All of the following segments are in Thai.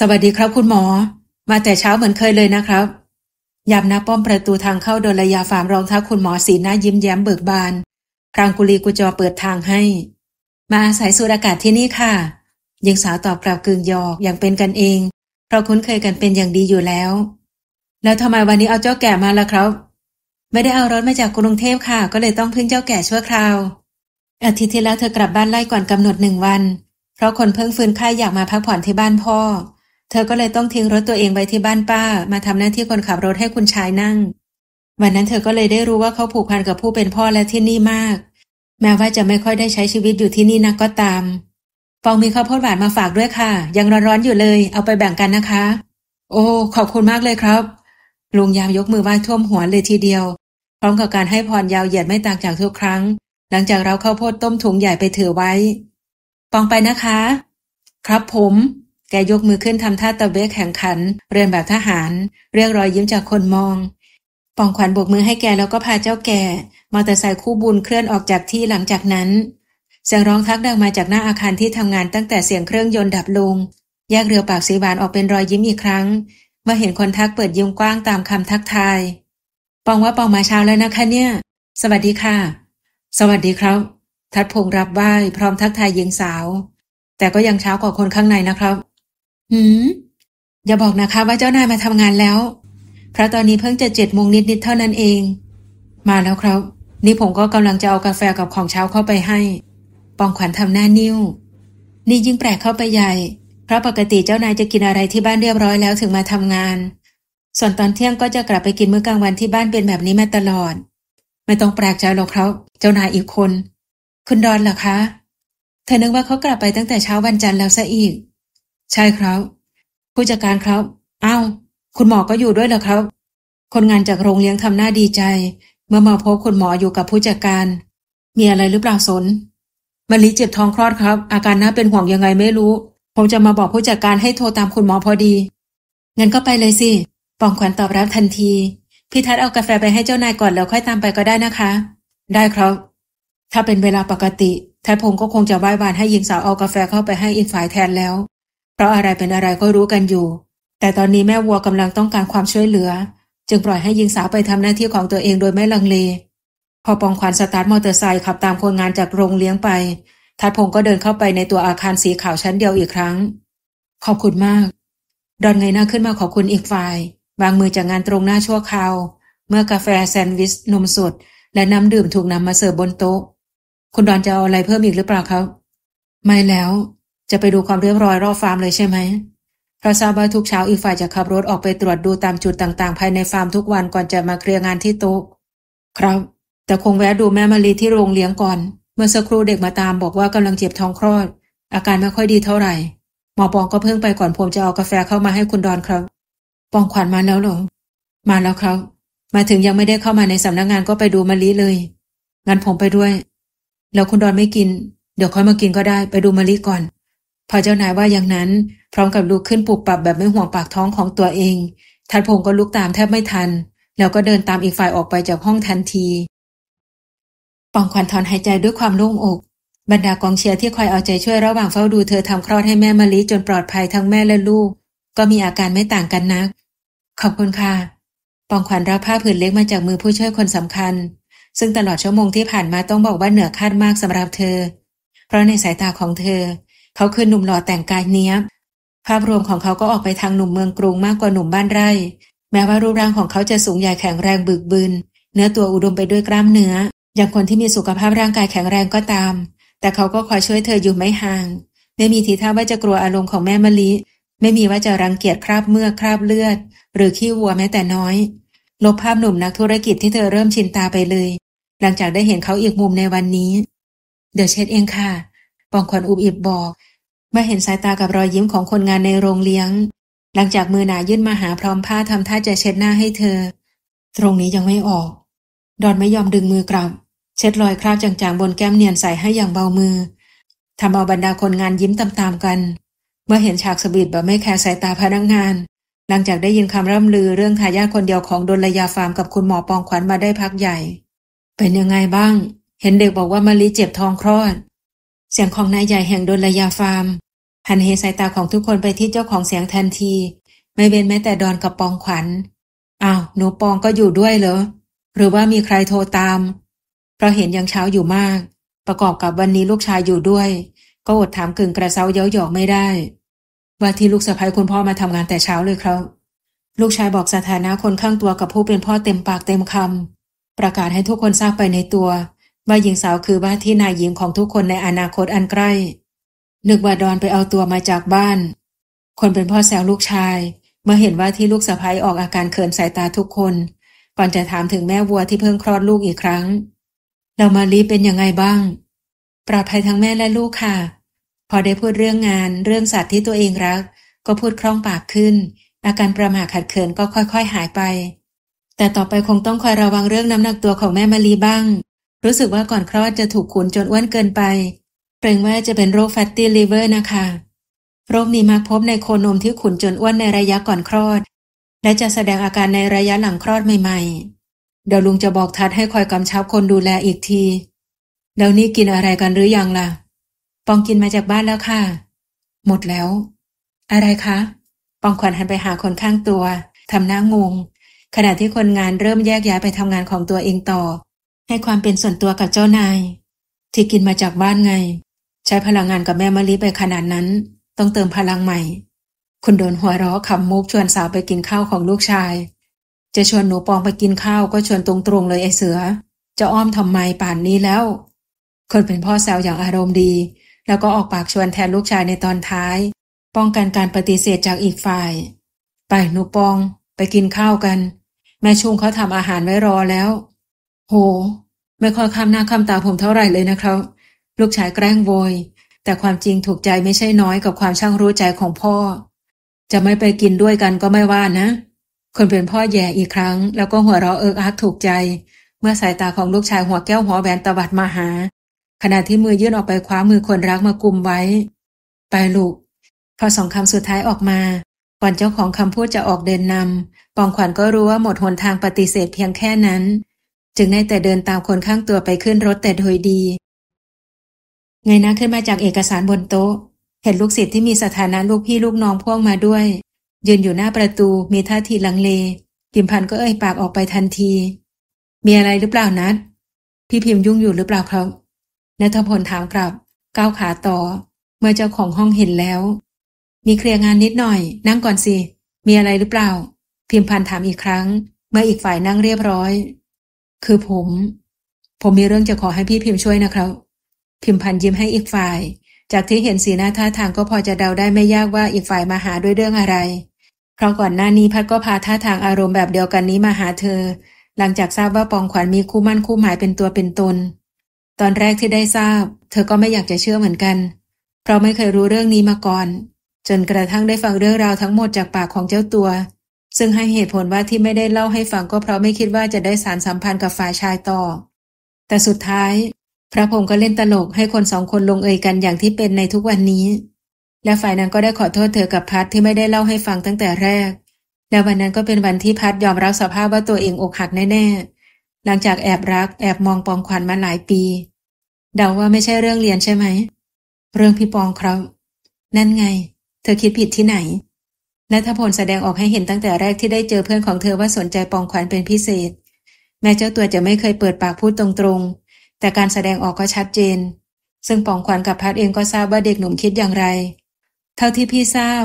สวัสดีครับคุณหมอ มาแต่เช้าเหมือนเคยเลยนะครับยามนาป้อมประตูทางเข้าโดนระยาฝามรองเท้าคุณหมอสีหน้ายิ้มแย้มเบิกบานพรางกุลีกุจอเปิดทางให้ มาอาศัยสูดอากาศที่นี่ค่ะหญิงสาวตอบกล่าวกึ่งยอกอย่างเป็นกันเองเพราะคุ้นเคยกันเป็นอย่างดีอยู่แล้ว แล้วทำไมวันนี้เอาเจ้าแก่มาล่ะครับ ไม่ได้เอารถมาจากกรุงเทพค่ะ ก็เลยต้องพึ่งเจ้าแก่ชั่วคราวอาทิตย์ที่แล้วเธอกลับบ้านไล่ก่อนกำหนดหนึ่งวัน เพราะคนเพิ่งฟื้นไข้ยอยากมาพักผ่อนที่บ้านพ่อธอก็เลยต้องทิ้งรถตัวเองไว้ที่บ้านป้า มาทำหน้าที่คนขับรถให้คุณชายนั่งวันนั้นเธอก็เลยได้รู้ว่าเขาผูกพันกับผู้เป็นพ่อและที่นี่มาก แม้ว่าจะไม่ค่อยได้ใช้ชีวิตอยู่ที่นี่นักก็ตามฟองมีข้าวโพดหวานมาฝากด้วยค่ะ ยังร้อนๆ อยู่เลย เอาไปแบ่งกันนะคะ โอ้ขอบคุณมากเลยครับ ลุงยามยกมือไหว้ท่วมหัวเลยทีเดียวพร้อมกับการให้พรยาวเหยียดไม่ต่างจากทุกครั้ง หลังจากเราเข้าโพดต้มถุงใหญ่ไปถือไว้ปองไปนะคะ ครับผมแกยกมือขึ้นทำท่าตะเบกแข่งขัน เรียนแบบทหารเรียกรอยยิ้มจากคนมอง ปองขวัญบกมือให้แกแล้วก็พาเจ้าแก่มอเตอร์ไซค์คู่บุญเคลื่อนออกจากที่หลังจากนั้นเสียงร้องทักดังมาจากหน้าอาคารที่ทำงานตั้งแต่เสียงเครื่องยนต์ดับลงแยกเรือปากสีบานออกเป็นรอยยิ้มอีกครั้ง เมื่อเห็นคนทักเปิดยิ้มกว้างตามคำทักทายปองว่าปองมาเช้าแล้วนะคะ เนี่ย สวัสดีค่ะ สวัสดีครับ ทัดพงรับไหว้พร้อมทักทายหญิงสาว แต่ก็ยังเช้ากว่าคนข้างในนะครับหืมอย่าบอกนะคะว่าเจ้านายมาทำงานแล้ว เพราะตอนนี้เพิ่งจะเจ็ดโมงนิดๆเท่านั้นเอง มาแล้วครับ นี่ผมก็กำลังจะเอากาแฟกับของเช้าเข้าไปให้ ปองขวัญทำหน้านิ้ว นี่ยิ่งแปลกเข้าไปใหญ่ เพราะปกติเจ้านายจะกินอะไรที่บ้านเรียบร้อย แล้วถึงมาทำงาน ส่วนตอนเที่ยงก็จะกลับไปกินมื้อกลางวันที่บ้านเป็นแบบนี้มาตลอด ไม่ต้องแปลกใจหรอกครับ เจ้านายอีกคนคุณดอนเหรอคะเธอนึกว่าเขากลับไปตั้งแต่เช้าวันจันทร์แล้วซะอีกใช่ครับ ผู้จัดการครับ อ้าว คุณหมอก็อยู่ด้วยเหรอครับ คนงานจากโรงเลี้ยงทำหน้าดีใจเมื่อมาพบคุณหมออยู่กับผู้จัดการ มีอะไรหรือเปล่าสนมาลีเจ็บท้องคลอดครับ อาการน่าเป็นห่วงยังไงไม่รู้ผมจะมาบอกผู้จัดการให้โทรตามคุณหมอพอดีงั้นก็ไปเลยสิปองขวัญตอบรับทันที พี่ทัศเอากาแฟไปให้เจ้านายก่อนแล้วค่อยตามไปก็ได้นะคะ ได้ครับ ถ้าเป็นเวลาปกติทัศพงศ์ก็คงจะไหว้บานให้หญิงสาวเอากาแฟเข้าไปให้อีกฝ่ายแทนแล้วเพราะอะไรเป็นอะไรก็รู้กันอยู่ แต่ตอนนี้แม่วัวกำลังต้องการความช่วยเหลือ จึงปล่อยให้หญิงสาวไปทำหน้าที่ของตัวเองโดยไม่ลังเล พอปองขวันสตาร์ทมอเตอร์ไซค์ขับตามคนงานจากโรงเลี้ยงไป ทัดพงก็เดินเข้าไปในตัวอาคารสีขาวชั้นเดียวอีกครั้ง ขอบคุณมาก ดอนเงยหน้าขึ้นมาขอบคุณอีกฝ่าย วางมือจากงานตรงหน้าชั่วคราว เมื่อกาแฟแซนด์วิชนมสดและน้ำดื่มถูกนำมาเสิร์ฟบนโต๊ะ คุณดอนจะเอาอะไรเพิ่มอีกหรือเปล่าครับ ไม่แล้วจะไปดูความเรียบร้อยรอบฟาร์มเลยใช่ไหมพระทราบว่าทุกเช้าอีกฝ่ายจะขับรถออกไปตรวจดูตามจุดต่าง ๆ ภายในฟาร์มทุกวันก่อนจะมาเคลียร์งานที่โต๊ะครับ แต่คงแวะดูแม่มารีที่โรงเลี้ยงก่อน เมื่อสักครู่เด็กมาตามบอกว่ากำลังเจ็บท้องคลอด อาการไม่ค่อยดีเท่าไหร่ หมอปองก็เพิ่งไปก่อนผมจะเอากาแฟเข้ามาให้คุณดอนครับ ปองขวัญมาแล้วหรอ มาแล้วครับ มาถึงยังไม่ได้เข้ามาในสำนักงงานก็ไปดูมารีเลย งั้นผมไปด้วย แล้วคุณดอนไม่กิน เดี๋ยวค่อยมากินก็ได้ ไปดูมารีก่อนพอเจ้านายว่าอย่างนั้น พร้อมกับลุกขึ้นปลุกปรับแบบไม่ห่วงปากท้องของตัวเอง ทัดพงก็ลุกตามแทบไม่ทัน แล้วก็เดินตามอีกฝ่ายออกไปจากห้องทันที ปองขวัญถอนหายใจด้วยความโล่งอก บรรดากองเชียร์ที่คอยเอาใจช่วยระหว่างเฝ้าดูเธอทำคลอดให้แม่มะลิจนปลอดภัยทั้งแม่และลูก ก็มีอาการไม่ต่างกันนัก ขอบคุณค่ะ ปองขวัญรับผ้าผืนเล็กมาจากมือผู้ช่วยคนสำคัญ ซึ่งตลอดชั่วโมงที่ผ่านมาต้องบอกว่าเหนือคาดมากสำหรับเธอ เพราะในสายตาของเธอเขาคือหนุ่มหล่อแต่งกายเนี้ยบภาพรวมของเขาก็ออกไปทางหนุ่มเมืองกรุงมากกว่าหนุ่มบ้านไร่ แม้ว่ารูปร่างของเขาจะสูงใหญ่แข็งแรงบึกบึนเนื้อตัวอุดมไปด้วยกล้ามเนื้ออย่างคนที่มีสุขภาพร่างกายแข็งแรงก็ตาม แต่เขาก็คอยช่วยเธออยู่ไม่ห่าง ไม่มีทีท่าว่าจะกลัวอารมณ์ของแม่มะลิ ไม่มีว่าจะรังเกียจคราบเมือกคราบเลือด หรือขี้วัวแม้แต่น้อย ลบภาพหนุ่มนักธุรกิจที่เธอเริ่มชินตาไปเลย หลังจากได้เห็นเขาอีกมุมในวันนี้ เดี๋ยวเช็ดเองค่ะปองขวัญอุบอิบบอก เมื่อเห็นสายตากับรอยยิ้มของคนงานในโรงเลี้ยง หลังจากมือหนายื่นมาหาพร้อมผ้าทำท่าจะเช็ดหน้าให้เธอ ตรงนี้ยังไม่ออก ดอนไม่ยอมดึงมือกลับ เช็ดรอยคราบจางๆบนแก้มเนียนใสให้อย่างเบามือทำเอาบรรดาคนงานยิ้มตามๆกัน เมื่อเห็นฉากสบิดแบบไม่แคร์สายตาพนักงงาน หลังจากได้ยินคำร่ำลือเรื่องทายาทคนเดียวของดลยาฟาร์มกับคุณหมอปองขวัญมาได้พักใหญ่ เป็นยังไงบ้าง เห็นเด็กบอกว่ามะลิเจ็บท้องคลอดเสียงของนายใหญ่แห่งดลยาฟาร์มหันเหสายตาของทุกคนไปที่เจ้าของเสียงทันที ไม่เว้นแม้แต่ดอนกับปองขวัญอ้าว หนูปองก็อยู่ด้วยเหรอ หรือว่ามีใครโทรตาม เพราะเห็นยังเช้าอยู่มาก ประกอบกับวันนี้ลูกชายอยู่ด้วย ก็อดถามกึ่งกระเซาเย้าหยอกไม่ได้ ว่าที่ลูกสะพ้ยคุณพ่อมาทำงานแต่เช้าเลยครับ ลูกชายบอกสถานะคนข้างตัวกับผู้เป็นพ่อเต็มปากเต็มคำประกาศให้ทุกคนทราบไปในตัวว่าหญิงสาวคือว่าที่นายหญิงของทุกคนในอนาคตอันใกล้ นึกว่าดอนไปเอาตัวมาจากบ้าน คนเป็นพ่อแซวลูกชาย เมื่อเห็นว่าที่ลูกสะพ้ยออกอาการเขินสายตาทุกคน ก่อนจะถามถึงแม่วัวที่เพิ่งคลอดลูกอีกครั้งเรามาลีเป็นยังไงบ้างปลอดภัยทั้งแม่และลูกค่ะ พอได้พูดเรื่องงานเรื่องสัตว์ที่ตัวเองรัก ก็พูดคล่องปากขึ้น อาการประหม่าขัดเขินก็ค่อยๆ หายไป แต่ต่อไปคงต้องคอยระวังเรื่องน้ำหนักตัวของแม่มาลีบ้างรู้สึกว่าก่อนคลอดจะถูกขุนจนอ้วนเกินไปเกรงว่าจะเป็นโรค fatty liver นะคะ โรคนี้มักพบในโคนมที่ขุนจนอ้วนในระยะก่อนคลอด และจะแสดงอาการในระยะหลังคลอดใหม่ๆเดี๋ยวลุงจะบอกทัดให้คอยกำชับคนดูแลอีกที แล้วนี่กินอะไรกันหรืออยังล่ะ ปองกินมาจากบ้านแล้วค่ะ หมดแล้ว อะไรคะ ปองขวัญหันไปหาคนข้างตัวทำหน้างง ขณะที่คนงานเริ่มแยกย้ายไปทำงานของตัวเองต่อให้ความเป็นส่วนตัวกับเจ้านาย ที่กินมาจากบ้านไง ใช้พลังงานกับแม่มะลิไปขนาดนั้น ต้องเติมพลังใหม่ คุณโดนหัวเราะขำมุกชวนสาวไปกินข้าวของลูกชาย จะชวนหนูปองไปกินข้าวก็ชวนตรงๆเลยไอเสือ จะอ้อมทำไมป่านนี้แล้ว คนเป็นพ่อแซวอย่างอารมณ์ดี แล้วก็ออกปากชวนแทนลูกชายในตอนท้าย ป้องกันการปฏิเสธจากอีกฝ่ายไปหนูปองไปกินข้าวกัน แม่ชุงเขาทำอาหารไว้รอแล้วโหไม่ค่อยคำหน้าคำตาผมเท่าไหร่เลยนะครับ ลูกชายแกล้งโวย แต่ความจริงถูกใจไม่ใช่น้อยกับความช่างรู้ใจของพ่อ จะไม่ไปกินด้วยกันก็ไม่ว่านะ คนเป็นพ่อแย่อีกครั้ง แล้วก็หัวเราะเอิกอักถูกใจ เมื่อสายตาของลูกชายหัวแก้วหัวแหวนตวัดมาหา ขณะที่มือยื่นออกไปคว้ามือคนรักมากุมไว้ ไปลูกพอสองคำสุดท้ายออกมาก่อนเจ้าของคำพูดจะออกเดินนำปองขวัญก็รู้ว่าหมดหนทางปฏิเสธเพียงแค่นั้นจึงได้แต่เดินตามคนข้างตัวไปขึ้นรถแต่โดยดี ไงนะขึ้นมาจากเอกสารบนโต๊ะ เห็นลูกศิษย์ที่มีสถานะลูกพี่ลูกน้องพ่วงมาด้วย ยืนอยู่หน้าประตู มีท่าทีลังเลพิมพันก็เอ่ยปากออกไปทันที มีอะไรหรือเปล่านัดพี่พิมพ์ยุ่งอยู่หรือเปล่าครับนัทพลถามกลับ ก้าวขาต่อ เมื่อเจ้าของห้องเห็นแล้ว มีเคลียร์งานนิดหน่อย นั่งก่อนสิมีอะไรหรือเปล่าพิมพันถามอีกครั้งเมื่ออีกฝ่ายนั่งเรียบร้อยคือผม ผมมีเรื่องจะขอให้พี่พิมพ์ช่วยนะครับพิมพันยิ้มให้อีกฝ่าย จากที่เห็นสีหน้าท่าทางก็พอจะเดาได้ไม่ยากว่าอีกฝ่ายมาหาด้วยเรื่องอะไรเพราะก่อนหน้านี้พัดก็พาท่าทางอารมณ์แบบเดียวกันนี้มาหาเธอ หลังจากทราบว่าปองขวัญมีคู่มั่นคู่หมายเป็นตัวเป็นตน ตอนแรกที่ได้ทราบเธอก็ไม่อยากจะเชื่อเหมือนกัน เพราะไม่เคยรู้เรื่องนี้มาก่อน จนกระทั่งได้ฟังเรื่องราวทั้งหมดจากปากของเจ้าตัวซึ่งให้เหตุผลว่าที่ไม่ได้เล่าให้ฟังก็เพราะไม่คิดว่าจะได้สารสัมพันธ์กับฝ่ายชายต่อ แต่สุดท้าย พระพรหมก็เล่นตลกให้คนสองคนลงเอยกันอย่างที่เป็นในทุกวันนี้ และฝ่ายนั้นก็ได้ขอโทษเธอกับพัทที่ไม่ได้เล่าให้ฟังตั้งแต่แรกและวันนั้นก็เป็นวันที่พัทยอมรับสภาพว่าตัวเองอกหักแน่ๆ หลังจากแอบรักแอบมองปองขวัญมาหลายปี เดาว่าไม่ใช่เรื่องเรียนใช่ไหม เรื่องพี่ปองครับ นั่นไง เธอคิดผิดที่ไหนนัทพลแสดงออกให้เห็นตั้งแต่แรกที่ได้เจอเพื่อนของเธอว่าสนใจปองขวัญเป็นพิเศษ แม้เจ้าตัวจะไม่เคยเปิดปากพูดตรงๆแต่การแสดงออกก็ชัดเจน ซึ่งปองขวัญกับพัดเองก็ทราบว่าเด็กหนุ่มคิดอย่างไร เท่าที่พี่ทราบ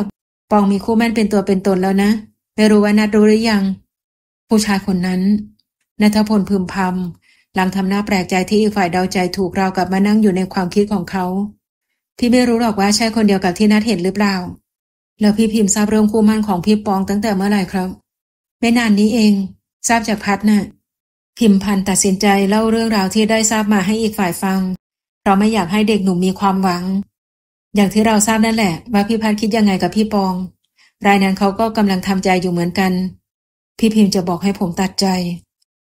ปองมีคู่แม่นเป็นตัวเป็นตนแล้วนะ ไม่รู้ว่านัดรู้หรือยัง ผู้ชายคนนั้นนัทพลพึมพำหลังทำหน้าแปลกใจที่อีกฝ่ายเดาใจถูกเรากลับมานั่งอยู่ในความคิดของเขาพี่ไม่รู้หรอกว่าใช่คนเดียวกับที่นัดเห็นหรือเปล่าแล้วพี่พิมพ์ทราบเรื่องคู่มั่นของพี่ปอง ตั้งแต่เมื่อไหร่ครับ ไม่นานนี้เองทราบจากพัดนะ่ะพิมพ์พันตัดสินใจเล่าเรื่องราวที่ได้ทราบมาให้อีกฝ่ายฟังเพราะไม่อยากให้เด็กหนุ่มมีความหวัง อย่างที่เราทราบนั่นแหละ ว่าพี่พัดคิดยังไงกับพี่ปอง รายนั้นเขาก็กำลังทำใจอยู่เหมือนกัน พี่พิมพ์จะบอกให้ผมตัดใจ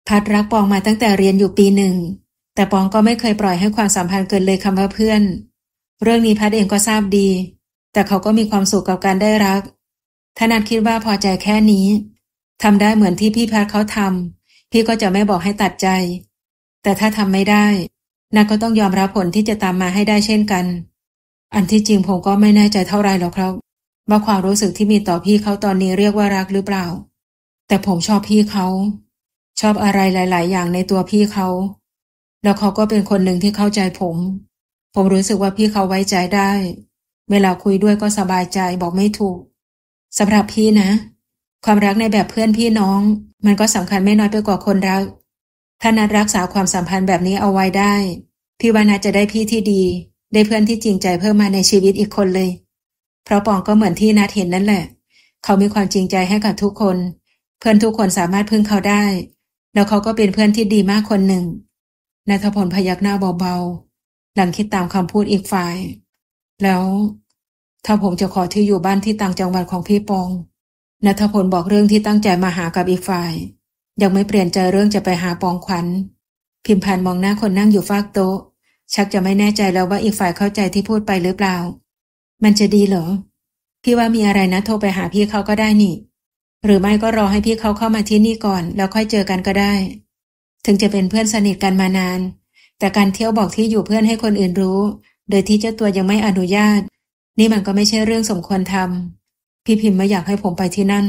พัดรักปองมาตั้งแต่เรียนอยู่ปีหนึ่งแต่ปองก็ไม่เคยปล่อยให้ความสัมพันธ์เกินเลยคำว่าเพื่อน เรื่องนี้พัดเองก็ทราบดีแต่เขาก็มีความสุขกับการได้รักานัดคิดว่าพอใจแค่นี้ทำได้เหมือนที่พี่พัดเขาทำพี่ก็จะไม่บอกให้ตัดใจ แต่ถ้าทำไม่ได้ นัดก็ต้องยอมรับผลที่จะตามมาให้ได้เช่นกัน อันที่จริงผมก็ไม่แน่ใจเท่าไรหรอกครับว่าความรู้สึกที่มีต่อพี่เขาตอนนี้เรียกว่ารักหรือเปล่า แต่ผมชอบพี่เขา ชอบอะไรหลาย ๆ อย่างในตัวพี่เขา แล้วเขาก็เป็นคนหนึ่งที่เข้าใจผม ผมรู้สึกว่าพี่เขาไว้ใจได้เวลาคุยด้วยก็สบายใจบอกไม่ถูกสำหรับพี่นะ ความรักในแบบเพื่อนพี่น้อง มันก็สำคัญไม่น้อยไปกว่าคนรัก ถ้านัดรักษาความสัมพันธ์แบบนี้เอาไว้ได้ พี่วานาจะได้พี่ที่ดี ได้เพื่อนที่จริงใจเพิ่มมาในชีวิตอีกคนเลย เพราะปองก็เหมือนที่นัดเห็นนั่นแหละ เขามีความจริงใจให้กับทุกคน เพื่อนทุกคนสามารถพึ่งเขาได้ แล้วเขาก็เป็นเพื่อนที่ดีมากคนหนึ่งนัทพลพยักหน้าเบาๆหลังคิดตามคำพูดอีกฝ่ายแล้ว ถ้าผมจะขอที่อยู่บ้านที่ต่างจังหวัดของพี่ปองนัทพลบอกเรื่องที่ตั้งใจมาหากับอีกฝ่าย ยังไม่เปลี่ยนใจเรื่องจะไปหาปองขวัญพิมพันมองหน้าคนนั่งอยู่ฟากโต๊ะ ชักจะไม่แน่ใจแล้วว่าอีกฝ่ายเข้าใจที่พูดไปหรือเปล่า มันจะดีเหรอพี่ว่ามีอะไรนะโทรไปหาพี่เขาก็ได้นี่ หรือไม่ก็รอให้พี่เขาเข้ามาที่นี่ก่อน แล้วค่อยเจอกันก็ได้ ถึงจะเป็นเพื่อนสนิทกันมานาน แต่การเที่ยวบอกที่อยู่เพื่อนให้คนอื่นรู้โดยที่เจ้าตัวยังไม่อนุญาต นี่มันก็ไม่ใช่เรื่องสมควรทำพี่พิมพ์ไม่อยากให้ผมไปที่นั่น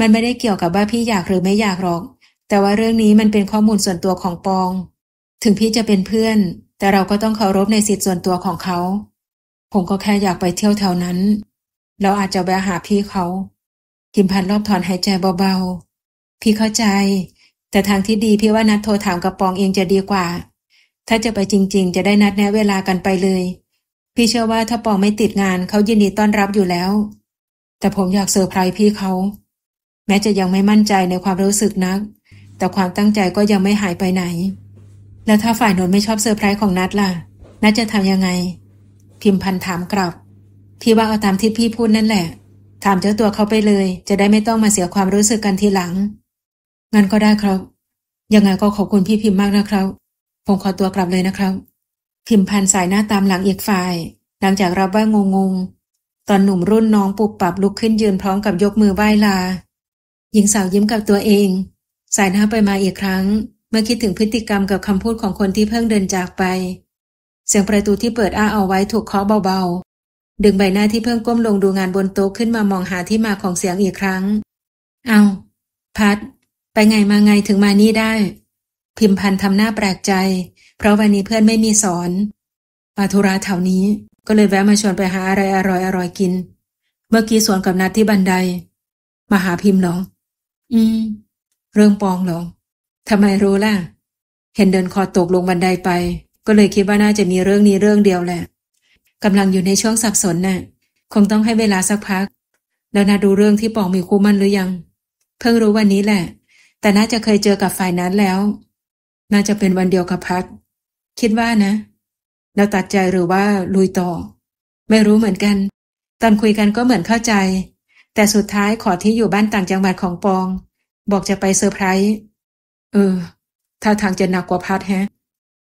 มันไม่ได้เกี่ยวกับว่าพี่อยากหรือไม่อยากหรอก แต่ว่าเรื่องนี้มันเป็นข้อมูลส่วนตัวของปอง ถึงพี่จะเป็นเพื่อน แต่เราก็ต้องเคารพในสิทธิส่วนตัวของเขา ผมก็แค่อยากไปเที่ยวแถวนั้นเราอาจจะแวะหาพี่เขาพิมพันรอบถอนหายใจเบาๆพี่เข้าใจ แต่ทางที่ดีพี่ว่านัดโทรถามกับปองเองจะดีกว่าถ้าจะไปจริงๆ จะได้นัดแนะเวลากันไปเลย พี่เชื่อว่าถ้าปอไม่ติดงานเขายินดีต้อนรับอยู่แล้ว แต่ผมอยากเซอร์ไพรส์พี่เขา แม้จะยังไม่มั่นใจในความรู้สึกนัก แต่ความตั้งใจก็ยังไม่หายไปไหน แล้วถ้าฝ่ายนนไม่ชอบเซอร์ไพรส์ของนัดล่ะ นัดจะทำยังไง พิมพันถามกลับ พี่ว่าเอาตามที่พี่พูดนั่นแหละ ถามเจ้าตัวเขาไปเลย จะได้ไม่ต้องมาเสียความรู้สึกกันทีหลัง งั้นก็ได้ครับ ยังไงก็ขอบคุณพี่พิมพ์มากนะครับผมขอตัวกลับเลยนะครับพิมพันสายหน้าตามหลังเอีกฝ่าย หลังจากรับว่างงงตอนหนุ่มรุ่นน้องปุบปับลุกขึ้นยืนพร้อมกับยกมือไหว้ลา หญิงสาวยิ้มกับตัวเอง สายหน้าไปมาอีกครั้ง เมื่อคิดถึงพฤติกรรมกับคำพูดของคนที่เพิ่งเดินจากไป เสียงประตูที่เปิดอ้าเอาไว้ถูกเคาะเบาๆ ดึงใบหน้าที่เพิ่งก้มลงดูงานบนโต๊ะขึ้นมามองหาที่มาของเสียงอีกครั้งเอาพัด ไปไงมาไงถึงมานี่ได้พิมพันธ์ทำหน้าแปลกใจ เพราะวันนี้เพื่อนไม่มีสอนมาธุระแถวนี้ก็เลยแวะมาชวนไปหาอะไรอร่อยอร่อยกิน เมื่อกี้สวนกับนัดที่บันไดมาหาพิมพ์หรออืม เรื่องปองหรอทำไมรู้ล่ะ เห็นเดินคอตกลงบันไดไป ก็เลยคิดว่าน่าจะมีเรื่องนี้เรื่องเดียวแหละ กำลังอยู่ในช่วงสับสนนะ่ะ คงต้องให้เวลาสักพัก แล้วนาดูเรื่องที่ปองมีคู่มั่นหรือยัง เพิ่งรู้วันนี้แหละ แต่น่าจะเคยเจอกับฝ่ายนั้นแล้วน่าจะเป็นวันเดียวกับพัด คิดว่านะเราตัดใจหรือว่าลุยต่อ ไม่รู้เหมือนกัน ตอนคุยกันก็เหมือนเข้าใจ แต่สุดท้ายขอที่อยู่บ้านต่างจังหวัดของปอง บอกจะไปเซอร์ไพรส์เออท้าทางจะหนักกว่าพัดฮะ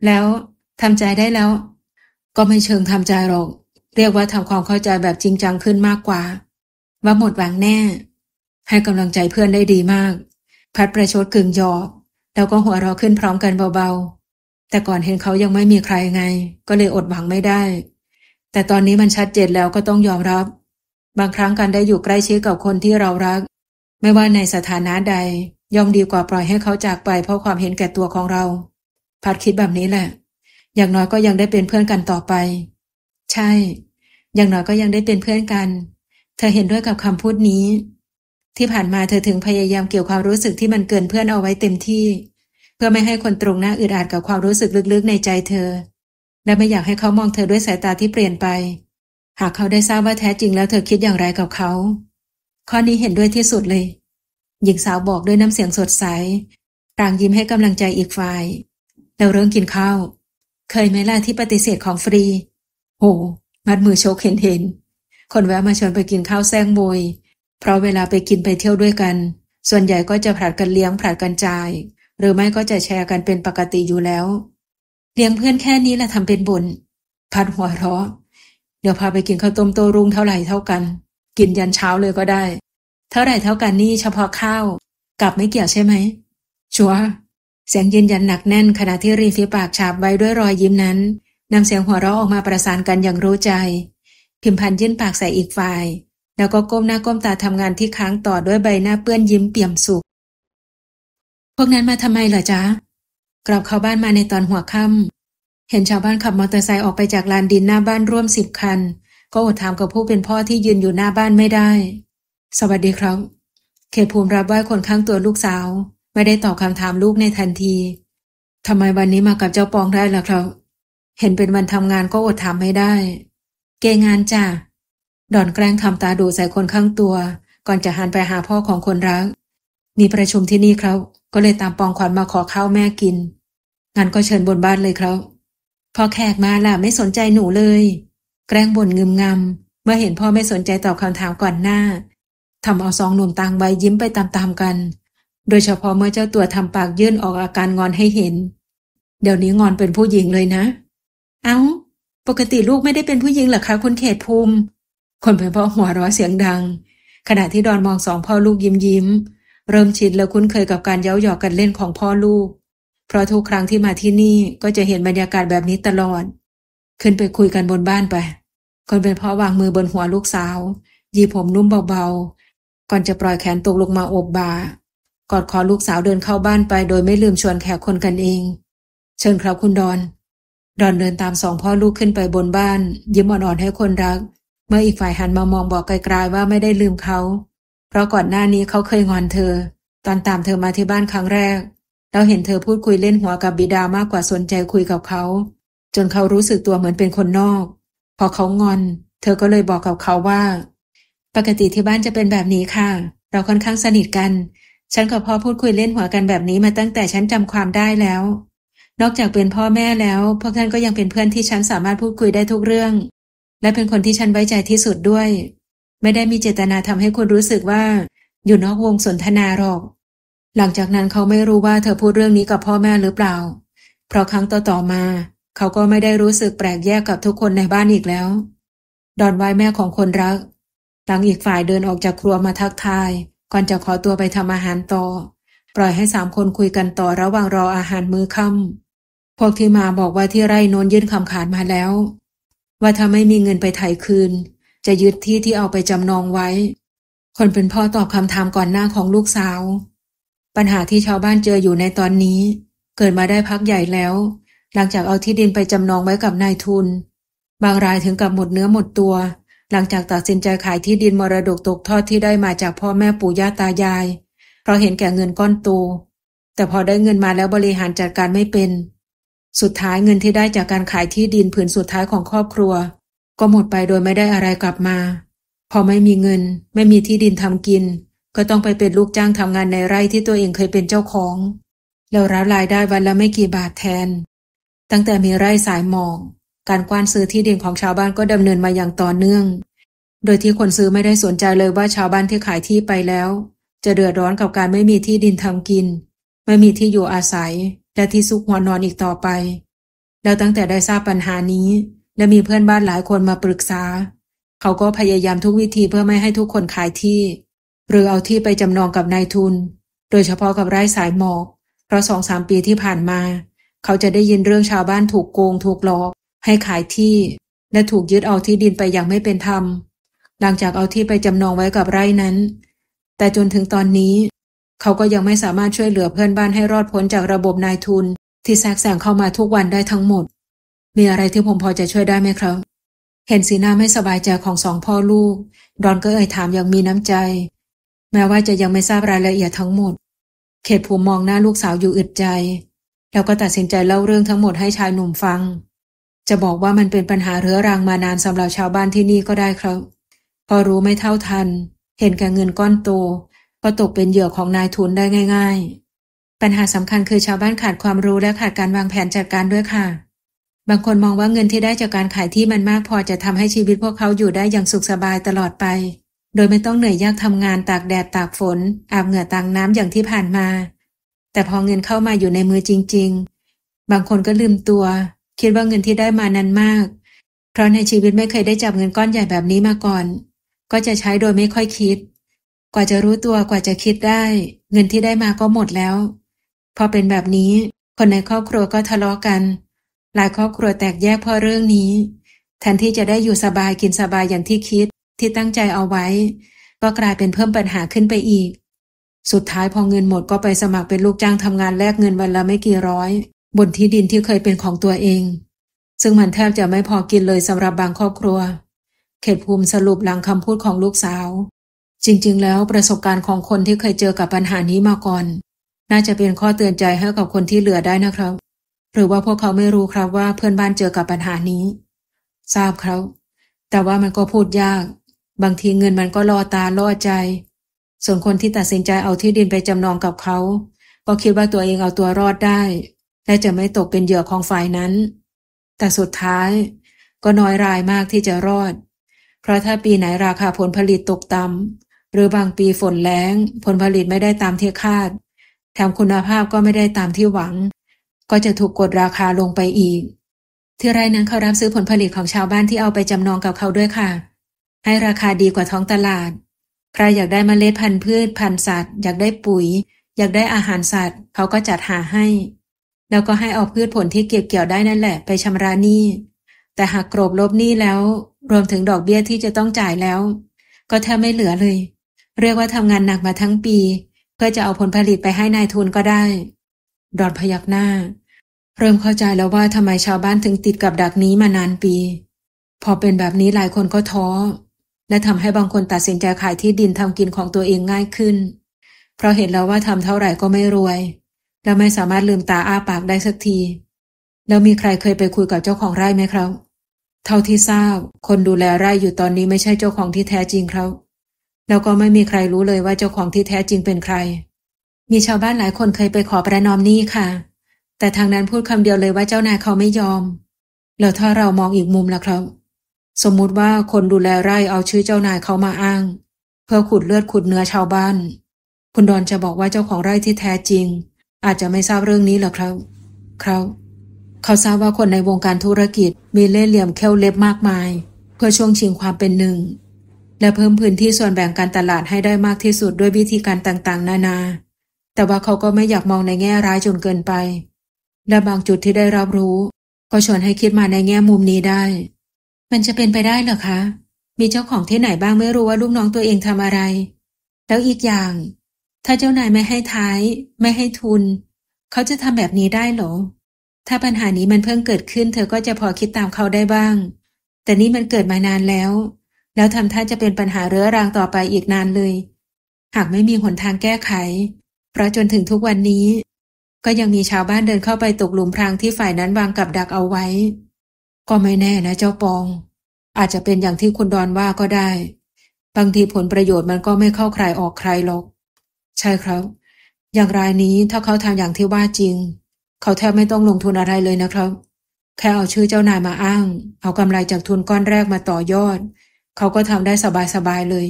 แล้วทำใจได้แล้ว ก็ไม่เชิงทำใจหรอก เรียกว่าทำความเข้าใจแบบจริงจังขึ้นมากกว่า ว่าหมดหวังแน่ ให้กำลังใจเพื่อนได้ดีมาก พัดประชดกึ่งยอกเราก็หัวเราะขึ้นพร้อมกันเบาๆ แต่ก่อนเห็นเขายังไม่มีใครไง ก็เลยอดหวังไม่ได้ แต่ตอนนี้มันชัดเจนแล้วก็ต้องยอมรับ บางครั้งการได้อยู่ใกล้ชิดกับคนที่เรารัก ไม่ว่าในสถานะใดย่อมดีกว่าปล่อยให้เขาจากไปเพราะความเห็นแก่ตัวของเราพัดคิดแบบนี้แหละ อย่างน้อยก็ยังได้เป็นเพื่อนกันต่อไป ใช่ อย่างน้อยก็ยังได้เป็นเพื่อนกัน เธอเห็นด้วยกับคำพูดนี้ที่ผ่านมาเธอถึงพยายามเกี่ยวความรู้สึกที่มันเกินเพื่อนเอาไว้เต็มที่ เพื่อไม่ให้คนตรงหน้าอึดอัดกับความรู้สึกลึกๆในใจเธอ และไม่อยากให้เขามองเธอด้วยสายตาที่เปลี่ยนไป หากเขาได้ทราบว่าแท้จริงแล้วเธอคิดอย่างไรกับเขา ข้อนี้เห็นด้วยที่สุดเลย หญิงสาวบอกด้วยน้ำเสียงสดใสรางยิ้มให้กำลังใจอีกฝ่ายแล้วเริ่มกินข้าวเคยไหมล่ะที่ปฏิเสธของฟรีโหมัดมือโชกเห็นเห็นคนแวะมาชวนไปกินข้าวแซงบวยเพราะเวลาไปกินไปเที่ยวด้วยกัน ส่วนใหญ่ก็จะผลัดกันเลี้ยงผลัดกันจ่าย หรือไม่ก็จะแชร์กันเป็นปกติอยู่แล้ว เลี้ยงเพื่อนแค่นี้แหละทำเป็นบนพัดหัวเราะเดี๋ยวพาไปกินข้าวต้มโตรุ่งเท่าไหร่เท่ากัน กินยันเช้าเลยก็ได้ เท่าไหร่เท่ากันนี่เฉพาะข้าว กลับไม่เกี่ยวใช่ไหมชัวเสียงยืนยันหนักแน่นขณะที่รีฟีปากฉาบไว้ด้วยรอยยิ้มนั้นนำเสียงหัวเราะออกมาประสานกันอย่างรู้ใจพิมพันยื่นปากใส่อีกฝ่ายแล้วก็ก้มหน้าก้มตาทำงานที่ค้างต่อด้วยใบหน้าเปื้อนยิ้มเปี่ยมสุขพวกนั้นมาทำไมเหรอจ๊ะ กลับเข้า บ้านมาในตอนหัวค่ำเห็นชาวบ้านขับมอเตอร์ไซค์ออกไปจากลานดินหน้าบ้านร่วมสิบคัน ก็อดถามกับผู้เป็นพ่อที่ยืนอยู่หน้าบ้านไม่ได้ สวัสดีครับ เขตภูมิรับไหว้คนข้างตัวลูกสาว ไม่ได้ตอบคำถามลูกในทันทีทำไมวันนี้มากับเจ้าปองได้ล่ะครับ เห็นเป็นวันทำงานก็อดถามไม่ได้ เกงานจ้ะดอนแกล้งทำ ตา ดู ใส่ คนข้างตัว ก่อนจะหันไปหาพ่อของคนรัก มีประชุมที่นี่ครับก็เลยตามปองขวัญมาขอข้าวแม่กิน งั้น ก็เชิญบนบ้านเลยครับพอแขกมาล่ะไม่สนใจหนูเลย แกล้งบ่นงึมงำเมื่อเห็นพ่อไม่สนใจตอบคำถามก่อนหน้า ทำ เอาสองหนุ่มต่างใบยิ้มไปตามๆกัน โดยเฉพาะเมื่อเจ้าตัวทำปากยื่นออกอาการงอนให้เห็น เดี๋ยวนี้งอนเป็นผู้หญิงเลยนะ เอา้า ปกติลูกไม่ได้เป็นผู้หญิงหรอคะคุณเขตภูมิคนเป็นพ่อหัวเราะเสียงดัง ขณะที่ดอนมองสองพ่อลูกยิ้มยิ้ม เริ่มชินและคุ้นเคยกับการเย้าหยอกกันเล่นของพ่อลูก เพราะทุกครั้งที่มาที่นี่ก็จะเห็นบรรยากาศแบบนี้ตลอด ขึ้นไปคุยกันบนบ้านไป คนเป็นพ่อวางมือบนหัวลูกสาวยีผมนุ่มเบาๆ ก่อนจะปล่อยแขนตกลงมาอบบ่ากอดคอลูกสาวเดินเข้าบ้านไปโดยไม่ลืมชวนแขกคนกันเอง เชิญครับคุณดอน ดอนเดินตามสองพ่อลูกขึ้นไปบนบ้าน ยิ้มอ่อนๆให้คนรักเมื่ออีกฝ่ายหันมามองบอกไกลๆว่าไม่ได้ลืมเขา เพราะก่อนหน้านี้เขาเคยงอนเธอ ตอนตามเธอมาที่บ้านครั้งแรก เราเห็นเธอพูดคุยเล่นหัวกับบิดามากกว่าสนใจคุยกับเขา จนเขารู้สึกตัวเหมือนเป็นคนนอก พอเขางอน เธอก็เลยบอกกับเขาว่า ปกติที่บ้านจะเป็นแบบนี้ค่ะ เราค่อนข้างสนิทกัน ฉันกับพ่อพูดคุยเล่นหัวกันแบบนี้มาตั้งแต่ฉันจำความได้แล้ว นอกจากเป็นพ่อแม่แล้วพวกท่านก็ยังเป็นเพื่อนที่ฉันสามารถพูดคุยได้ทุกเรื่องและเป็นคนที่ฉันไว้ใจที่สุดด้วย ไม่ได้มีเจตนาทำให้คุณรู้สึกว่า อยู่นอกวงสนทนาหรอก หลังจากนั้นเขาไม่รู้ว่าเธอพูดเรื่องนี้กับพ่อแม่หรือเปล่า เพราะครั้งต่อ ๆ มา เขาก็ไม่ได้รู้สึกแปลกแยกกับทุกคนในบ้านอีกแล้ว ดอนไว้แม่ของคนรักหลังอีกฝ่ายเดินออกจากครัวมาทักทาย ก่อนจะขอตัวไปทำอาหารต่อ ปล่อยให้สามคนคุยกันต่อระหว่างรออาหารมื้อค่ำพวกที่มาบอกว่าที่ไร่โนนยื่นคำขาดมาแล้วว่าถ้าไม่มีเงินไปไถ่คืนจะยึดที่ที่เอาไปจำนองไว้ คนเป็นพ่อตอบคำถามก่อนหน้าของลูกสาว ปัญหาที่ชาวบ้านเจออยู่ในตอนนี้ เกิดมาได้พักใหญ่แล้ว หลังจากเอาที่ดินไปจำนองไว้กับนายทุน บางรายถึงกับหมดเนื้อหมดตัว หลังจากตัดสินใจขายที่ดินมรดกตกทอดที่ได้มาจากพ่อแม่ปู่ย่าตายายเพราะเห็นแก่เงินก้อนโต แต่พอได้เงินมาแล้วบริหารจัดการไม่เป็นสุดท้ายเงินที่ได้จากการขายที่ดินผืนสุดท้ายของครอบครัว ก็หมดไปโดยไม่ได้อะไรกลับมา พอไม่มีเงินไม่มีที่ดินทำกิน ก็ต้องไปเป็นลูกจ้างทำงานในไร่ที่ตัวเองเคยเป็นเจ้าของแล้วรับรายได้วันละไม่กี่บาทแทน ตั้งแต่มีไร่สายหมอกการกว้านซื้อที่ดินของชาวบ้านก็ดำเนินมาอย่างต่อเนื่อง โดยที่คนซื้อไม่ได้สนใจเลยว่าชาวบ้านที่ขายที่ไปแล้ว จะเดือดร้อนกับการไม่มีที่ดินทำกิน ไม่มีที่อยู่อาศัยและที่ซุกหัวนอนอีกต่อไป แล้วตั้งแต่ได้ทราบปัญหานี้ และมีเพื่อนบ้านหลายคนมาปรึกษา เขาก็พยายามทุกวิธีเพื่อไม่ให้ทุกคนขายที่ หรือเอาที่ไปจำนองกับนายทุน โดยเฉพาะกับไร้สายหมอกเพราะสองสามปีที่ผ่านมา เขาจะได้ยินเรื่องชาวบ้านถูกโกงถูกหลอกให้ขายที่ และถูกยึดเอาที่ดินไปอย่างไม่เป็นธรรมหลังจากเอาที่ไปจำนองไว้กับไร้นั้น แต่จนถึงตอนนี้เขาก็ยังไม่สามารถช่วยเหลือเพื่อนบ้านให้รอดพ้นจากระบบนายทุน ที่แทรกแซงเข้ามาทุกวันได้ทั้งหมด มีอะไรที่ผมพอจะช่วยได้ไหมครับ เห็นสีหน้าไม่สบายใจของสองพ่อลูก ดอนก็เอ่ยถามอย่างมีน้ำใจ แม้ว่าจะยังไม่ทราบรายละเอียดทั้งหมด เขตภูมิมองหน้าลูกสาวอยู่อึดใจ แล้วก็ตัดสินใจเล่าเรื่องทั้งหมดให้ชายหนุ่มฟัง จะบอกว่ามันเป็นปัญหาเรื้อรังมานานสำหรับชาวบ้านที่นี่ก็ได้ครับ พอรู้ไม่เท่าทัน เห็นแก่เงินก้อนโตก็ตกเป็นเหยื่อของนายทุนได้ง่าย ๆ ปัญหาสำคัญคือชาวบ้านขาดความรู้และขาดการวางแผนจัดการด้วยค่ะ บางคนมองว่าเงินที่ได้จากการขายที่มันมากพอจะทำให้ชีวิตพวกเขาอยู่ได้อย่างสุขสบายตลอดไป โดยไม่ต้องเหนื่อยยากทำงานตากแดดตากฝน อาบเหงื่อตังน้ำอย่างที่ผ่านมา แต่พอเงินเข้ามาอยู่ในมือจริง ๆ บางคนก็ลืมตัว คิดว่าเงินที่ได้มานั้นมาก เพราะในชีวิตไม่เคยได้จับเงินก้อนใหญ่แบบนี้มาก่อน ก็จะใช้โดยไม่ค่อยคิดกว่าจะรู้ตัวกว่าจะคิดได้ เงินที่ได้มาก็หมดแล้ว พอเป็นแบบนี้ คนในครอบครัวก็ทะเลาะกัน หลายครอบครัวแตกแยกเพราะเรื่องนี้ แทนที่จะได้อยู่สบายกินสบายอย่างที่คิดที่ตั้งใจเอาไว้ ก็กลายเป็นเพิ่มปัญหาขึ้นไปอีก สุดท้ายพอเงินหมดก็ไปสมัครเป็นลูกจ้างทำงานแลกเงินวันละไม่กี่ร้อย บนที่ดินที่เคยเป็นของตัวเอง ซึ่งมันแทบจะไม่พอกินเลยสำหรับบางครอบครัว เขตภูมิสรุปหลังคำพูดของลูกสาวจริง ๆ แล้วประสบการณ์ของคนที่เคยเจอกับปัญหานี้มาก่อน น่าจะเป็นข้อเตือนใจให้กับคนที่เหลือได้นะครับ หรือว่าพวกเขาไม่รู้ครับว่าเพื่อนบ้านเจอกับปัญหานี้ ทราบครับ แต่ว่ามันก็พูดยาก บางทีเงินมันก็ล่อตาล่อใจ ส่วนคนที่ตัดสินใจเอาที่ดินไปจำนองกับเขาก็คิดว่าตัวเองเอาตัวรอดได้และจะไม่ตกเป็นเหยื่อของฝ่ายนั้น แต่สุดท้ายก็น้อยรายมากที่จะรอด เพราะถ้าปีไหนราคาผลผลิตตกต่ำหรือบางปีฝนแล้ง ผลผลิตไม่ได้ตามที่คาด แถมคุณภาพก็ไม่ได้ตามที่หวัง ก็จะถูกกดราคาลงไปอีก ที่ไรนั้นเขารับซื้อผลผลิตของชาวบ้านที่เอาไปจำนองกับเขาด้วยค่ะ ให้ราคาดีกว่าท้องตลาดใครอยากได้มเมล็ดพันธุ์พืชพันธุ์สัตว์อยากได้ปุ๋ย อยากได้อาหารสัตว์เขาก็จัดหาให้แล้วก็ให้เอาพืชผลที่เกี่ยวเกี่ยวได้นั่นแหละไปชำระหนี้แต่หากกรบลบหนี้แล้ว รวมถึงดอกเบี้ยที่จะต้องจ่ายแล้ว ก็แทบไม่เหลือเลยเรียกว่าทำงานหนักมาทั้งปีเพื่อจะเอาผลผลิตไปให้นายทุนก็ได้ดอนพยักหน้า เริ่มเข้าใจแล้วว่าทำไมชาวบ้านถึงติดกับดักนี้มานานปี พอเป็นแบบนี้หลายคนก็ท้อและทำให้บางคนตัดสินใจขายที่ดินทำกินของตัวเองง่ายขึ้น เพราะเห็นแล้วว่าทำเท่าไหร่ก็ไม่รวยและไม่สามารถลืมตาอ้าปากได้สักทีแล้วมีใครเคยไปคุยกับเจ้าของไร่ไหมครับ เท่าที่ทราบคนดูแลไร่อยู่ตอนนี้ไม่ใช่เจ้าของที่แท้จริงครับแล้วก็ไม่มีใครรู้เลยว่าเจ้าของที่แท้จริงเป็นใคร มีชาวบ้านหลายคนเคยไปขอประนอมนี้ค่ะ แต่ทางนั้นพูดคำเดียวเลยว่าเจ้านายเขาไม่ยอม แล้วถ้าเรามองอีกมุมล่ะครับ สมมุติว่าคนดูแลไร่เอาชื่อเจ้านายเขามาอ้าง เพื่อขุดเลือดขุดเนื้อชาวบ้าน คุณดอนจะบอกว่าเจ้าของไร่ที่แท้จริง อาจจะไม่ทราบเรื่องนี้หรอครับ ครับ เขาทราบว่าคนในวงการธุรกิจมีเล่ห์เหลี่ยมเข้วเล็บมากมาย เพื่อช่วงชิงความเป็นหนึ่งและเพิ่มพื้นที่ส่วนแบ่งการตลาดให้ได้มากที่สุดด้วยวิธีการต่างๆ นานา แต่ว่าเขาก็ไม่อยากมองในแง่ร้ายจนเกินไป และบางจุดที่ได้รับรู้ ก็ชวนให้คิดมาในแง่มุมนี้ได้ มันจะเป็นไปได้หรอคะ มีเจ้าของที่ไหนบ้างไม่รู้ว่าลูกน้องตัวเองทำอะไร แล้วอีกอย่าง ถ้าเจ้านายไม่ให้ท้าย ไม่ให้ทุน เขาจะทำแบบนี้ได้หรอ ถ้าปัญหานี้มันเพิ่งเกิดขึ้น เธอก็จะพอคิดตามเขาได้บ้าง แต่นี่มันเกิดมานานแล้วแล้วทำท่าจะเป็นปัญหาเรื้อรังต่อไปอีกนานเลย หากไม่มีหนทางแก้ไขเพราะจนถึงทุกวันนี้ ก็ยังมีชาวบ้านเดินเข้าไปตกหลุมพรางที่ฝ่ายนั้นวางกับดักเอาไว้ ก็ไม่แน่นะเจ้าปอง อาจจะเป็นอย่างที่คุณดอนว่าก็ได้ บางทีผลประโยชน์มันก็ไม่เข้าใครออกใครหรอก ใช่ครับ อย่างรายนี้ถ้าเขาทำอย่างที่ว่าจริง เขาแทบไม่ต้องลงทุนอะไรเลยนะครับ แค่เอาชื่อเจ้านายมาอ้าง เอากำไรจากทุนก้อนแรกมาต่อยอดเขาก็ทำได้สบายๆ เลย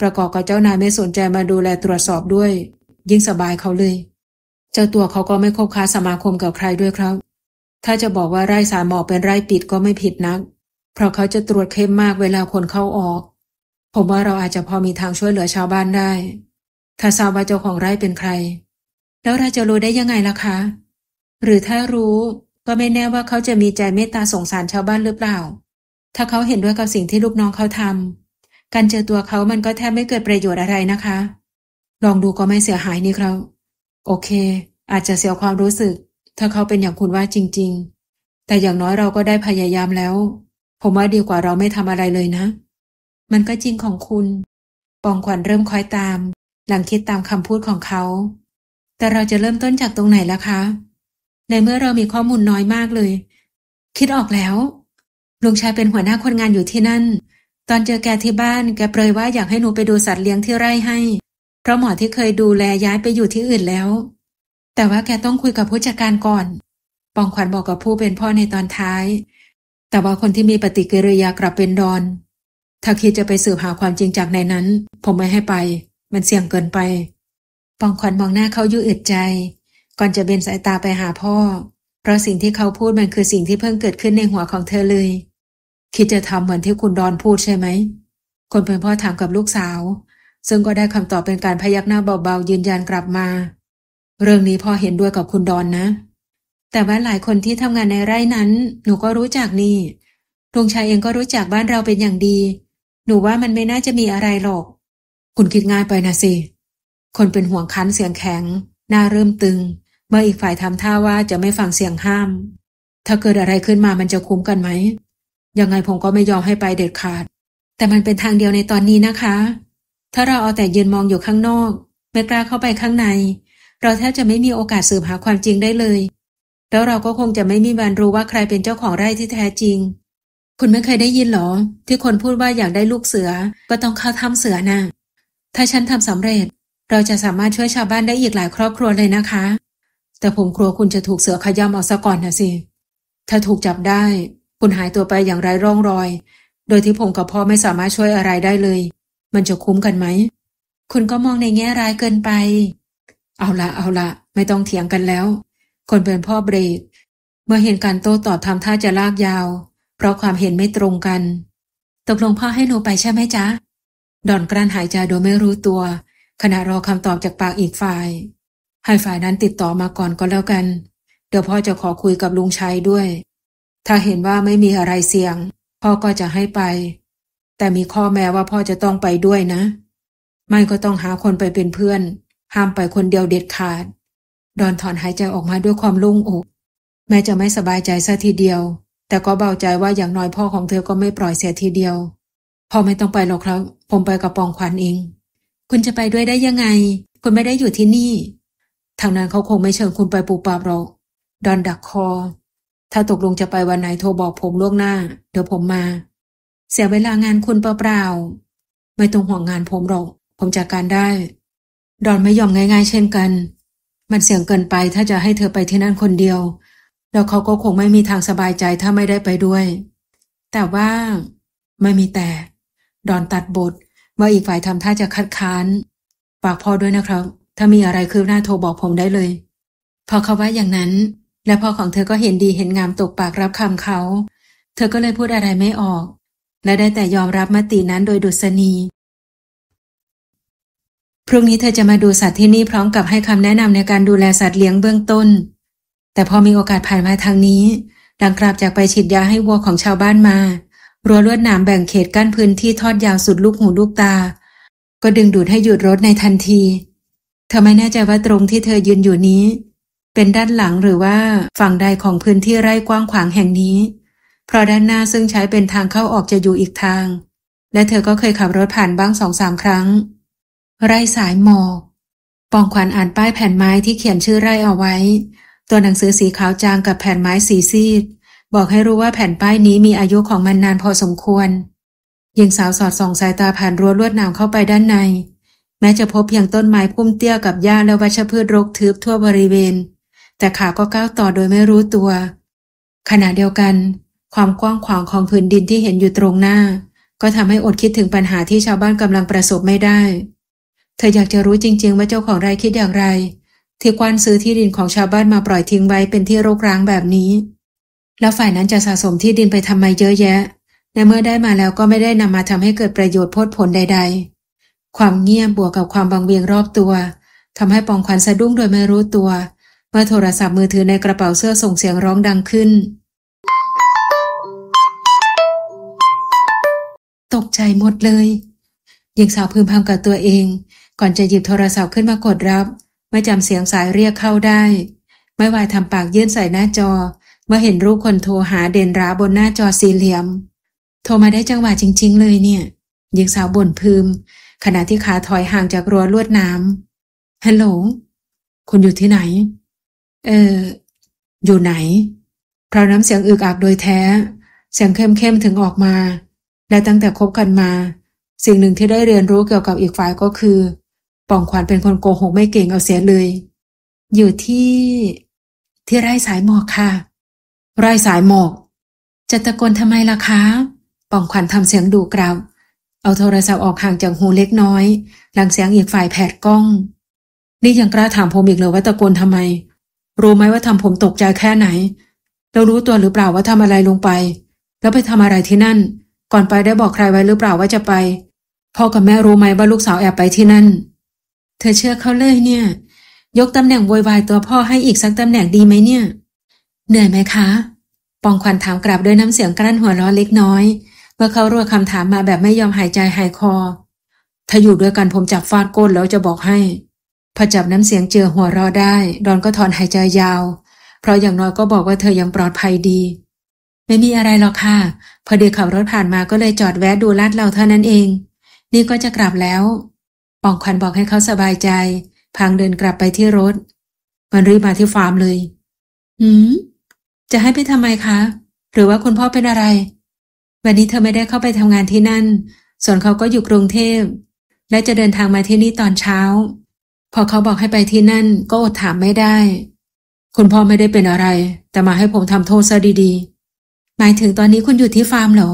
ประกอบกับเจ้านายไม่สนใจมาดูแลตรวจสอบด้วย ยิ่งสบายเขาเลย เจ้าตัวเขาก็ไม่คบค้าสมาคมกับใครด้วยครับ ถ้าจะบอกว่าไร่สารหมอเป็นไร่ปิดก็ไม่ผิดนัก เพราะเขาจะตรวจเข้มมากเวลาคนเข้าออก ผมว่าเราอาจจะพอมีทางช่วยเหลือชาวบ้านได้ ถ้าทราบว่าเจ้าของไร่เป็นใคร แล้วเราจะรู้ได้ยังไงล่ะคะ หรือถ้ารู้ก็ไม่แน่ว่าเขาจะมีใจเมตตาสงสารชาวบ้านหรือเปล่าถ้าเขาเห็นด้วยกับสิ่งที่ลูกน้องเขาทำ การเจอตัวเขา มันก็แทบไม่เกิดประโยชน์อะไรนะคะ ลองดูก็ไม่เสียหายนี่ครับโอเค อาจจะเสียความรู้สึก ถ้าเขาเป็นอย่างคุณว่าจริงๆ แต่อย่างน้อยเราก็ได้พยายามแล้ว ผมว่าดีกว่าเราไม่ทำอะไรเลยนะ มันก็จริงของคุณ ปองขวัญเริ่มคอยตาม หลังคิดตามคำพูดของเขา แต่เราจะเริ่มต้นจากตรงไหนล่ะคะ ในเมื่อเรามีข้อมูลน้อยมากเลย คิดออกแล้วลุงชายเป็นหัวหน้าคนงานอยู่ที่นั่น ตอนเจอแกที่บ้าน แกเปรยว่าอยากให้หนูไปดูสัตว์เลี้ยงที่ไร่ให้ เพราะหมอที่เคยดูแลย้ายไปอยู่ที่อื่นแล้ว แต่ว่าแกต้องคุยกับผู้จัดการก่อน ปองขวัญบอกกับผู้เป็นพ่อในตอนท้าย แต่ว่าคนที่มีปฏิกิริยากลับเป็นดอน ถ้าคิดจะไปสืบหาความจริงจากในนั้น ผมไม่ให้ไป มันเสี่ยงเกินไป ปองขวัญมองหน้าเขายุ่อึดใจ ก่อนจะเบนสายตาไปหาพ่อ เพราะสิ่งที่เขาพูดมันคือสิ่งที่เพิ่งเกิดขึ้นในหัวของเธอเลยคิดจะทำเหมือนที่คุณดอนพูดใช่ไหม คนเป็นพ่อถามกับลูกสาว ซึ่งก็ได้คำตอบเป็นการพยักหน้าเบาๆยืนยันกลับมา เรื่องนี้พ่อเห็นด้วยกับคุณดอนนะ แต่ว่าหลายคนที่ทำงานในไร่นั้น หนูก็รู้จักนี่ลุงชายเองก็รู้จักบ้านเราเป็นอย่างดี หนูว่ามันไม่น่าจะมีอะไรหรอก คุณคิดง่ายไปนะสิ คนเป็นห่วงคันเสียงแข็งหน้าเริ่มตึง เมื่ออีกฝ่ายทำท่าว่าจะไม่ฟังเสียงห้าม ถ้าเกิดอะไรขึ้นมา มันจะคุ้มกันไหมยังไงผมก็ไม่ยอมให้ไปเด็ดขาด แต่มันเป็นทางเดียวในตอนนี้นะคะ ถ้าเราเอาแต่ยืนมองอยู่ข้างนอก ไม่กล้าเข้าไปข้างใน เราแทบจะไม่มีโอกาสสืบหาความจริงได้เลย แล้วเราก็คงจะไม่มีวันรู้ว่าใครเป็นเจ้าของไร่ที่แท้จริง คุณไม่เคยได้ยินหรอ ที่คนพูดว่าอยากได้ลูกเสือก็ต้องเข้าถ้ำเสือนะ่ะ ถ้าฉันทำสำเร็จเราจะสามารถช่วยชาวบ้านได้อีกหลายครอบครัวเลยนะคะ แต่ผมกลัวคุณจะถูกเสือขย้ำเอาซะก่อนนะสิ ถ้าถูกจับได้คุณหายตัวไปอย่างไร้ร่องรอย โดยที่ผมกับพ่อไม่สามารถช่วยอะไรได้เลย มันจะคุ้มกันไหม คุณก็มองในแง่ร้ายเกินไป เอาละ เอาละไม่ต้องเถียงกันแล้ว คนเป็นพ่อเบรก เมื่อเห็นการโต้ตอบทำท่าจะลากยาว เพราะความเห็นไม่ตรงกัน ตกลงพ่อให้หนูไปใช่ไหมจ๊ะดอนกลั้นหายใจโดยไม่รู้ตัว ขณะรอคำตอบจากปากอีกฝ่าย ให้ฝ่ายนั้นติดต่อมาก่อนก็แล้วกัน เดี๋ยวพ่อจะขอคุยกับลุงชัยด้วยถ้าเห็นว่าไม่มีอะไรเสี่ยงพ่อก็จะให้ไป แต่มีข้อแม้ว่าพ่อจะต้องไปด้วยนะ ไม่ก็ต้องหาคนไปเป็นเพื่อน ห้ามไปคนเดียวเด็ดขาด ดอนถอนหายใจออกมาด้วยความลุ่งอกแม้จะไม่สบายใจซะทีเดียว แต่ก็เบาใจว่าอย่างน้อยพ่อของเธอก็ไม่ปล่อยเสียทีเดียว พ่อไม่ต้องไปหรอกครับ ผมไปกับปองขวัญเอง คุณจะไปด้วยได้ยังไง คุณไม่ได้อยู่ที่นี่ ทางนั้นเขาคงไม่เชิญคุณไปปูปาบหรอกดอนดักคอถ้าตกลงจะไปวันไหนโทรบอกผมล่วงหน้าเดี๋ยวผมมา เสียเวลางานคุณเปล่าๆไม่ต้องห่วงงานผมหรอก ผมจัดการได้ ดอนไม่ยอมง่าย ๆ เช่นกัน มันเสี่ยงเกินไป ถ้าจะให้เธอไปที่นั่นคนเดียว แล้วเขาก็คงไม่มีทางสบายใจถ้าไม่ได้ไปด้วย แต่ว่าไม่มีแต่ ดอนตัดบทเมื่ออีกฝ่ายทำท่าจะคัดค้านฝากพ่อด้วยนะครับ ถ้ามีอะไรคืบหน้าโทรบอกผมได้เลย พอเขาว่าอย่างนั้นและพ่อของเธอก็เห็นดีเห็นงามตกปากรับคำเขา เธอก็เลยพูดอะไรไม่ออก และได้แต่ยอมรับมตินั้นโดยดุษณี พรุ่งนี้เธอจะมาดูสัตว์ที่นี่พร้อมกับให้คำแนะนำในการดูแลสัตว์เลี้ยงเบื้องต้น แต่พอมีโอกาสผ่านมาทางนี้ ดังกลับจากไปฉีดยาให้วัวของชาวบ้านมารัวลวดหนามแบ่งเขตกั้นพื้นที่ทอดยาวสุดลูกหูลูกตา ก็ดึงดูดให้หยุดรถในทันทีเธอไม่แน่ใจว่าตรงที่เธอยืนอยู่นี้เป็นด้านหลังหรือว่าฝั่งใดของพื้นที่ไร่กว้างขวางแห่งนี้ เพราะด้านหน้าซึ่งใช้เป็นทางเข้าออกจะอยู่อีกทาง และเธอก็เคยขับรถผ่านบ้างสองสามครั้ง ไร่สายหมอก ปองขวัญอ่านป้ายแผ่นไม้ที่เขียนชื่อไร่เอาไว้ ตัวหนังสือสีขาวจางกับแผ่นไม้สีซีด บอกให้รู้ว่าแผ่นป้ายนี้มีอายุของมันนานพอสมควร หญิงสาวสอดส่องสายตาผ่านรั้วลวดหนามเข้าไปด้านใน แม้จะพบเพียงต้นไม้พุ่มเตี้ยกับหญ้าและวัชพืชรกทึบทั่วบริเวณแต่ขาก็ก้าวต่อโดยไม่รู้ตัว ขณะเดียวกัน ความกว้างขวางของพื้นดินที่เห็นอยู่ตรงหน้า ก็ทำให้อดคิดถึงปัญหาที่ชาวบ้านกำลังประสบไม่ได้เธออยากจะรู้จริงๆว่าเจ้าของไร่คิดอย่างไร ที่กว้านซื้อที่ดินของชาวบ้านมาปล่อยทิ้งไว้เป็นที่รกร้างแบบนี้ แล้วฝ่ายนั้นจะสะสมที่ดินไปทำไมเยอะแยะในเมื่อได้มาแล้วก็ไม่ได้นำมาทำให้เกิดประโยชน์พดผลใด ๆ ความเงียบบวกกับความบางเวียงรอบตัวทำให้ปองขวัญสะดุ้งโดยไม่รู้ตัวเมื่อโทรศัพท์มือถือในกระเป๋าเสื้อส่งเสียงร้องดังขึ้น ตกใจหมดเลยหญิงสาวพึมพำกับตัวเอง ก่อนจะหยิบโทรศัพท์ขึ้นมากดรับ ไม่จำเสียงสายเรียกเข้าได้ ไม่วายทำปากยื่นใส่หน้าจอ เมื่อเห็นรูปคนโทรหาเด่นร้าบนหน้าจอสี่เหลี่ยม โทรมาได้จังหวะจริงๆ เลยเนี่ยหญิงสาวบ่นพึมขณะที่ขาถอยห่างจากรั้วลวดน้ำฮัลโหลคุณอยู่ที่ไหนเอออยู่ไหนพราวน้ำเสียงอึกอักโดยแท้ เสียงเข้มเข้มถึงออกมา และตั้งแต่คบกันมา สิ่งหนึ่งที่ได้เรียนรู้เกี่ยวกับอีกฝ่ายก็คือป่องขวัญเป็นคนโกหกไม่เก่งเอาเสียเลย อยู่ที่ ที่ไร่สายหมอกค่ะ ไร่สายหมอก จะตะโกนทำไมล่ะคะป่องขวัญทำเสียงดุกราบเอาโทรศัพท์ออกห่างจากหูเล็กน้อย หลังเสียงอีกฝ่ายแผดกล้อง นี่ยังกล้าถามผมอีกเลยว่าตะโกนทำไมรู้ไหมว่าทำผมตกใจแค่ไหนแล้วรู้ตัวหรือเปล่าว่าทำอะไรลงไป แล้วไปทำอะไรที่นั่น ก่อนไปได้บอกใครไว้หรือเปล่าว่าจะไป พ่อกับแม่รู้ไหมว่าลูกสาวแอบไปที่นั่น เธอเชื่อเขาเลยเนี่ย ยกตำแหน่งโวยวายตัวพ่อให้อีกสักตำแหน่งดีไหมเนี่ย เหนื่อยไหมคะ ปองควันถามกลับด้วยน้ำเสียงกลั้นหัวเราะเล็กน้อยเมื่อเขารัวคำถามมาแบบไม่ยอมหายใจหายคอ ถ้าอยู่ด้วยกันผมจับฟาดก้นแล้วจะบอกให้พอจับน้ำเสียงเจือหัวรอได้ ดอนก็ถอนหายใจยาว เพราะอย่างน้อยก็บอกว่าเธอยังปลอดภัยดี ไม่มีอะไรหรอกค่ะ พอเดือขับรถผ่านมาก็เลยจอดแวะดูลาดเราเท่านั้นเอง นี่ก็จะกลับแล้ว ปองควันบอกให้เขาสบายใจ พังเดินกลับไปที่รถ มันรีบมาที่ฟาร์มเลย หืม จะให้ไปทำไมคะ หรือว่าคุณพ่อเป็นอะไร วันนี้เธอไม่ได้เข้าไปทำงานที่นั่น ส่วนเขาก็อยู่กรุงเทพ และจะเดินทางมาที่นี่ตอนเช้าพอเขาบอกให้ไปที่นั่น ก็อดถามไม่ได้ คุณพ่อไม่ได้เป็นอะไร แต่มาให้ผมทำโทษซะดีๆ หมายถึงตอนนี้คุณอยู่ที่ฟาร์มเหรอ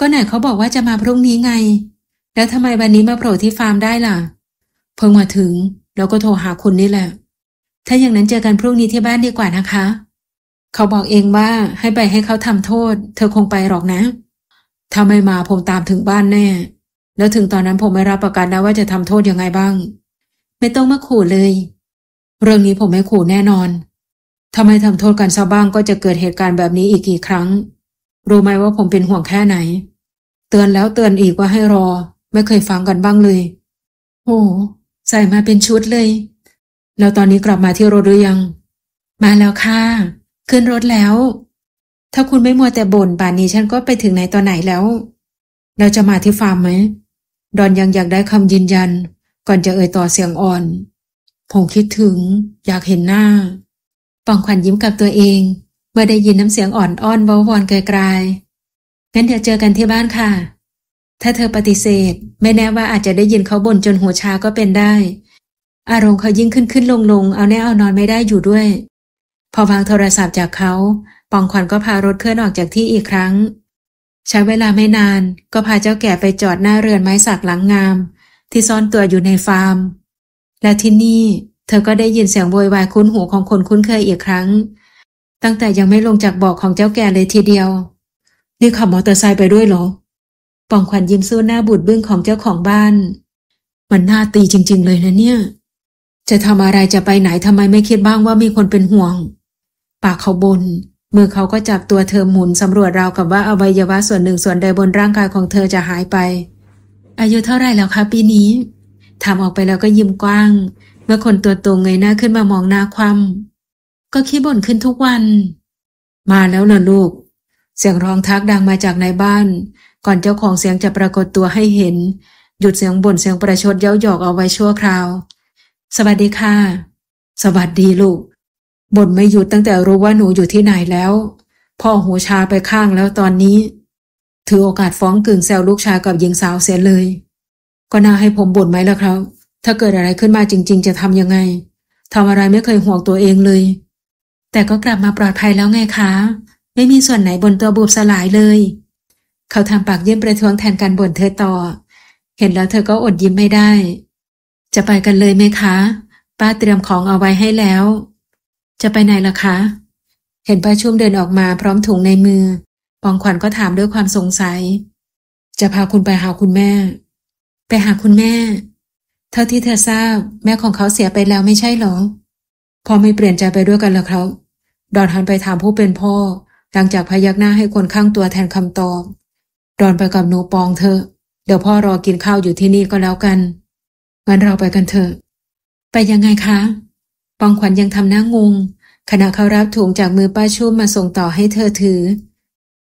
ก็ไหนเขาบอกว่าจะมาพรุ่งนี้ไง แล้วทำไมวันนี้มาโผล่ที่ฟาร์มได้ล่ะ เพิ่งมาถึง แล้วก็โทรหาคุณนี่แหละ ถ้าอย่างนั้นเจอกันพรุ่งนี้ที่บ้านดีกว่านะคะ เขาบอกเองว่าให้ไปให้เขาทำโทษ เธอคงไปหรอกนะถ้าไม่มาผมตามถึงบ้านแน่ แล้วถึงตอนนั้นผมไม่รับประกันนะว่าจะทำโทษยังไงบ้างไม่ต้องมาขู่เลย เรื่องนี้ผมไม่ขู่แน่นอนทำไมทำโทษกันซะบ้างก็จะเกิดเหตุการณ์แบบนี้อีกกี่ครั้ง รู้ไหมว่าผมเป็นห่วงแค่ไหน เตือนแล้วเตือนอีกว่าให้รอ ไม่เคยฟังกันบ้างเลยโอ้ใส่มาเป็นชุดเลย แล้วตอนนี้กลับมาที่รถหรือยัง มาแล้วค่ะขึ้นรถแล้ว ถ้าคุณไม่มัวแต่บ่นป่านนี้ฉันก็ไปถึงไหนตอนไหนแล้ว เราจะมาที่ฟาร์มไหมดอนยังอยากได้คำยืนยันก่อนจะเอ่ยต่อเสียงอ่อนผมคิดถึง อยากเห็นหน้า ปองขวัญยิ้มกับตัวเอง เมื่อได้ยินน้ำเสียงอ่อนอ้อนเบาวอนไกลไกลงั้นเดี๋ยวเจอกันที่บ้านค่ะ ถ้าเธอปฏิเสธไม่แน่ว่าอาจจะได้ยินเขาบ่นจนหัวชาก็เป็นได้ อารมณ์เขายิ่งขึ้นขึ้นลงลงเอาแน่เอานอนไม่ได้อยู่ด้วย พอวางโทรศัพท์จากเขา ปองขวัญก็พารถเคลื่อนออกจากที่อีกครั้ง ใช้เวลาไม่นานก็พาเจ้าแก่ไปจอดหน้าเรือนไม้สักหลังงามที่ซ่อนตัวอยู่ในฟาร์ม และที่นี่ เธอก็ได้ยินเสียงโวยวายคุ้นหูของคนคุ้นเคยอีกครั้ง ตั้งแต่ยังไม่ลงจากบ่อของเจ้าแก่เลยทีเดียว นี่ขับมอเตอร์ไซค์ไปด้วยเหรอปองขวัญยิ้มสู้หน้าบูดบึ้งของเจ้าของบ้าน มันน่าตีจริงๆเลยนะเนี่ย จะทำอะไรจะไปไหนทำไมไม่คิดบ้างว่ามีคนเป็นห่วง ปากเขาบนมือเขาก็จับตัวเธอหมุนสำรวจราวกับว่าอวัยวะส่วนหนึ่งส่วนใดบนร่างกายของเธอจะหายไปอายุเท่าไรแล้วคะ ปีนี้ถามออกไปแล้วก็ยิ้มกว้าง เมื่อคนตัวโตงเงยหน้าขึ้นมามองหน้าคว่ำก็ขี้บ่นขึ้นทุกวัน มาแล้วนะลูก เสียงร้องทักดังมาจากในบ้าน ก่อนเจ้าของเสียงจะปรากฏตัวให้เห็น หยุดเสียงบ่นเสียงประชดเย้าหยอกเอาไว้ชั่วคราว สวัสดีค่ะ สวัสดีลูก บ่นไม่หยุดตั้งแต่รู้ว่าหนูอยู่ที่ไหนแล้ว พ่อหูชาไปข้างแล้วตอนนี้ถือโอกาสฟ้องกึ่งแซวลูกชายกับหญิงสาวเสียเลย ก็น่าให้ผมบ่นไหมล่ะครับ ถ้าเกิดอะไรขึ้นมาจริงๆ จะทำยังไงทำอะไรไม่เคยห่วงตัวเองเลย แต่ก็กลับมาปลอดภัยแล้วไงคะ ไม่มีส่วนไหนบนตัวบูบสลายเลย เขาทำปากเยี่ยมประท้วงแทนการบ่นเธอต่อ เห็นแล้วเธอก็อดยิ้มไม่ได้ จะไปกันเลยไหมคะ ป้าเตรียมของเอาไว้ให้แล้ว จะไปไหนล่ะคะ เห็นป้าชุ่มเดินออกมาพร้อมถุงในมือปองขวัญก็ถามด้วยความสงสัย จะพาคุณไปหาคุณแม่ ไปหาคุณแม่ เท่าที่เธอทราบแม่ของเขาเสียไปแล้วไม่ใช่หรอพอไม่เปลี่ยนใจไปด้วยกันแล้วครับดอนหันไปถามผู้เป็นพ่อ หลังจากพยักหน้าให้คนข้างตัวแทนคำตอบ ดอนไปกับหนูปองเธอ เดี๋ยวพ่อรอกินข้าวอยู่ที่นี่ก็แล้วกัน งั้นเราไปกันเถอะไปยังไงคะ ปองขวัญยังทำหน้างงขณะเขารับถุงจากมือป้าชุ่มมาส่งต่อให้เธอถือ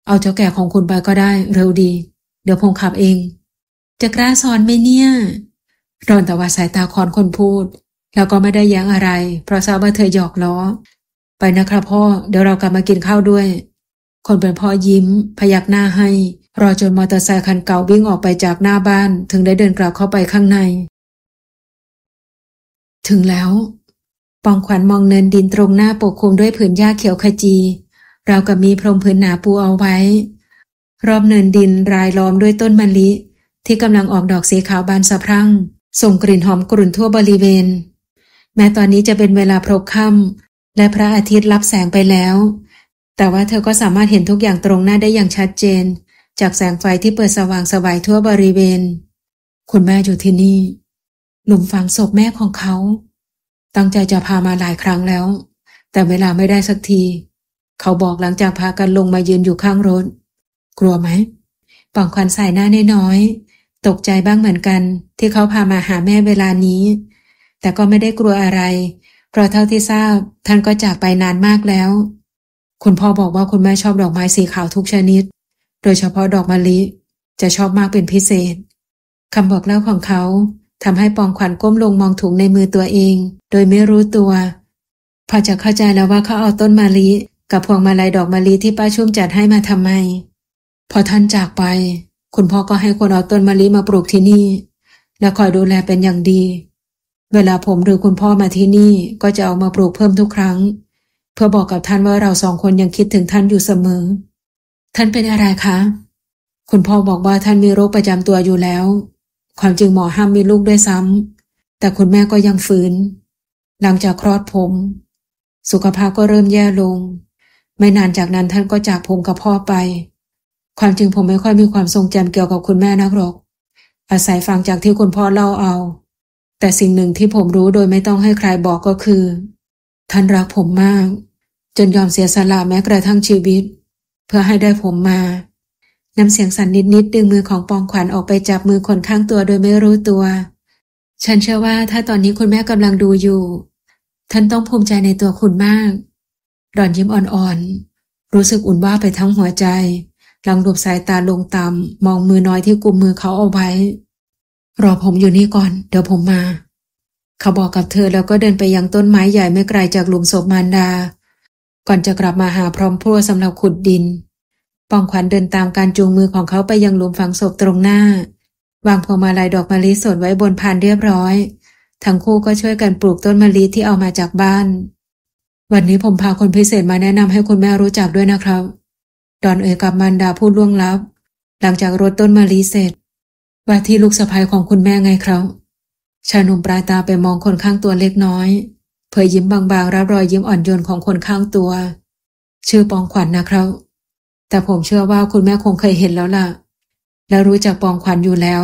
เอาเจ้าแก่ของคุณไปก็ได้เร็วดี เดี๋ยวผมขับเอง จะกล้าสอนไหมเนี่ย รอนแต่ว่าสายตาคอนคนพูดแล้วก็ไม่ได้ยั้งอะไร เพราะทราบว่าเธอหยอกล้อ ไปนะครับพ่อเดี๋ยวเรากลับมากินข้าวด้วย คนเป็นพ่อยิ้มพยักหน้าให้รอจนมอเตอร์ไซค์คันเก่าวิ่งออกไปจากหน้าบ้าน ถึงได้เดินกลับเข้าไปข้างใน ถึงแล้ว ปองขวัญมองเนินดินตรงหน้าปกคลุมด้วยผืนหญ้าเขียวขจีเรากับมีพรมพื้นหนาปูเอาไว้ รอบเนินดินรายล้อมด้วยต้นมะลิที่กำลังออกดอกสีขาวบานสะพรั่ง ส่งกลิ่นหอมกรุ่นทั่วบริเวณ แม้ตอนนี้จะเป็นเวลาพรบค่ำและพระอาทิตย์รับแสงไปแล้ว แต่ว่าเธอก็สามารถเห็นทุกอย่างตรงหน้าได้อย่างชัดเจน จากแสงไฟที่เปิดสว่างสบายทั่วบริเวณ คุณแม่อยู่ที่นี่หลุมฝังศพแม่ของเขา ตั้งใจจะพามาหลายครั้งแล้ว แต่เวลาไม่ได้สักทีเขาบอกหลังจากพากันลงมายืนอยู่ข้างรถ กลัวไหมป่องควันส่หน้าน้อยๆตกใจบ้างเหมือนกันที่เขาพามาหาแม่เวลานี้ แต่ก็ไม่ได้กลัวอะไร เพราะเท่าที่ทราบท่านก็จากไปนานมากแล้ว คุณพ่อบอกว่าคุณแม่ชอบดอกไม้สีขาวทุกชนิด โดยเฉพาะดอกมะลิจะชอบมากเป็นพิเศษคำบอกเล่าของเขาทำให้ปองขวัญก้มลงมองถุงในมือตัวเอง โดยไม่รู้ตัว พอจะเข้าใจแล้วว่าเขาเอาต้นมะลิกับพวงมาลัยดอกมะลิที่ป้าชุ่มจัดให้มาทำไม พอท่านจากไป คุณพ่อก็ให้คนเอาต้นมะลิมาปลูกที่นี่ และคอยดูแลเป็นอย่างดี เวลาผมหรือคุณพ่อมาที่นี่ก็จะเอามาปลูกเพิ่มทุกครั้ง เพื่อบอกกับท่านว่าเราสองคนยังคิดถึงท่านอยู่เสมอ ท่านเป็นอะไรคะ คุณพ่อบอกว่าท่านมีโรคประจำตัวอยู่แล้ว ความจริงหมอห้ามมีลูกด้วยซ้ำแต่คุณแม่ก็ยังฝืนหลังจากคลอดผม สุขภาพก็เริ่มแย่ลงไม่นานจากนั้นท่านก็จากผมกับพ่อไป ความจริงผมไม่ค่อยมีความทรงจำเกี่ยวกับคุณแม่นักหรอก อาศัยฟังจากที่คุณพ่อเล่าเอา แต่สิ่งหนึ่งที่ผมรู้โดยไม่ต้องให้ใครบอกก็คือ ท่านรักผมมาก จนยอมเสียสละแม้กระทั่งชีวิต เพื่อให้ได้ผมมาน้ำเสียงสั่นนิดนิดดึงมือของปองขวัญออกไปจับมือคนข้างตัวโดยไม่รู้ตัว ฉันเชื่อว่าถ้าตอนนี้คุณแม่กำลังดูอยู่ ท่านต้องภูมิใจในตัวคุณมากดอนยิ้มอ่อนๆ รู้สึกอุ่นว่าไปทั้งหัวใจหลังหลบสายตาลงต่ำมองมือน้อยที่กุมมือเขาเอาไว้ รอผมอยู่นี่ก่อน เดี๋ยวผมมา เขาบอกกับเธอแล้วก็เดินไปยังต้นไม้ใหญ่ไม่ไกลจากหลุมศพมารดา ก่อนจะกลับมาหาพร้อมพวัวสำหรับขุดดิน ปองขวัญเดินตามการจูงมือของเขาไปยังหลุมฝังศพตรงหน้า วางพวงมาลัยดอกมะลิสดไว้บนพานเรียบร้อย ทั้งคู่ก็ช่วยกันปลูกต้นมะลิที่เอามาจากบ้านวันนี้ผมพาคนพิเศษมาแนะนำให้คุณแม่รู้จักด้วยนะครับ ดอนเอ๋ยกับมันดาพูดล่วงลับ หลังจากรถต้นมาลีเสร็จ ว่าที่ลูกสะพภ้ของคุณแม่ไงครับ ชายหนุ่มปลายตาไปมองคนข้างตัวเล็กน้อย เผยยิ้มบางๆรับรอยยิ้มอ่อนโยนของคนข้างตัว ชื่อปองขวัญนนะครับ แต่ผมเชื่อว่าคุณแม่คงเคยเห็นแล้วล่ะ และรู้จักปองขวัญอยู่แล้ว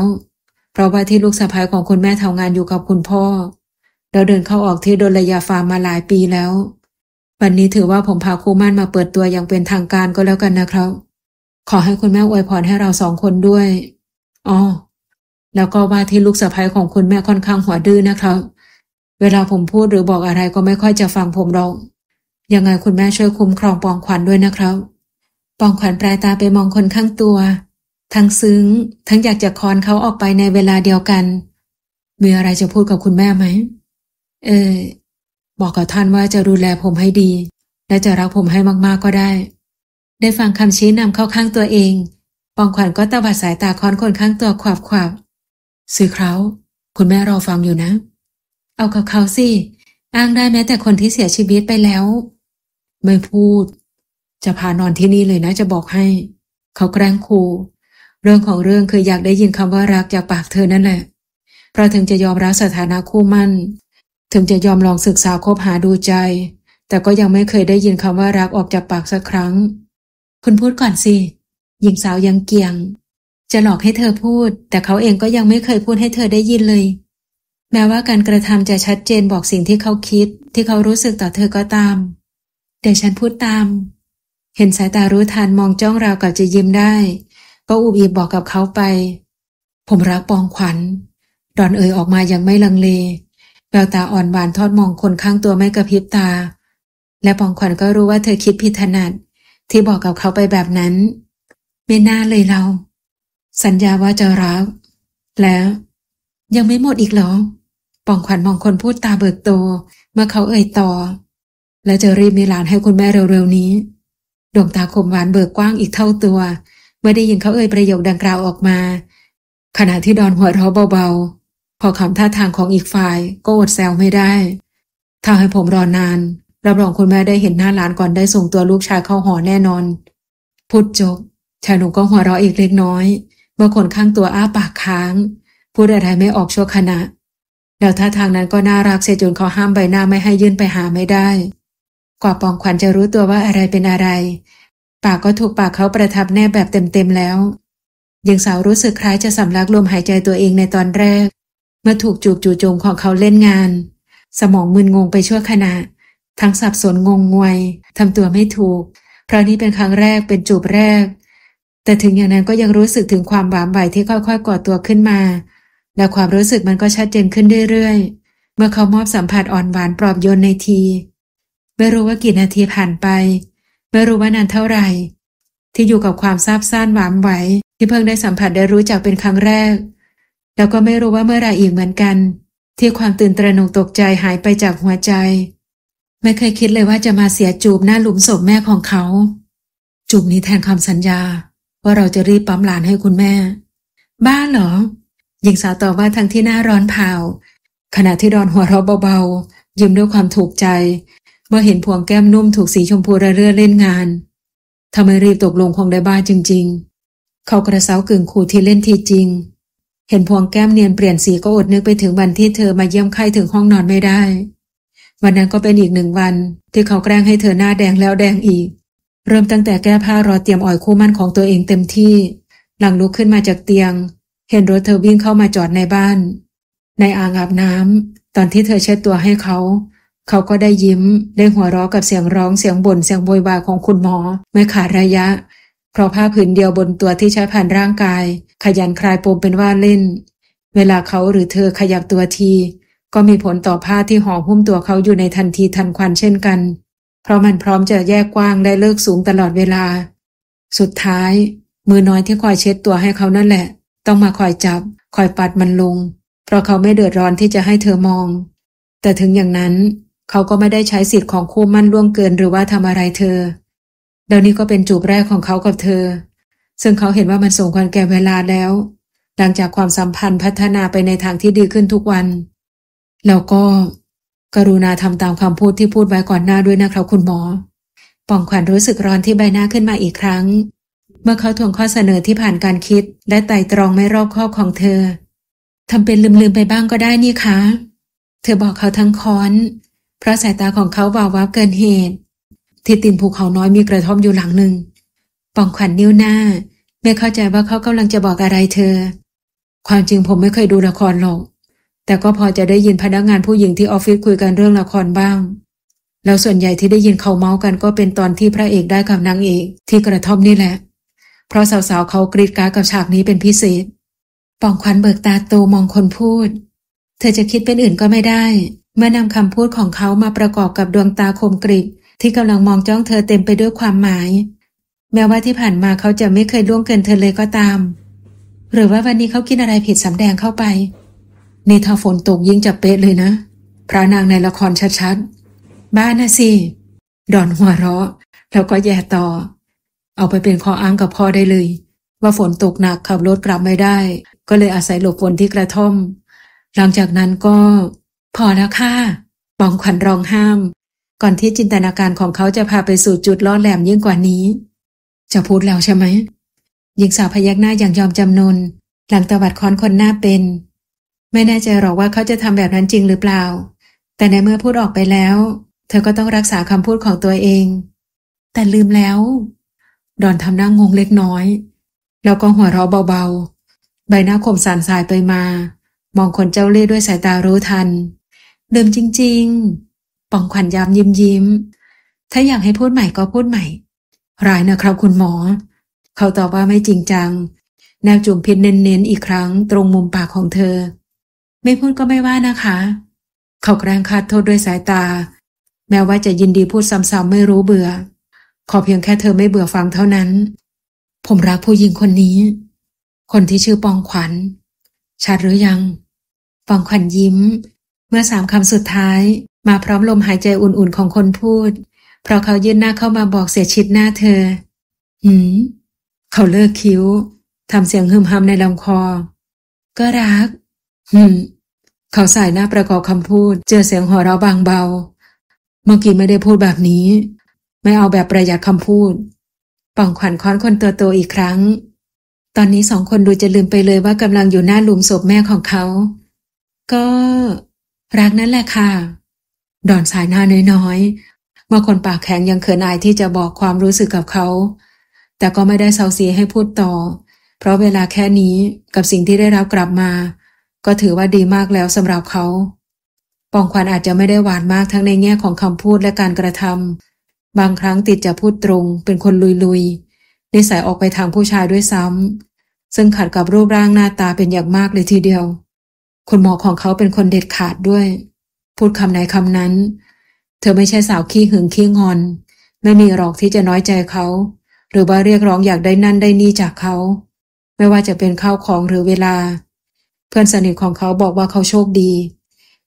เพราะว่าที่ลูกสะพภ้ของคุณแม่ทำงานอยู่กับคุณพ่อเราเดินเข้าออกที่ดลยาฟาร์มมาหลายปีแล้ววันนี้ถือว่าผมพาคู่มั่นมาเปิดตัวอย่างเป็นทางการก็แล้วกันนะครับ ขอให้คุณแม่อวยพรให้เราสองคนด้วยอ๋อแล้วก็ว่าที่ลูกสะใภ้ของคุณแม่ค่อนข้างหัวดื้อนะครับ เวลาผมพูดหรือบอกอะไรก็ไม่ค่อยจะฟังผมหรอกยังไงคุณแม่ช่วยคุ้มครองปองขวัญด้วยนะครับ ปองขวัญปลายตาไปมองคนข้างตัว ทั้งซึ้งทั้งอยากจะคอนเขาออกไปในเวลาเดียวกันมีอะไรจะพูดกับคุณแม่ไหมเออบอกกับท่านว่าจะดูแลผมให้ดี และจะรักผมให้มาก ๆ ก็ได้ ได้ฟังคำชี้นำเข้าข้างตัวเอง ปองขวัญก็ตบัดสายตาค้อนคนข้างตัวขวับขวับสื่อเขาคุณแม่รอฟังอยู่นะ เอาเขาเขาสิ อ้างได้แม้แต่คนที่เสียชีวิตไปแล้ว ไม่พูด จะพานอนที่นี่เลยนะ จะบอกให้เขาแกล้งครูเรื่องของเรื่องคืออยากได้ยินคำว่ารักจากปากเธอนั่นแหละเพราะถึงจะยอมรับสถานะคู่มั่นถึงจะยอมลองศึกษาคบหาดูใจ แต่ก็ยังไม่เคยได้ยินคำว่ารักออกจากปากสักครั้ง คุณพูดก่อนสิหญิงสาวยังเกียง จะหลอกให้เธอพูด แต่เขาเองก็ยังไม่เคยพูดให้เธอได้ยินเลย แม้ว่าการกระทำจะชัดเจนบอกสิ่งที่เขาคิด ที่เขารู้สึกต่อเธอก็ตามเดี๋ยวฉันพูดตาม เห็นสายตารู้ทันมองจ้องราวกับจะยิ้มได้ก็อุบอิบบอกกับเขาไป ผมรักปองขวัญดอนเอ๋ยออกมาอย่างไม่ลังเลแววตาอ่อนหวานทอดมองคนข้างตัวไม่กระพริบตา และปองขวัญก็รู้ว่าเธอคิดผิดถนัดที่บอกกับเขาไปแบบนั้น ไม่น่าเลยเรา สัญญาว่าจะรัก แล้วยังไม่หมดอีกเหรอปองขวัญมองคนพูดตาเบิกโตเมื่อเขาเอ่ยต่อ และจะรีบมีหลานให้คุณแม่เร็วๆนี้ ดวงตาคมหวานเบิกกว้างอีกเท่าตัวเมื่อได้ยินเขาเอ่ยประโยคดังกล่าวออกมา ขณะที่ดอนหัวเราะเบาๆพอคำท่าทางของอีกฝ่ายก็อดแซวไม่ได้ ถ้าให้ผมรอนาน รับรองคุณแม่ได้เห็นหน้าหลานก่อนได้ส่งตัวลูกชายเข้าหอแน่นอน พูดจบชายหนุ่มก็หัวเราะอีกเล็กน้อย เมื่อคนข้างตัวอ้าปากค้างพูดอะไรไม่ออกชั่วขณะ แล้วท่าทางนั้นก็น่ารักเสียจนเขาห้ามใบหน้าไม่ให้ยื่นไปหาไม่ได้กว่าปองขวัญจะรู้ตัวว่าอะไรเป็นอะไร ปากก็ถูกปากเขาประทับแน่แบบเต็มๆแล้วยังสาวรู้สึกคล้ายจะสำลักลมหายใจตัวเองในตอนแรกเมื่อถูกจูบจู่โจมของเขาเล่นงาน สมองมึนงงไปชั่วขณะ ทั้งสับสนงงงวยทำตัวไม่ถูก เพราะนี่เป็นครั้งแรกเป็นจูบแรก แต่ถึงอย่างนั้นก็ยังรู้สึกถึงความหวามไหวที่ค่อย ๆก่อตัวขึ้นมา และความรู้สึกมันก็ชัดเจนขึ้นเรื่อยๆ เมื่อเขามอบสัมผัสอ่อนหวานปลอบโยนในที ไม่รู้ว่ากี่นาทีผ่านไป ไม่รู้ว่านานเท่าไหร่ ที่อยู่กับความซาบซ่านหวามไหวที่เพิ่งได้สัมผัสได้รู้จักเป็นครั้งแรกแล้วก็ไม่รู้ว่าเมื่อไรอีกเหมือนกัน ที่ความตื่นตระหนกตกใจหายไปจากหัวใจ ไม่เคยคิดเลยว่าจะมาเสียจูบหน้าหลุมศพแม่ของเขา จูบนี้แทนคาสัญญา ว่าเราจะรีบปั๊มหลานให้คุณแม่ บ้าเหรอหญิงสาวตอบว่าทั้งที่หน้าร้อนเผาขณะที่ดอนหัวเราะเบาๆยิ้มด้วยความถูกใจ เมื่อเห็นพวงแก้มนุ่มถูกสีชมพูระเรื่อเล่นงานทำไมรีบตกลงคงได้บ้าจริง ๆ เขากระเซากึ่งขู่ที่เล่นทีจริงเห็นพวงแก้มเนียนเปลี่ยนสีก็อดนึกไปถึงวันที่เธอมาเยี่ยมไข้ถึงห้องนอนไม่ได้ วันนั้นก็เป็นอีกหนึ่งวัน ที่เขาแกล้งให้เธอหน้าแดงแล้วแดงอีก เริ่มตั้งแต่แก้ผ้ารอเตรียมอ่อยคู่มั่นของตัวเองเต็มที่หลังลุกขึ้นมาจากเตียงเห็นรถเธอวิ่งเข้ามาจอดในบ้าน ในอ่างอาบน้ำ ตอนที่เธอเช็ดตัวให้เขา เขาก็ได้ยิ้มได้หัวเราะกับเสียงร้องเสียงบ่นเสียงโวยวายของคุณหมอไม่ขาดระยะ เพราะผ้าผืนเดียวบนตัวที่ใช้ผ่านร่างกายขยันคลายปมเป็นว่าเล่น เวลาเขาหรือเธอขยับตัวที ก็มีผลต่อผ้าที่ห่อหุ้มตัวเขาอยู่ในทันทีทันควันเช่นกัน เพราะมันพร้อมจะแยกกว้างได้เลิกสูงตลอดเวลา สุดท้าย มือน้อยที่คอยเช็ดตัวให้เขานั่นแหละ ต้องมาคอยจับคอยปัดมันลง เพราะเขาไม่เดือดร้อนที่จะให้เธอมอง แต่ถึงอย่างนั้น เขาก็ไม่ได้ใช้สิทธิ์ของคู่มั่นล่วงเกินหรือว่าทำอะไรเธอ เดี๋ยวนี้ก็เป็นจูบแรกของเขากับเธอซึ่งเขาเห็นว่ามันสมควรแก่เวลาแล้ว หลังจากความสัมพันธ์พัฒนาไปในทางที่ดีขึ้นทุกวัน แล้วก็ กรุณาทำตามคำพูดที่พูดไว้ก่อนหน้าด้วยนะครับคุณหมอป่องขวัญรู้สึกร้อนที่ใบหน้าขึ้นมาอีกครั้ง เมื่อเขาทวงข้อเสนอที่ผ่านการคิด และไต่ตรองไม่รอบคอบของเธอ ทำเป็นลืมๆไปบ้างก็ได้นี่คะ เธอบอกเขาทั้งค้อน เพราะสายตาของเขาวาววับเกินเหตุ ที่ตินภูเขาน้อยมีกระท่อมอยู่หลังหนึ่งป่องขวัญนนิ้วหน้าม่เข้าใจว่าเขากำลังจะบอกอะไรเธอ ความจริงผมไม่เคยดูละครหรอก แต่ก็พอจะได้ยินพนักงานผู้หญิงที่ออฟฟิศคุยกันเรื่องละครบ้าง แล้วส่วนใหญ่ที่ได้ยินเขาเมาส์กันก็เป็นตอนที่พระเอกได้กับนางเอกที่กระท่อมนี่แหละ เพราะสาวๆเขากรีดกากับฉากนี้เป็นพิเศษ ปองควันเบิกตาโตมองคนพูด เธอจะคิดเป็นอื่นก็ไม่ได้ เมื่อนำคำพูดของเขามาประกอบกับดวงตาคมกริบที่กำลังมองจ้องเธอเต็มไปด้วยความหมายแม้ว่าที่ผ่านมาเขาจะไม่เคยล่วงเกินเธอเลยก็ตาม หรือว่าวันนี้เขากินอะไรผิดสำแดงเข้าไปนี่ถ้าฝนตกยิ่งจะเป๊ะเลยนะ พระนางในละครชัดๆ บ้านนะสิดอนหัวเราะ แล้วก็แย่ต่อ เอาไปเป็นข้ออ้างกับพ่อได้เลย ว่าฝนตกหนักขับรถกลับไม่ได้ ก็เลยอาศัยหลบฝนที่กระท่อม หลังจากนั้นก็ พอแล้วค่ะปองขวัญร้องห้าม ก่อนที่จินตนาการของเขาจะพาไปสู่จุดล่อแหลมยิ่งกว่านี้จะพูดแล้วใช่ไหมหญิงสาวพยักหน้าอย่างยอมจำนนหลังตวัดค้อนคนหน้าเป็น ไม่แน่ใจหรอกว่าเขาจะทำแบบนั้นจริงหรือเปล่า แต่ในเมื่อพูดออกไปแล้ว เธอก็ต้องรักษาคำพูดของตัวเอง แต่ลืมแล้ว ดอนทำหน้างงเล็กน้อย แล้วก็หัวเราะเบา ๆ ใบหน้าคมสานสายไปมา มองคนเจ้าเล่ห์ด้วยสายตารู้ทันลืมจริงๆป่องขวัญยามยิ้มยิ้มถ้าอยากให้พูดใหม่ก็พูดใหม่ร้ายนะครับ คุณหมอ เขาตอบว่าไม่จริงจังแนงจุ่มพิรเน้นๆอีกครั้ง ตรงมุมปากของเธอ ไม่พูดก็ไม่ว่านะคะ เขาแกล้งคาดโทษด้วยสายตา แม้ว่าจะยินดีพูดซ้ำๆไม่รู้เบื่อ ขอเพียงแค่เธอไม่เบื่อฟังเท่านั้น ผมรักผู้หญิงคนนี้ คนที่ชื่อปองขวัญชัดหรือยัง ปองขวัญยิ้ม เมื่อสามคำสุดท้าย มาพร้อมลมหายใจอุ่นๆของคนพูดเพราะเขายื่นหน้าเข้ามาบอกเสียชิดหน้าเธอ หืม เขาเลิกคิ้ว ทำเสียงหึมหำในลำคอ ก็รักหืมเขาสายหน้าประกอบคำพูด เจอเสียงหัวเราะบางเบา เมื่อกี้ไม่ได้พูดแบบนี้ ไม่เอาแบบประหยัดคำพูด ป่องขวัญค้อนคนตัวโตอีกครั้ง ตอนนี้สองคนดูจะลืมไปเลยว่ากำลังอยู่หน้าหลุมศพแม่ของเขา ก็ รักนั่นแหละค่ะดอนสายหน้าน้อยมื่อคนปากแข็งยังเขินอายที่จะบอกความรู้สึกกับเขา แต่ก็ไม่ได้เซาซีให้พูดต่อ เพราะเวลาแค่นี้กับสิ่งที่ได้รับกลับมา ก็ถือว่าดีมากแล้วสำหรับเขา ปองควันอาจจะไม่ได้หวานมากทั้งในแง่ของคำพูดและการกระทำบางครั้งติดจะพูดตรงเป็นคนลุยๆนิสัยออกไปทางผู้ชายด้วยซ้ำซึ่งขัดกับรูปร่างหน้าตาเป็นอย่างมากเลยทีเดียว คุณหมอของเขาเป็นคนเด็ดขาดด้วย พูดคำไหนคำนั้นเธอไม่ใช่สาวขี้ หึงขี้งอน ไม่มีหรอกที่จะน้อยใจเขา หรือว่าเรียกร้องอยากได้นั่นได้นี่จากเขา ไม่ว่าจะเป็นข้าวของหรือเวลา เพื่อนสนิทของเขาบอกว่าเขาโชคดี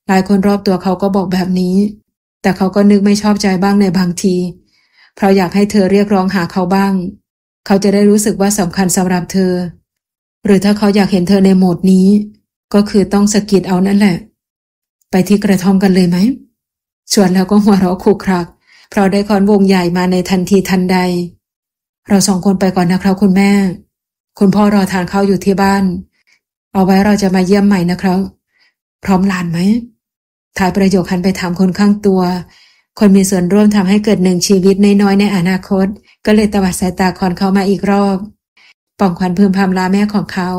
หลายคนรอบตัวเขาก็บอกแบบนี้ แต่เขาก็นึกไม่ชอบใจบ้างในบางที เพราะอยากให้เธอเรียกร้องหาเขาบ้าง เขาจะได้รู้สึกว่าสำคัญสำหรับเธอ หรือถ้าเขาอยากเห็นเธอในโหมดนี้ ก็คือต้องสะกิดเอานั่นแหละ ไปที่กระท่อมกันเลยไหมชวนแล้วก็หัวเราะขุกครัก เพราะได้คอนวงใหญ่มาในทันทีทันใด เราสองคนไปก่อนนะครับคุณแม่ คุณพ่อรอทานข้าวอยู่ที่บ้าน เอาไว้เราจะมาเยี่ยมใหม่นะครับ พร้อมลานไหมถ่ายประโยคหันไปถามคนข้างตัว คนมีส่วนร่วมทำให้เกิดหนึ่งชีวิตน้อยในอนาคต ก็เลยตวัดสายตาคอนเขามาอีกรอบ ปองขวัญพึมพำลาแม่ของเขา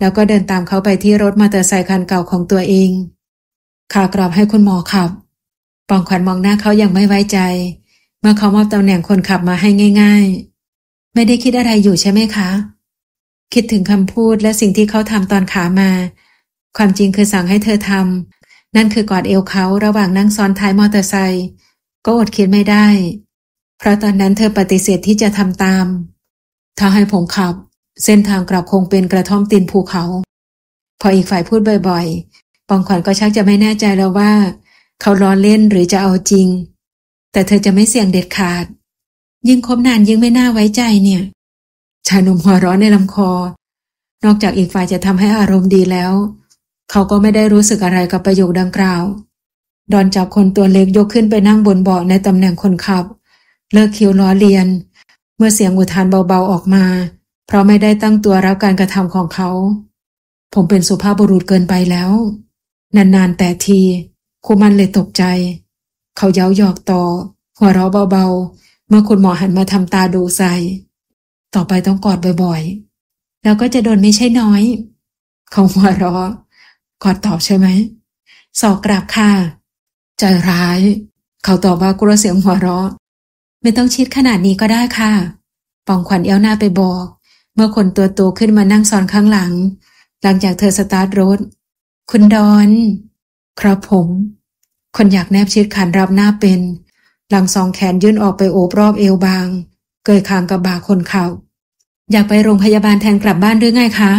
แล้วก็เดินตามเขาไปที่รถมอเตอร์ไซค์คันเก่าของตัวเองขากลับให้คุณหมอขับปองขวัญมองหน้าเขาอย่างไม่ไว้ใจ เมื่อเขามอบตำแหน่งคนขับมาให้ง่ายๆ ไม่ได้คิดอะไรอยู่ใช่ไหมคะ คิดถึงคำพูดและสิ่งที่เขาทำตอนขามา ความจริงคือสั่งให้เธอทำ นั่นคือกอดเอวเขาระหว่างนั่งซ้อนท้ายมอเตอร์ไซค์ก็อดคิดไม่ได้ เพราะตอนนั้นเธอปฏิเสธที่จะทำตามถ้าให้ผมขับเส้นทางกลับคงเป็นกระท่อมตีนภูเขา พออีกฝ่ายพูดบ่อยๆ ปองขวัญก็ชักจะไม่แน่ใจแล้วว่าเขาล้อเล่นหรือจะเอาจริง แต่เธอจะไม่เสี่ยงเด็ดขาด ยิ่งคบนานยิ่งไม่น่าไว้ใจเนี่ย ชาหนุ่มหัวร้อนในลำคอ นอกจากอีกฝ่ายจะทำให้อารมณ์ดีแล้ว เขาก็ไม่ได้รู้สึกอะไรกับประโยคดังกล่าว ดอนจับคนตัวเล็กยกขึ้นไปนั่งบนเบาะในตำแหน่งคนขับ เลิกคิวล้อเลียน เมื่อเสียงอุทานเบาๆออกมา เพราะไม่ได้ตั้งตัวรับการกระทำของเขา ผมเป็นสุภาพบุรุษเกินไปแล้ว นานๆแต่ทีคุมันเลยตกใจ เขาเย้าหยอกต่อ หัวเราะเบาๆ เมื่อคุณหมอหันมาทำตาดูใส่ ต่อไปต้องกอดบ่อยๆ แล้วก็จะโดนไม่ใช่น้อย เขาหัวเราะกอดตอบใช่ไหม สอกกราบค่ะใจร้าย เขาตอบว่ากลัวเสียงหัวเราะ ไม่ต้องชิดขนาดนี้ก็ได้ค่ะปองขวัญเอี้ยวหน้าไปบอก เมื่อคนตัวโตขึ้นมานั่งซ้อนข้างหลัง หลังจากเธอสตาร์ทรถ คุณดอนครับผม คนอยากแนบชิดขันรับหน้าเป็น หลังสองแขนยื่นออกไปโอบรอบเอวบาง เกยคางกับบาคนเขา่า อยากไปโรงพยาบาลแทนกลับบ้านหรือไงคะ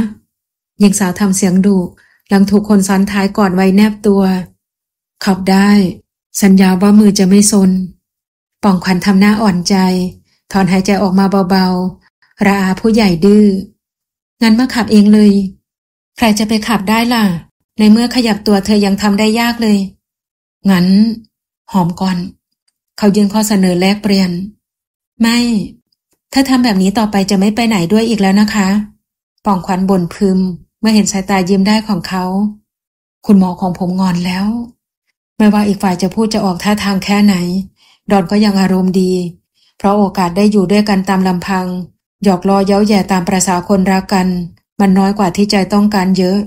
หญิงสาวทำเสียงดุหลังถูกคนซ้อนท้ายกอดไว้แนบตัว ขับได้ สัญญาว่ามือจะไม่ซนป่องขวัญทำหน้าอ่อนใจ ถอนหายใจออกมาเบาๆราอาผู้ใหญ่ดื้อ งั้นมาขับเองเลย ใครจะไปขับได้ล่ะในเมื่อขยับตัวเธอยังทำได้ยากเลย งั้น หอมก่อน เขายื่นข้อเสนอแลกเปลี่ยน ไม่ ถ้าทำแบบนี้ต่อไปจะไม่ไปไหนด้วยอีกแล้วนะคะ ปองขวัญบ่นพึมเมื่อเห็นสายตายิ้มได้ของเขา คุณหมอของผมงอนแล้ว ไม่ว่าอีกฝ่ายจะพูดจะออกท่าทางแค่ไหน ดอนก็ยังอารมณ์ดี เพราะโอกาสได้อยู่ด้วยกันตามลำพัง หยอกล้อเย้าแย่ตามประษาคนรักกัน มันน้อยกว่าที่ใจต้องการเยอะ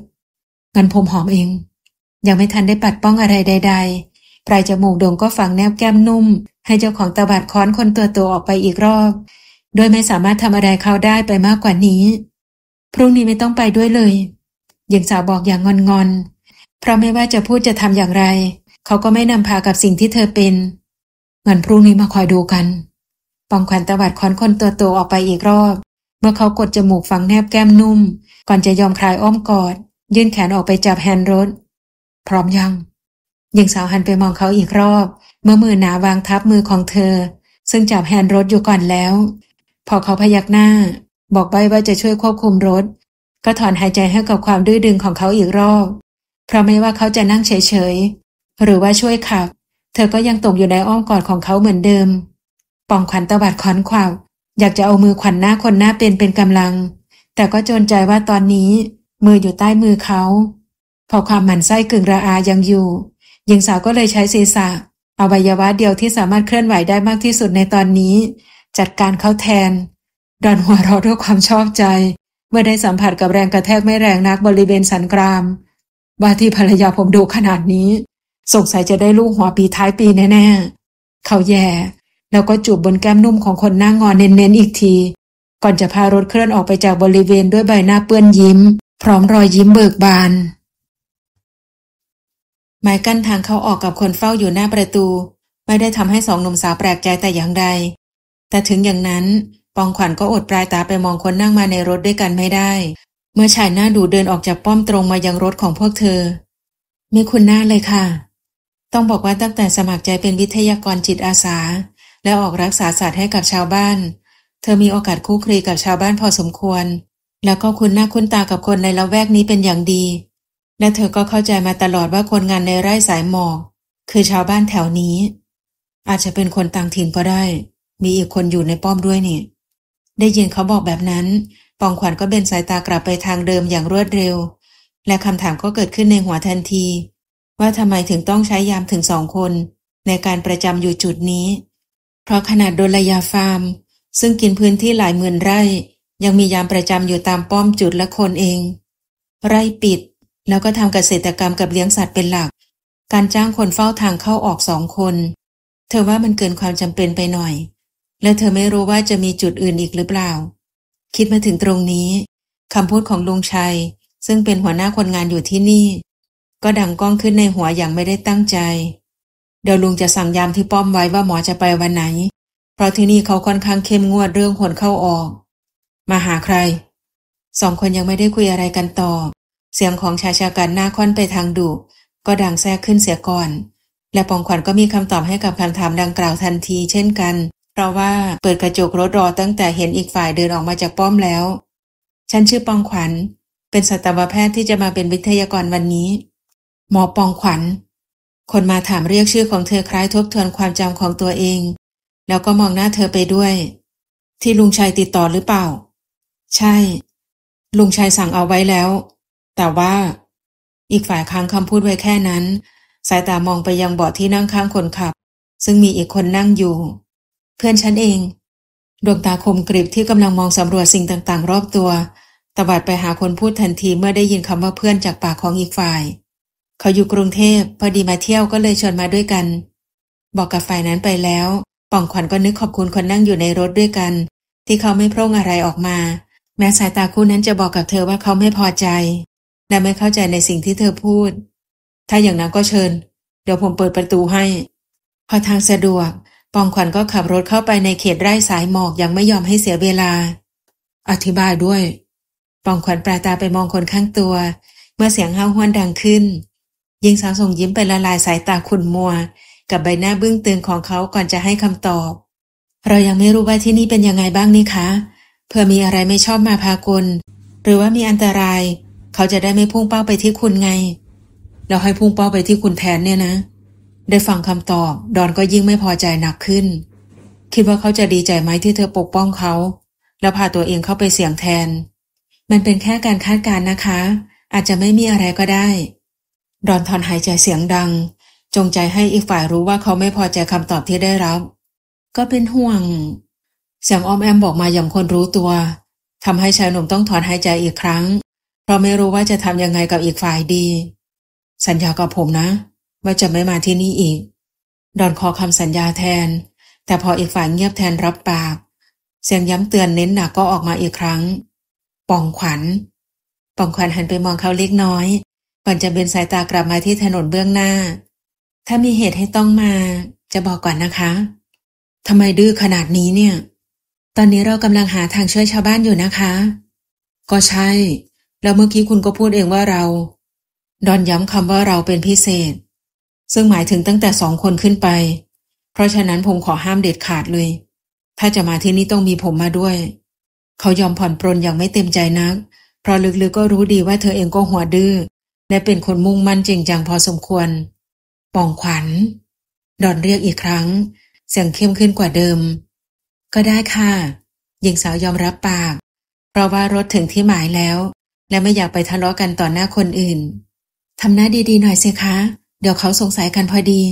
กันผมหอมเอง ยังไม่ทันได้ปัดป้องอะไรใดๆ ปลายจมูกดงก็ฝังแนบแก้มนุ่ม ให้เจ้าของตาบาดค้อนคนตัวโตออกไปอีกรอบ โดยไม่สามารถทำอะไรเขาได้ไปมากกว่านี้ พรุ่งนี้ไม่ต้องไปด้วยเลยหญิงสาวบอกอย่างงอนๆ เพราะไม่ว่าจะพูดจะทำอย่างไร เขาก็ไม่นำพากับสิ่งที่เธอเป็นงันพรุ่งนี้มาคอยดูกัน ปองขวัญตบัดค้อนคนตัวโตออกไปอีกรอบ เมื่อเขากดจมูกฝังแนบแก้มนุ่ม ก่อนจะยอมคลายอ้อมกอดยื่นแขนออกไปจับแฮนด์รถ พร้อมยังหญิงสาวหันไปมองเขาอีกรอบ เมื่อมือหนาวางทับมือของเธอซึ่งจับแฮนด์รถอยู่ก่อนแล้ว พอเขาพยักหน้า บอกใบว่าจะช่วยควบคุมรถ ก็ถอนหายใจให้กับความดื้อดึงของเขาอีกรอบ เพราะไม่ว่าเขาจะนั่งเฉยๆหรือว่าช่วยขับเธอก็ยังตกอยู่ในอ้อมกอดของเขาเหมือนเดิม ปองขวัญตบัดขอนขวาวอยากจะเอามือขวัญหน้าคนหน้าเป็นเป็นกำลัง แต่ก็จนใจว่าตอนนี้มืออยู่ใต้มือเขา พอความหมันไส้กึ่งระอายังอยู่ หญิงสาวก็เลยใช้ศีรษะอวัยวะเดียวที่สามารถเคลื่อนไหวได้มากที่สุดในตอนนี้ จัดการเขาแทน ดอนหัวเราะด้วยความชอบใจ เมื่อได้สัมผัสกับแรงกระแทกไม่แรงนักบริเวณสันกราม ว่าที่ภรรยาผมดูขนาดนี้ สงสัยจะได้ลูกหัวปีท้ายปีแน่ๆ เขาแย่ แล้วก็จูบบนแก้มนุ่มของคนหน้างงอนเน้นๆอีกที ก่อนจะพารถเคลื่อนออกไปจากบริเวณด้วยใบหน้าเปื้อนยิ้มพร้อมรอยยิ้มเบิกบานไม้กั้นทางเข้าออกกับคนเฝ้าอยู่หน้าประตู ไม่ได้ทำให้สองหนุ่มสาวแปลกใจแต่อย่างใด แต่ถึงอย่างนั้น ปองขวัญก็อดปลายตาไปมองคนนั่งมาในรถด้วยกันไม่ได้ เมื่อชายหน้าดูเดินออกจากป้อมตรงมายังรถของพวกเธอ มีคุณหน้าเลยค่ะ ต้องบอกว่าตั้งแต่สมัครใจเป็นวิทยากรจิตอาสา และออกรักษาศาสตร์ให้กับชาวบ้าน เธอมีโอกาสคู่ครีกับชาวบ้านพอสมควรแล้วก็คุ้นหน้าคุ้นตากับคนในละแวกนี้เป็นอย่างดี และเธอก็เข้าใจมาตลอดว่าคนงานในไร่สายหมอก คือชาวบ้านแถวนี้ อาจจะเป็นคนต่างถิ่นก็ได้ มีอีกคนอยู่ในป้อมด้วยนี่ ได้ยินเขาบอกแบบนั้น ปองขวัญก็เบนสายตากลับไปทางเดิมอย่างรวดเร็ว และคำถามก็เกิดขึ้นในหัวทันที ว่าทำไมถึงต้องใช้ยามถึงสองคน ในการประจำอยู่จุดนี้ เพราะขนาดโดลยาฟาร์ม ซึ่งกินพื้นที่หลายหมื่นไร่ยังมียามประจำอยู่ตามป้อมจุดและคนเอง ไร่ปิดแล้วก็ทำเกษตรกรรมกับเลี้ยงสัตว์เป็นหลัก การจ้างคนเฝ้าทางเข้าออกสองคน เธอว่ามันเกินความจำเป็นไปหน่อย และเธอไม่รู้ว่าจะมีจุดอื่นอีกหรือเปล่า คิดมาถึงตรงนี้คำพูดของลุงชัย ซึ่งเป็นหัวหน้าคนงานอยู่ที่นี่ ก็ดังก้องขึ้นในหัวอย่างไม่ได้ตั้งใจเดี๋ยวลุงจะสั่งยามที่ป้อมไว้ว่าหมอจะไปวันไหน เพราะที่นี่เขาค่อนข้างเข้มงวดเรื่องคนเข้าออกมาหาใคร สองคนยังไม่ได้คุยอะไรกันต่อ เสียงของชายชากันหน้าค่อนไปทางดุก็ดังแทรกขึ้นเสียก่อน และปองขวัญก็มีคำตอบให้กับคำถามดังกล่าวทันทีเช่นกัน เพราะว่าเปิดกระจกรถรอตั้งแต่เห็นอีกฝ่ายเดินออกมาจากป้อมแล้ว ฉันชื่อปองขวัญ เป็นสัตวแพทย์ที่จะมาเป็นวิทยากรวันนี้ หมอปองขวัญ คนมาถามเรียกชื่อของเธอคล้ายทบทวนความจำของตัวเอง แล้วก็มองหน้าเธอไปด้วย ที่ลุงชัยติดต่อหรือเปล่าใช่ลุงชายสั่งเอาไว้แล้ว แต่ว่า อีกฝ่ายค้างคำพูดไว้แค่นั้น สายตามองไปยังเบาะที่นั่งข้างคนขับ ซึ่งมีอีกคนนั่งอยู่ เพื่อนฉันเองดวงตาคมกริบที่กำลังมองสำรวจสิ่งต่างๆ รอบตัว ตวัดไปหาคนพูดทันทีเมื่อได้ยินคำว่าเพื่อนจากปากของอีกฝ่าย เขาอยู่กรุงเทพพอดีมาเที่ยวก็เลยชวนมาด้วยกัน บอกกับฝ่ายนั้นไปแล้วป่องขวัญก็นึกขอบคุณคนนั่งอยู่ในรถด้วยกัน ที่เขาไม่พร่งอะไรออกมาแม้สายตาคู่นั้นจะบอกกับเธอว่าเขาไม่พอใจและไม่เข้าใจในสิ่งที่เธอพูด ถ้าอย่างนั้นก็เชิญเดี๋ยวผมเปิดประตูให้ พอทางสะดวก ปองขวัญก็ขับรถเข้าไปในเขตไร่สายหมอกยังไม่ยอมให้เสียเวลา อธิบายด้วย ปองขวัญปลาตาไปมองคนข้างตัว เมื่อเสียงห้าวห้วนดังขึ้น ยิงสาวส่งยิ้มไปละลายสายตาขุนมัว กับใบหน้าบึ้งตึงของเขาก่อนจะให้คำตอบ เรายังไม่รู้ว่าที่นี่เป็นยังไงบ้างนี่คะเพื่อมีอะไรไม่ชอบมาพากล หรือว่ามีอันตราย เขาจะได้ไม่พุ่งเป้าไปที่คุณไงแล้วให้พุ่งเป้าไปที่คุณแทนเนี่ยนะได้ฟังคำตอบดอนก็ยิ่งไม่พอใจหนักขึ้น คิดว่าเขาจะดีใจไหมที่เธอปกป้องเขา แล้วพาตัวเองเข้าไปเสี่ยงแทน มันเป็นแค่การคาดการณ์นะคะ อาจจะไม่มีอะไรก็ได้ ดอนถอนหายใจเสียงดัง จงใจให้อีกฝ่ายรู้ว่าเขาไม่พอใจคำตอบที่ได้รับ ก็เป็นห่วงเสียงอ้อมแอมบอกมาอย่างคนรู้ตัวทำให้ชายหนุ่มต้องถอนหายใจอีกครั้ง เพราะไม่รู้ว่าจะทำยังไงกับอีกฝ่ายดี สัญญากับผมนะ ว่าจะไม่มาที่นี่อีกดอนขอคำสัญญาแทน แต่พออีกฝ่ายเงียบแทนรับปากเสียงย้ำเตือนเน้นหนักก็ออกมาอีกครั้ง ปองขวัญ ปองขวัญหันไปมองเขาเล็กน้อยก่อนจะเบนสายตากลับมาที่ถนนเบื้องหน้า ถ้ามีเหตุให้ต้องมา จะบอกก่อนนะคะทำไมดื้อขนาดนี้เนี่ยตอนนี้เรากำลังหาทางช่วยชาวบ้านอยู่นะคะ ก็ใช่ แล้วเมื่อกี้คุณก็พูดเองว่าเรา ดอนย้ำคำว่าเราเป็นพิเศษ ซึ่งหมายถึงตั้งแต่สองคนขึ้นไป เพราะฉะนั้นผมขอห้ามเด็ดขาดเลย ถ้าจะมาที่นี่ต้องมีผมมาด้วย เขายอมผ่อนปรนอย่างไม่เต็มใจนัก เพราะลึกๆก็รู้ดีว่าเธอเองก็หัวดือ้อ และเป็นคนมุ่งมั่นจริงจังพอสมควรปองขวัญดอนเรียกอีกครั้งเสียงเข้มขึ้นกว่าเดิมก็ได้ค่ะ หญิงสาวยอมรับปาก เพราะว่ารถถึงที่หมายแล้ว และไม่อยากไปทะเลาะกันต่อหน้าคนอื่น ทำหน้าดีๆหน่อยสิคะ เดี๋ยวเขาสงสัยกันพอดี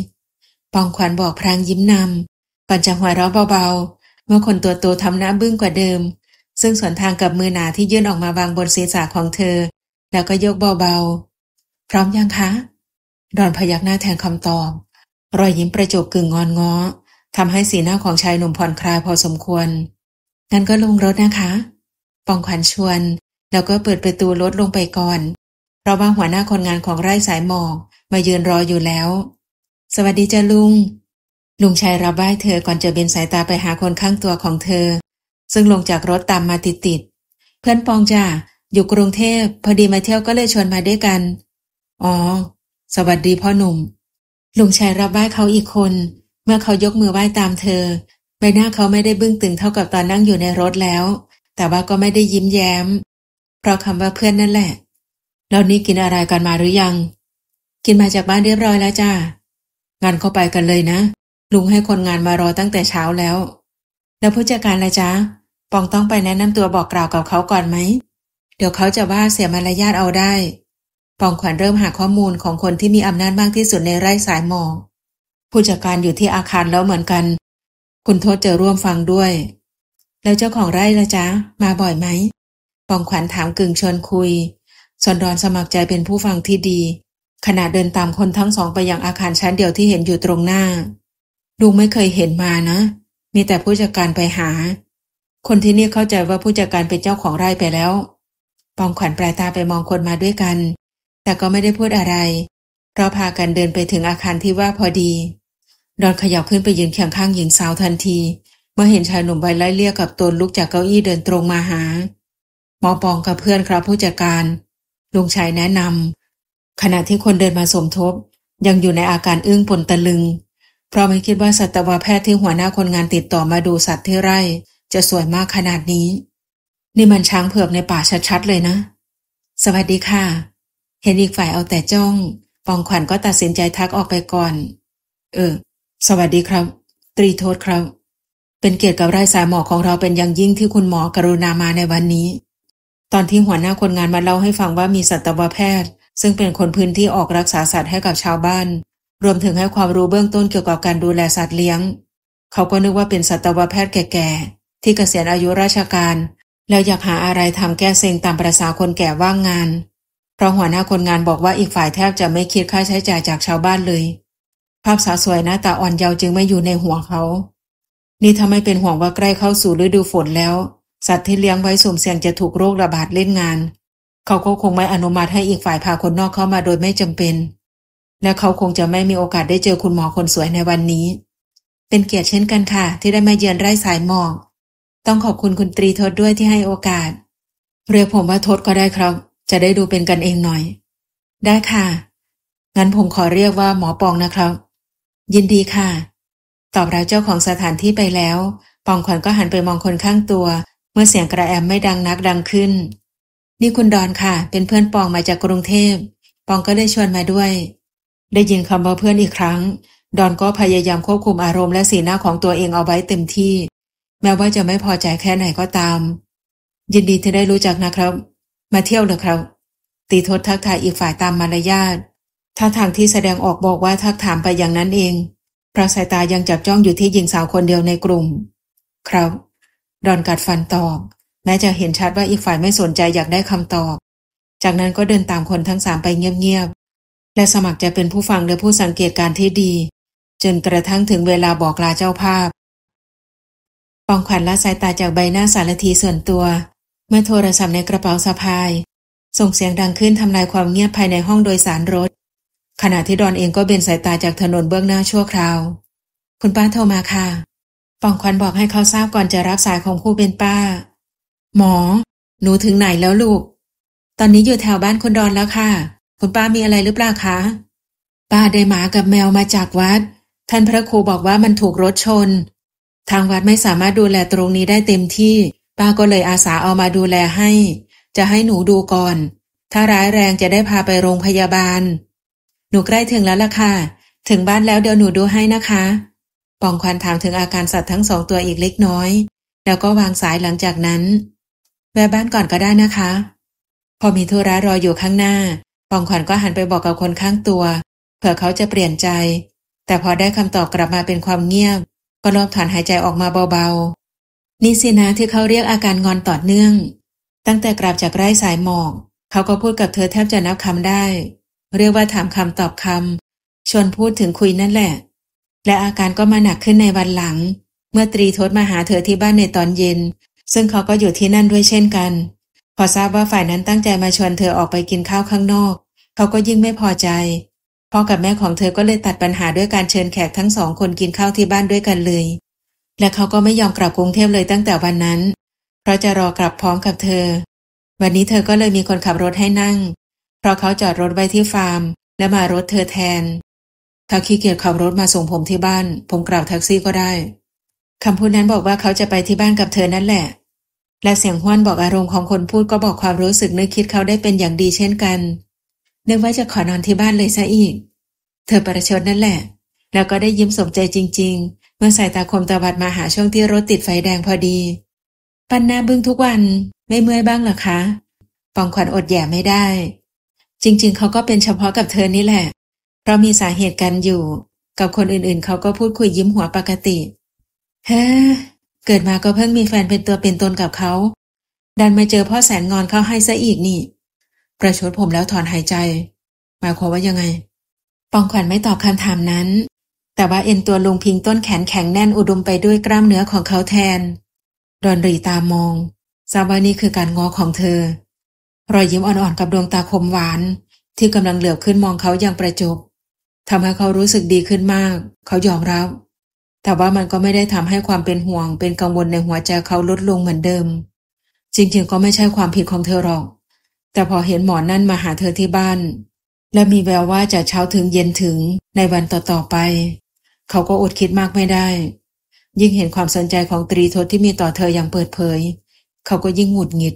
ปองขวัญบอกพรางยิ้มนำก่อนจะหัวเราะเบาๆ เมื่อคนตัวโตทำหน้าบึ้งกว่าเดิม ซึ่งสวนทางกับมือหนาที่ยื่นออกมาวางบนศีรษะของเธอ แล้วก็ยกเบาๆ พร้อมยังคะดอนพยักหน้าแทนคำตอบ รอยยิ้มประจบกึ่งงอนง้อทำให้สีหน้าของชายหนุ่มผ่อนคลายพอสมควร งั้นก็ลงรถนะคะ ปองขวัญชวน แล้วก็เปิดประตูรถลงไปก่อน เพราะว่าหัวหน้าคนงานของไร่สายหมอก มายืนรออยู่แล้ว สวัสดีจ้าลุง ลุงชายรับไหว้เธอก่อนจะเบนสายตาไปหาคนข้างตัวของเธอ ซึ่งลงจากรถตามมาติดๆ เพื่อนปองจ้าอยู่กรุงเทพพอดีมาเที่ยวก็เลยชวนมาด้วยกัน อ๋อ สวัสดีพ่อหนุ่ม ลุงชายรับไหว้เขาอีกคนเมื่อเขายกมือไหว้ตามเธอใบหน้าเขาไม่ได้บึ้งตึงเท่ากับตอนนั่งอยู่ในรถแล้ว แต่ว่าก็ไม่ได้ยิ้มแย้ม เพราะคำว่าเพื่อนนั่นแหละแล้วนี่กินอะไรกันมาหรือยัง กินมาจากบ้านเรียบร้อยแล้วจ้างานเข้าไปกันเลยนะ ลุงให้คนงานมารอตั้งแต่เช้าแล้ว แล้วผู้จัดการละจ้าปองต้องไปแนะนำตัวบอกกล่าวกับเขาก่อนไหมเดี๋ยวเขาจะว่าเสียมารยาทเอาได้ ปองขวัญเริ่มหาข้อมูลของคนที่มีอำนาจมากที่สุดในไร่สายหมอกผู้จัดการอยู่ที่อาคารแล้วเหมือนกัน คุณโทษจะร่วมฟังด้วย แล้วเจ้าของไร่ละจ๊ะ มาบ่อยไหม ปองขวัญถามกึ่งชวนคุยสอนดอนสมัครใจเป็นผู้ฟังที่ดี ขณะเดินตามคนทั้งสองไปยังอาคารชั้นเดียวที่เห็นอยู่ตรงหน้าลุงไม่เคยเห็นมานะ มีแต่ผู้จัดการไปหา คนที่นี่เข้าใจว่าผู้จัดการเป็นเจ้าของไร่ไปแล้ว ปองขวัญปลายตาไปมองคนมาด้วยกัน แต่ก็ไม่ได้พูดอะไรเราพากันเดินไปถึงอาคารที่ว่าพอดีดอนขยับขึ้นไปยืนเคียงข้างหญิงสาวทันที เมื่อเห็นชายหนุ่มใบไล่เลี่ยกับตนลุกจากเก้าอี้เดินตรงมาหา หมอปองกับเพื่อนครับผู้จัดการลุงชายแนะนำ ขณะที่คนเดินมาสมทบ ยังอยู่ในอาการอึ้งปนตะลึง เพราะไม่คิดว่าสัตวแพทย์ที่หัวหน้าคนงานติดต่อมาดูสัตว์ที่ไร่ จะสวยมากขนาดนี้ นี่มันช้างเผือกในป่าชัดๆ เลยนะ สวัสดีค่ะ เห็นอีกฝ่ายเอาแต่จ้องปองขวัญก็ตัดสินใจทักออกไปก่อน เออ สวัสดีครับ ตรีโทษครับ เป็นเกียรติกับไร้สายหมอของเราเป็นอย่างยิ่งที่คุณหมอกรุณามาในวันนี้ ตอนที่หัวหน้าคนงานมาเล่าให้ฟังว่ามีสัตวแพทย์ ซึ่งเป็นคนพื้นที่ออกรักษาสัตว์ให้กับชาวบ้าน รวมถึงให้ความรู้เบื้องต้นเกี่ยวกับการดูแลสัตว์เลี้ยง เขาก็นึกว่าเป็นสัตวแพทย์แก่ๆที่เกษียณอายุราชการแล้วอยากหาอะไรทำแก้เซ็งตามประษาคนแก่ว่างงานเพราะหัวหน้าคนงานบอกว่าอีกฝ่ายแทบจะไม่คิดค่าใช้จ่ายจากชาวบ้านเลย ภาพสาวสวยหน้าตาอ่อนเยาว์จึงไม่อยู่ในหัวเขา นี่ทำให้เป็นห่วงว่าใกล้เข้าสู่ฤดูฝนแล้ว สัตว์ที่เลี้ยงไว้สุ่มเสี่ยงจะถูกโรคระบาดเล่นงาน เขาก็คงไม่อนุมัติให้อีกฝ่ายพาคนนอกเข้ามาโดยไม่จำเป็น และเขาคงจะไม่มีโอกาสได้เจอคุณหมอคนสวยในวันนี้ เป็นเกียรติเช่นกันค่ะ ที่ได้มาเยือนไร่สายหมอก ต้องขอบคุณคุณตรีทศด้วยที่ให้โอกาส เรียกผมว่าทศก็ได้ครับจะได้ดูเป็นกันเองหน่อย ได้ค่ะ งั้นผมขอเรียกว่าหมอปองนะครับ ยินดีค่ะ ตอบรับเจ้าของสถานที่ไปแล้ว ปองขวัญก็หันไปมองคนข้างตัว เมื่อเสียงกระแอมไม่ดังนักดังขึ้น นี่คุณดอนค่ะ เป็นเพื่อนปองมาจากกรุงเทพ ปองก็ได้ชวนมาด้วย ได้ยินคำว่าเพื่อนอีกครั้ง ดอนก็พยายามควบคุมอารมณ์และสีหน้าของตัวเองเอาไว้เต็มที่ แม้ว่าจะไม่พอใจแค่ไหนก็ตาม ยินดีที่ได้รู้จักนะครับมาเที่ยวเหรอครับตีทศทักทายอีกฝ่ายตามมารยาทท่าทางที่แสดงออกบอกว่าทักถามไปอย่างนั้นเองเพราะสายตายังจับจ้องอยู่ที่หญิงสาวคนเดียวในกลุ่ม ครับ ดอนกัดฟันตอบแม้จะเห็นชัดว่าอีกฝ่ายไม่สนใจอยากได้คำตอบ จากนั้นก็เดินตามคนทั้งสามไปเงียบๆ และสมัครจะเป็นผู้ฟังและผู้สังเกตการที่ดีจนกระทั่งถึงเวลาบอกลาเจ้าภาพปองขวัญละสายตาจากใบหน้าสารทีส่วนตัวเมื่อโทรศัพท์ในกระเป๋าสะพาย ส่งเสียงดังขึ้นทำลายความเงียบภายในห้องโดยสารรถ ขณะที่ดอนเองก็เบนสายตาจากถนนเบื้องหน้าชั่วคราวคุณป้าโทรมาค่ะ ปองควันบอกให้เขาทราบก่อนจะรับสายของผู้เป็นป้า หมอ หนูถึงไหนแล้วลูก ตอนนี้อยู่แถวบ้านคุณดอนแล้วค่ะ คุณป้ามีอะไรหรือเปล่าคะ ป้าได้หมากับแมวมาจากวัด ท่านพระครูบอกว่ามันถูกรถชน ทางวัดไม่สามารถดูแลตรงนี้ได้เต็มที่ป้าก็เลยอาสาเอามาดูแลให้ จะให้หนูดูก่อน ถ้าร้ายแรงจะได้พาไปโรงพยาบาล หนูใกล้ถึงแล้วล่ะค่ะ ถึงบ้านแล้วเดี๋ยวหนูดูให้นะคะ ปองควันถามถึงอาการสัตว์ทั้งสองตัวอีกเล็กน้อย แล้วก็วางสายหลังจากนั้น แวะบ้านก่อนก็ได้นะคะ พอมีธุระรออยู่ข้างหน้า ปองขวัญก็หันไปบอกกับคนข้างตัว เผื่อเขาจะเปลี่ยนใจ แต่พอได้คำตอบกลับมาเป็นความเงียบ ก็ลอบถอนหายใจออกมาเบานี่สินะที่เขาเรียกอาการงอนต่อเนื่องตั้งแต่กลับจากไร้สายหมอก เขาก็พูดกับเธอแทบจะนับคำได้ เรียกว่าถามคำตอบคำชวนพูดถึงคุยนั่นแหละ และอาการก็มาหนักขึ้นในวันหลัง เมื่อตรีทศมาหาเธอที่บ้านในตอนเย็น ซึ่งเขาก็อยู่ที่นั่นด้วยเช่นกัน พอทราบว่าฝ่ายนั้นตั้งใจมาชวนเธอออกไปกินข้าวข้างนอก เขาก็ยิ่งไม่พอใจพ่อกับแม่ของเธอก็เลยตัดปัญหาด้วยการเชิญแขกทั้งสองคนกินข้าวที่บ้านด้วยกันเลยและเขาก็ไม่ยอมกลับกรุงเทพเลยตั้งแต่วันนั้น เพราะจะรอกลับพร้อมกับเธอ วันนี้เธอก็เลยมีคนขับรถให้นั่ง เพราะเขาจอดรถไว้ที่ฟาร์ม และมารถเธอแทน ถ้าขี้เกียจขับรถมาส่งผมที่บ้าน ผมกล่าวแท็กซี่ก็ได้ คำพูดนั้นบอกว่าเขาจะไปที่บ้านกับเธอนั่นแหละ และเสียงห้วนบอกอารมณ์ของคนพูดก็บอกความรู้สึกนึกคิดเขาได้เป็นอย่างดีเช่นกันนึกว่าจะขอนอนที่บ้านเลยซะอีก เธอประชดนั่นแหละ แล้วก็ได้ยิ้มสมใจจริงเมื่อสายตาคมตะวัดมาหาช่วงที่รถติดไฟแดงพอดี ปันหน้าบึ้งทุกวันไม่เมื่อยบ้างหรอคะ ปองขวัญอดแย่ไม่ได้ จริงๆเขาก็เป็นเฉพาะกับเธอนี่แหละ เพราะมีสาเหตุกันอยู่ กับคนอื่นๆเขาก็พูดคุยยิ้มหัวปกติเฮะเกิดมาก็เพิ่งมีแฟนเป็นตัวเป็นตนกับเขา ดันมาเจอพ่อแสนงอนเขาให้ซะอีกนี่ ประชดผมแล้วถอนหายใจหมายความว่ายังไง ปองขวัญไม่ตอบคำถามนั้นแต่ว่าเอ็นตัวลุงพิงต้นแขนแข็งแน่นอุดมไปด้วยกล้ามเนื้อของเขาแทน ดอนรีตามองทราบว่านี่คือการงอของเธอรอยยิ้มอ่อนๆกับดวงตาคมหวานที่กำลังเหลือบขึ้นมองเขาอย่างประจบทำให้เขารู้สึกดีขึ้นมาก เขายอมรับแต่ว่ามันก็ไม่ได้ทำให้ความเป็นห่วงเป็นกังวลในหัวใจเขาลดลงเหมือนเดิม จริงๆ ก็ไม่ใช่ความผิดของเธอหรอก แต่พอเห็นหมอนั่นมาหาเธอที่บ้าน และมีแววว่าจะเช้าถึงเย็นถึงในวันต่อๆไปเขาก็อดคิดมากไม่ได้ ยิ่งเห็นความสนใจของตรีทศที่มีต่อเธออย่างเปิดเผย เขาก็ยิ่งหงุดหงิด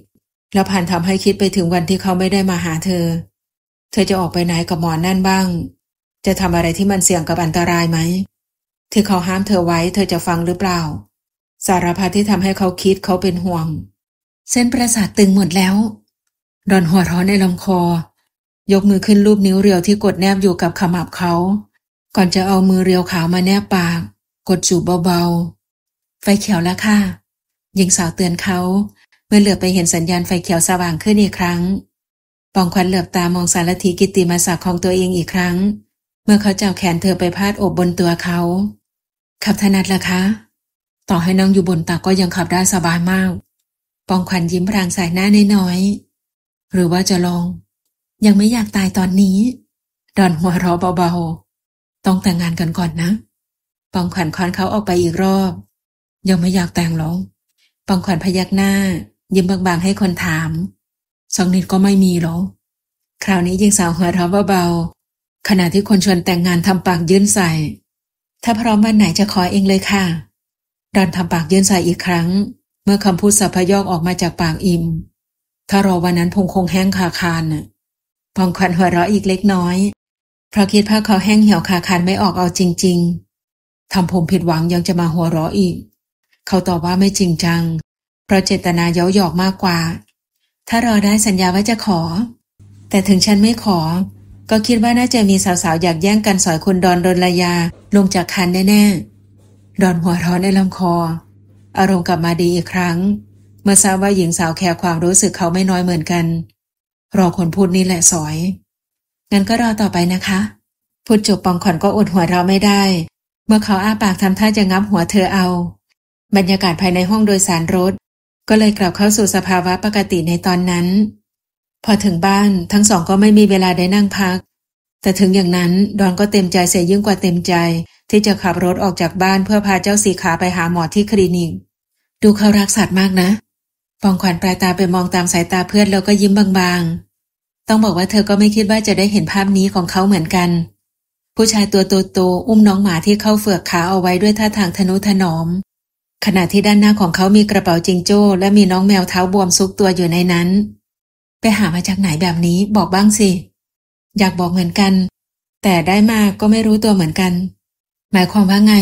แล้วผ่านทำให้คิดไปถึงวันที่เขาไม่ได้มาหาเธอ เธอจะออกไปไหนกับหมอนนั่นบ้าง จะทำอะไรที่มันเสี่ยงกับอันตรายไหมที่เขาห้ามเธอไว้ เธอจะฟังหรือเปล่า สารพัดที่ทำให้เขาคิดเขาเป็นห่วง เส้นประสาทตึงหมดแล้วดอนหัวร้อนในลำคอ ยกมือขึ้นรูปนิ้วเรียวที่กดแนบอยู่กับขมับเขาก่อนจะเอามือเรียวขาวมาแนบปากกดจูบเบาๆ ไฟเขียวแล้วค่ะ หญิงสาวเตือนเขา เมื่อเหลือไปเห็นสัญญาณไฟเขียวสว่างขึ้นอีกครั้ง ปองควันเหลือบตามองสารทีกิติมาศักดิ์ของตัวเองอีกครั้ง เมื่อเขาจับแขนเธอไปพาดอบบนตัวเขา ขับถนัดละคะ ต่อให้นั่งอยู่บนตักก็ยังขับได้สบายมาก ปองควันยิ้มพรางสายหน้าน้อยๆหรือว่าจะลอง ยังไม่อยากตายตอนนี้ดอนหัวเราะเบาๆต้องแต่งงานกันก่อนนะ ปองขวัญค้อนเขาออกไปอีกรอบ ยังไม่อยากแต่งหรอกปองขวัญพยักหน้า ยิ้มบางๆให้คนถามสองนิดก็ไม่มีหรอก คราวนี้ยิงสาวหัวเราเบาๆขณะที่คนชวนแต่งงานทำปากยื่นใส่ ถ้าพร้อมวันไหนจะขอเองเลยค่ะดอนทำปากยื่นใส่อีกครั้ง เมื่อคำพูดสะพยอกออกมาจากปากอิม ถ้ารอวันนั้นพงคงแห้งคาคานน่ะปองขวัญหัวเราะอีกเล็กน้อยเพราะคิดผ้าเขาแห้งเหี่ยวคาคันไม่ออกเอาจริงๆทำผมผิดหวังยังจะมาหัวเราะอีก เขาตอบว่าไม่จริงจัง เพราะเจตนาเย้าหยอกมากกว่า ถ้ารอได้สัญญาว่าจะขอ แต่ถึงฉันไม่ขอ ก็คิดว่าน่าจะมีสาวๆอยากแย่งกัน สอยคุณดอนดนลยาลงจากคันแน่ๆดอนหัวร้อนในลำคอ อารมณ์กลับมาดีอีกครั้ง เมื่อทราบว่าหญิงสาวแคร์ความรู้สึกเขาไม่น้อยเหมือนกัน รอคนพูดนี่แหละสอยงั้นก็รอต่อไปนะคะพูดจบปองขวัญก็อดหัวเราไม่ได้ เมื่อเขาอ้าปากทำท่าจะงับหัวเธอเอา บรรยากาศภายในห้องโดยสารรถ ก็เลยกลับเข้าสู่สภาวะปกติในตอนนั้น พอถึงบ้านทั้งสองก็ไม่มีเวลาได้นั่งพัก แต่ถึงอย่างนั้นดอนก็เต็มใจเสียยิ่งกว่าเต็มใจ ที่จะขับรถออกจากบ้านเพื่อพาเจ้าสีขาไปหาหมอที่คลินิก ดูเขารักสัตว์มากนะ ปองขวัญปลายตาไปมองตามสายตาเพื่อนแล้วก็ยิ้มบาง ๆต้องบอกว่าเธอก็ไม่คิดว่าจะได้เห็นภาพนี้ของเขาเหมือนกัน ผู้ชายตัวโตๆอุ้มน้องหมาที่เข้าเฟือก ขาเอาไว้ด้วยท่าทางทนุถนอมขณะที่ด้านหน้าของเขามีกระเป๋าจิงโจ้ และมีน้องแมวเท้าบวมซุกตัวอยู่ในนั้น ไปหามาจากไหนแบบนี้บอกบ้างสิ อยากบอกเหมือนกันแต่ได้มาก็ไม่รู้ตัวเหมือนกัน หมายความว่าไง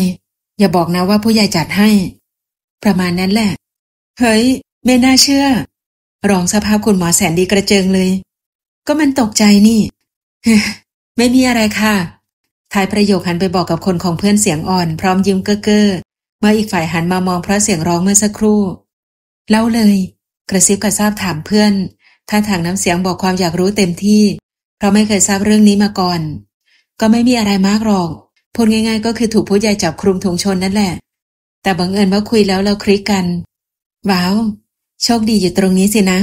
อย่าบอกนะว่าผู้ใหญ่จัดให้ ประมาณนั้นแหละ เฮ้ยไม่น่าเชื่อ รองสภาพคุณหมอแสนดีกระเจิงเลยก็มันตกใจนี่ไม่มีอะไรค่ะท้ายประโยคหันไปบอกกับคนของเพื่อนเสียงอ่อน พร้อมยิ้มเก้อเมื่ออีกฝ่ายหันมามองเพราะเสียงร้องเมื่อสักครู่ เล่าเลย กระซิบกระซาบถามเพื่อนท่าทางน้ำเสียงบอกความอยากรู้เต็มที่เพราะไม่เคยทราบเรื่องนี้มาก่อน ก็ไม่มีอะไรมากหรอกพูดง่ายๆ ก็คือถูกผู้ใหญ่จับคลุมถุงชนนั่นแหละ แต่บังเอิญว่าคุยแล้วเราคลิกกันว้าว โชคดีอยู่ตรงนี้สินะ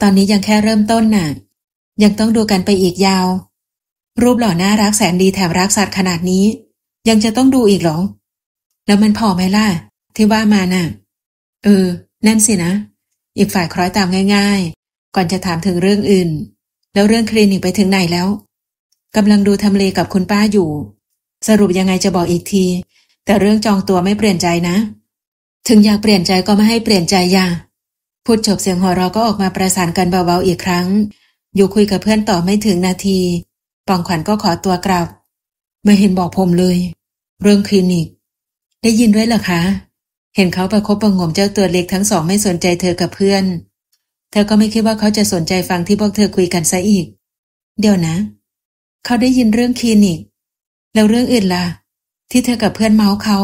ตอนนี้ยังแค่เริ่มต้นน่ะยังต้องดูกันไปอีกยาว รูปหล่อน่ารักแสนดีแถมรักสัตว์ขนาดนี้ ยังจะต้องดูอีกหรอ แล้วมันพอไหมล่ะที่ว่ามาน่ะ เออนั่นสินะ อีกฝ่ายคล้อยตามง่ายๆ ก่อนจะถามถึงเรื่องอื่น แล้วเรื่องคลินิกไปถึงไหนแล้วกำลังดูทำเลกับคุณป้าอยู่ สรุปยังไงจะบอกอีกที แต่เรื่องจองตัวไม่เปลี่ยนใจนะถึงอยากเปลี่ยนใจก็ไม่ให้เปลี่ยนใจอย่าพูดจบเสียงหัวเราก็ออกมาประสานกันเบาๆอีกครั้งอยู่คุยกับเพื่อนต่อไม่ถึงนาที ปองขวัญก็ขอตัวกลับ ไม่เห็นบอกผมเลย เรื่องคลินิก ได้ยินด้วยเหรอคะ เห็นเขาประคบประงมเจ้าตัวเล็กทั้งสองไม่สนใจเธอกับเพื่อนเธอก็ไม่คิดว่าเขาจะสนใจฟังที่พวกเธอคุยกันซะอีก เดี๋ยวนะ เขาได้ยินเรื่องคลินิกแล้วเรื่องอื่นล่ะ ที่เธอกับเพื่อนเมาส์เขา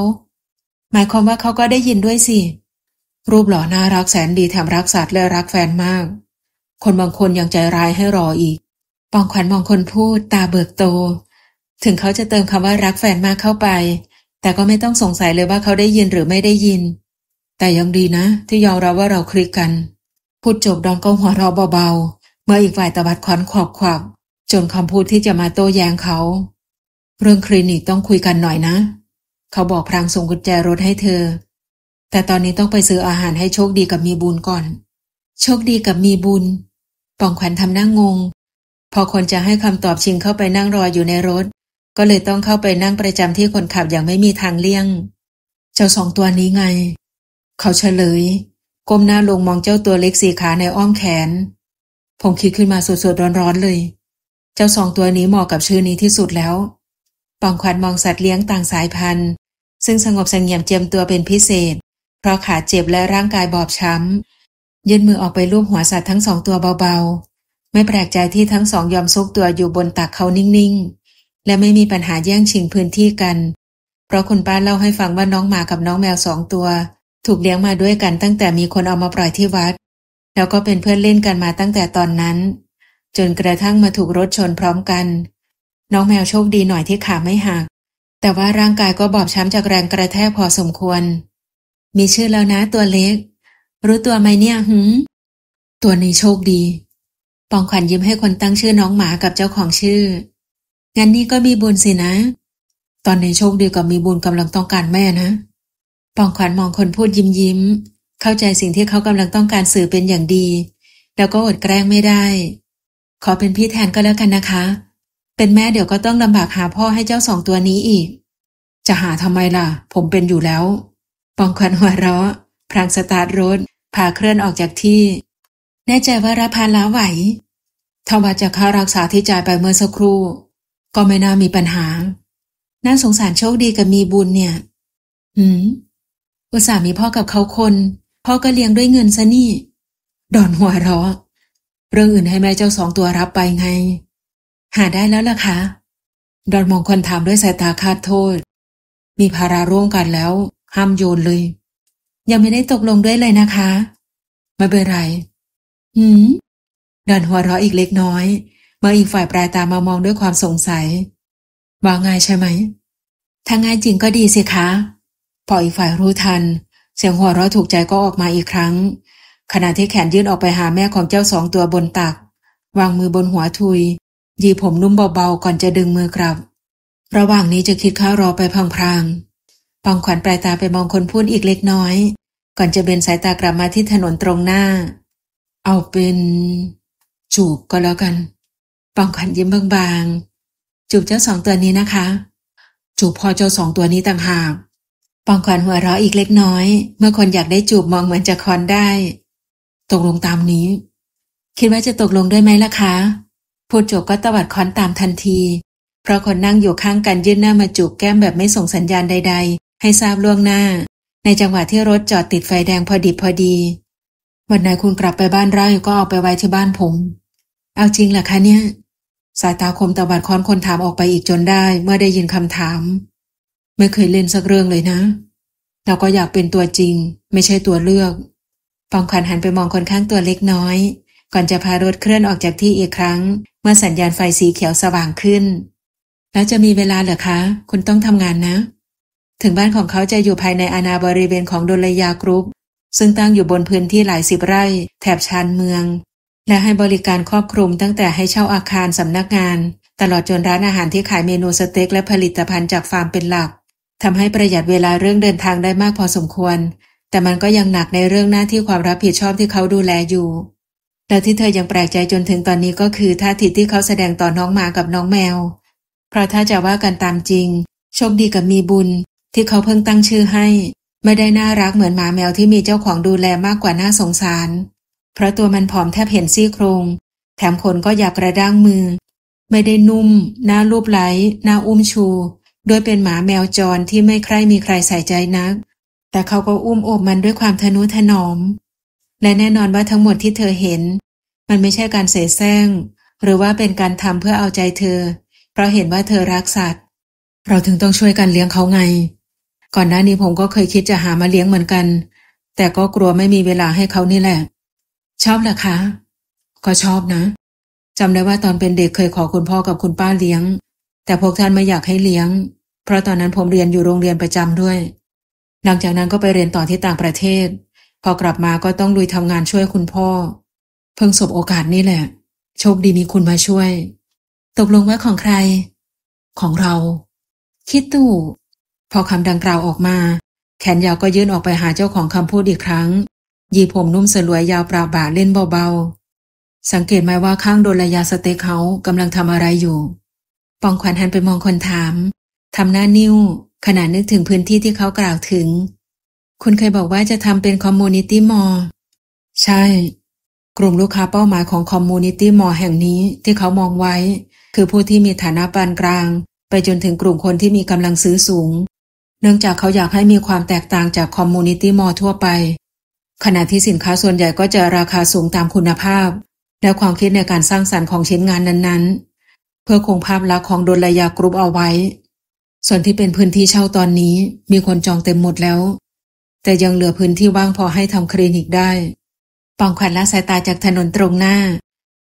หมายความว่าเขาก็ได้ยินด้วยสิรูปหล่อน่ารักแสนดีแถมรักสัตว์และรักแฟนมากคนบางคนยังใจร้ายให้รออีก ปองขวัญมองคนพูดตาเบิกโต ถึงเขาจะเติมคำว่ารักแฟนมากเข้าไป แต่ก็ไม่ต้องสงสัยเลยว่าเขาได้ยินหรือไม่ได้ยิน แต่ยังดีนะ ที่ยอมรับว่าเราคลิกกัน พูดจบดองก็หัวเราะเบาๆเมื่ออีกฝ่ายตบัดขอนขอบขวับจนคำพูดที่จะมาโต้แย้งเขา เรื่องคลินิกต้องคุยกันหน่อยนะ เขาบอกพรางส่งกุญแจรถให้เธอ แต่ตอนนี้ต้องไปซื้ออาหารให้โชคดีกับมีบุญก่อน โชคดีกับมีบุญปองขวัญทำหน้างง พอคนจะให้คำตอบชิงเข้าไปนั่งรออยู่ในรถ ก็เลยต้องเข้าไปนั่งประจำที่คนขับอย่างไม่มีทางเลี่ยง เจ้าสองตัวนี้ไง เขาเฉลยก้มหน้าลงมองเจ้าตัวเล็กสีขาในอ้อมแขนผมคิดขึ้นมาสดๆร้อนๆเลย เจ้าสองตัวนี้เหมาะกับชื่อนี้ที่สุดแล้วปองขวัญมองสัตว์เลี้ยงต่างสายพันธุ์ซึ่งสงบสงเงียมเจียมตัวเป็นพิเศษ เพราะขาเจ็บและร่างกายบอบช้ำยื่นมือออกไปลูบหัวสัตว์ทั้งสองตัวเบา ๆ ไม่แปลกใจที่ทั้งสองยอมซุกตัวอยู่บนตักเขานิ่ง ๆ และไม่มีปัญหาแย่งชิงพื้นที่กัน เพราะคุณป้าเล่าให้ฟังว่าน้องหมากับน้องแมวสองตัว ถูกเลี้ยงมาด้วยกันตั้งแต่มีคนเอามาปล่อยที่วัด แล้วก็เป็นเพื่อนเล่นกันมาตั้งแต่ตอนนั้น จนกระทั่งมาถูกรถชนพร้อมกัน น้องแมวโชคดีหน่อยที่ขาไม่หักแต่ว่าร่างกายก็บอบช้ำจากแรงกระแทกพอสมควร มีชื่อแล้วนะตัวเล็กรู้ตัวไหมเนี่ยหืมตัวในโชคดีปองขวัญยิ้มให้คนตั้งชื่อน้องหมากับเจ้าของชื่อ งั้นนี่ก็มีบุญสินะ ตอนในโชคดีกับมีบุญกำลังต้องการแม่นะ ปองขวัญมองคนพูดยิ้มยิ้ม เข้าใจสิ่งที่เขากำลังต้องการสื่อเป็นอย่างดีแล้วก็อดแกล้งไม่ได้ ขอเป็นพี่แทนก็แล้วกันนะคะ เป็นแม่เดี๋ยวก็ต้องลำบากหาพ่อให้เจ้าสองตัวนี้อีก จะหาทำไมล่ะ ผมเป็นอยู่แล้ว ปองขวัญหัวเราะพรางสตาร์ทรถพาเคลื่อนออกจากที่ แน่ใจว่ารับพานแล้วไหวทวัดจะค่ารักษาที่จ่ายไปเมื่อสักครู่ ก็ไม่น่ามีปัญหาน่าสงสารโชคดีกับมีบุญเนี่ยหืมอุตส่าห์มีพ่อกับเขาคนพ่อก็เลี้ยงด้วยเงินซะนี่ดอนหัวเราะเรื่องอื่นให้แม่เจ้าสองตัวรับไปไง หาได้แล้วล่ะคะดอนมองคนถามด้วยสายตาคาดโทษ มีภาระร่วมกันแล้ว ห้ามโยนเลยยังไม่ได้ตกลงด้วยเลยนะคะไม่เป็นไรหืมดันหัวเราะอีกเล็กน้อย เมื่ออีกฝ่ายปลายตามามองด้วยความสงสัยว่าง่ายใช่ไหมถ้าง่ายจริงก็ดีสิคะพออีกฝ่ายรู้ทัน เสียงหัวเราะถูกใจก็ออกมาอีกครั้ง ขณะที่แขนยื่นออกไปหาแม่ของเจ้าสองตัวบนตัก วางมือบนหัวทุยยีผมนุ่มเบาๆก่อนจะดึงมือกลับ ระหว่างนี้จะคิดข้าวรอไปพรางๆปองขวัญปลายตาไปมองคนพูดอีกเล็กน้อยก่อนจะเบนสายตากลับมาที่ถนนตรงหน้า เอาเป็น จูบก็แล้วกัน ปองขันยิ้มบางๆจูบเจ้าสองตัวนี้นะคะ จูบพอเจ้าสองตัวนี้ต่างหาก ปองขันหัวเราะอีกเล็กน้อย เมื่อคนอยากได้จูบมองเหมือนจะคอนได้ ตกลงตามนี้ คิดว่าจะตกลงด้วยไหมล่ะคะ พูดจบก็ตวัดคอนตามทันที เพราะคนนั่งอยู่ข้างกันยื่นหน้ามาจูบแก้มแบบไม่ส่งสัญญาณใด ๆ ให้ทราบล่วงหน้าในจังหวะที่รถจอดติดไฟแดงพอดิบพอดีวันไหนคุณกลับไปบ้านไร่ก็เอาไปไว้ที่บ้านผม เอาจริงเหรอคะเนี่ย สายตาคมตะวันค้อนคนถามออกไปอีกจนได้ เมื่อได้ยินคำถามไม่เคยเล่นสักเรื่องเลยนะเราก็อยากเป็นตัวจริง ไม่ใช่ตัวเลือกปองขวัญหันไปมองคนข้างตัวเล็กน้อย ก่อนจะพารถเคลื่อนออกจากที่อีกครั้ง เมื่อสัญญาณไฟสีเขียวสว่างขึ้น แล้วจะมีเวลาเหรอคะ คุณต้องทำงานนะถึงบ้านของเขาจะอยู่ภายในอาณาบริเวณของดลยากรุ๊ป ซึ่งตั้งอยู่บนพื้นที่หลายสิบไร่ แถบชานเมือง และให้บริการครอบคลุมตั้งแต่ให้เช่าอาคารสำนักงาน ตลอดจนร้านอาหารที่ขายเมนูสเต็ก และผลิตภัณฑ์จากฟาร์มเป็นหลักทำให้ประหยัดเวลาเรื่องเดินทางได้มากพอสมควร แต่มันก็ยังหนักในเรื่องหน้าที่ความรับผิดชอบที่เขาดูแลอยู่และที่เธอยังแปลกใจจนถึงตอนนี้ก็คือท่าทีที่เขาแสดงต่อน้องหมากับน้องแมว เพราะถ้าจะว่ากันตามจริงโชคดีกับมีบุญที่เขาเพิ่งตั้งชื่อให้ไม่ได้น่ารักเหมือนหมาแมวที่มีเจ้าของดูแลมากกว่าน่าสงสาร เพราะตัวมันผอมแทบเห็นซี่โครง แถมขนก็หยาบกระด้างมือ ไม่ได้นุ่มน่ารูปไหลน่าอุ้มชูโดยเป็นหมาแมวจรที่ไม่ใครมีใครใส่ใจนัก แต่เขาก็อุ้มโอบมันด้วยความทนุถนอม และแน่นอนว่าทั้งหมดที่เธอเห็น มันไม่ใช่การเสแสร้งหรือว่าเป็นการทำเพื่อเอาใจเธอ เพราะเห็นว่าเธอรักสัตว์ เราถึงต้องช่วยกันเลี้ยงเขาไงก่อนหน้านี้ผมก็เคยคิดจะหามาเลี้ยงเหมือนกัน แต่ก็กลัวไม่มีเวลาให้เขานี่แหละ ชอบเหรอคะ ก็ชอบนะจำได้ว่าตอนเป็นเด็กเคยขอคุณพ่อกับคุณป้าเลี้ยง แต่พวกท่านไม่อยากให้เลี้ยง เพราะตอนนั้นผมเรียนอยู่โรงเรียนประจำด้วย หลังจากนั้นก็ไปเรียนต่อที่ต่างประเทศ พอกลับมาก็ต้องลุยทำงานช่วยคุณพ่อ เพิ่งสบโอกาสนี่แหละ โชคดีมีคุณมาช่วย ตกลงว่าของใคร ของเรา คิดตู่พอคำดังกล่าวออกมา แขนยาวก็ยื่นออกไปหาเจ้าของคำพูดอีกครั้งยีผมนุ่มสลวยยาวปราบ่าเล่นเบาๆ สังเกตไหมว่าข้างโดนลยาสเต็กเขากำลังทำอะไรอยู่ ปองขวัญหันไปมองคนถาม ทำหน้านิ้วขณะนึกถึงพื้นที่ที่เขากล่าวถึง คุณเคยบอกว่าจะทำเป็นคอมมูนิตี้มอล ใช่ กลุ่มลูกค้าเป้าหมายของคอมมูนิตี้มอลแห่งนี้ที่เขามองไว้ คือผู้ที่มีฐานะปานกลาง ไปจนถึงกลุ่มคนที่มีกำลังซื้อสูงเนื่องจากเขาอยากให้มีความแตกต่างจากคอมมูนิตี้มอลทั่วไป ขณะที่สินค้าส่วนใหญ่ก็จะราคาสูงตามคุณภาพ และความคิดในการสร้างสรรค์ของชิ้นงานนั้นๆ เพื่อคงภาพลักษณ์ของดลยากรุ๊ปเอาไว้ ส่วนที่เป็นพื้นที่เช่าตอนนี้มีคนจองเต็มหมดแล้ว แต่ยังเหลือพื้นที่ว่างพอให้ทำคลินิกได้ ปองขวัญละสายตาจากถนนตรงหน้า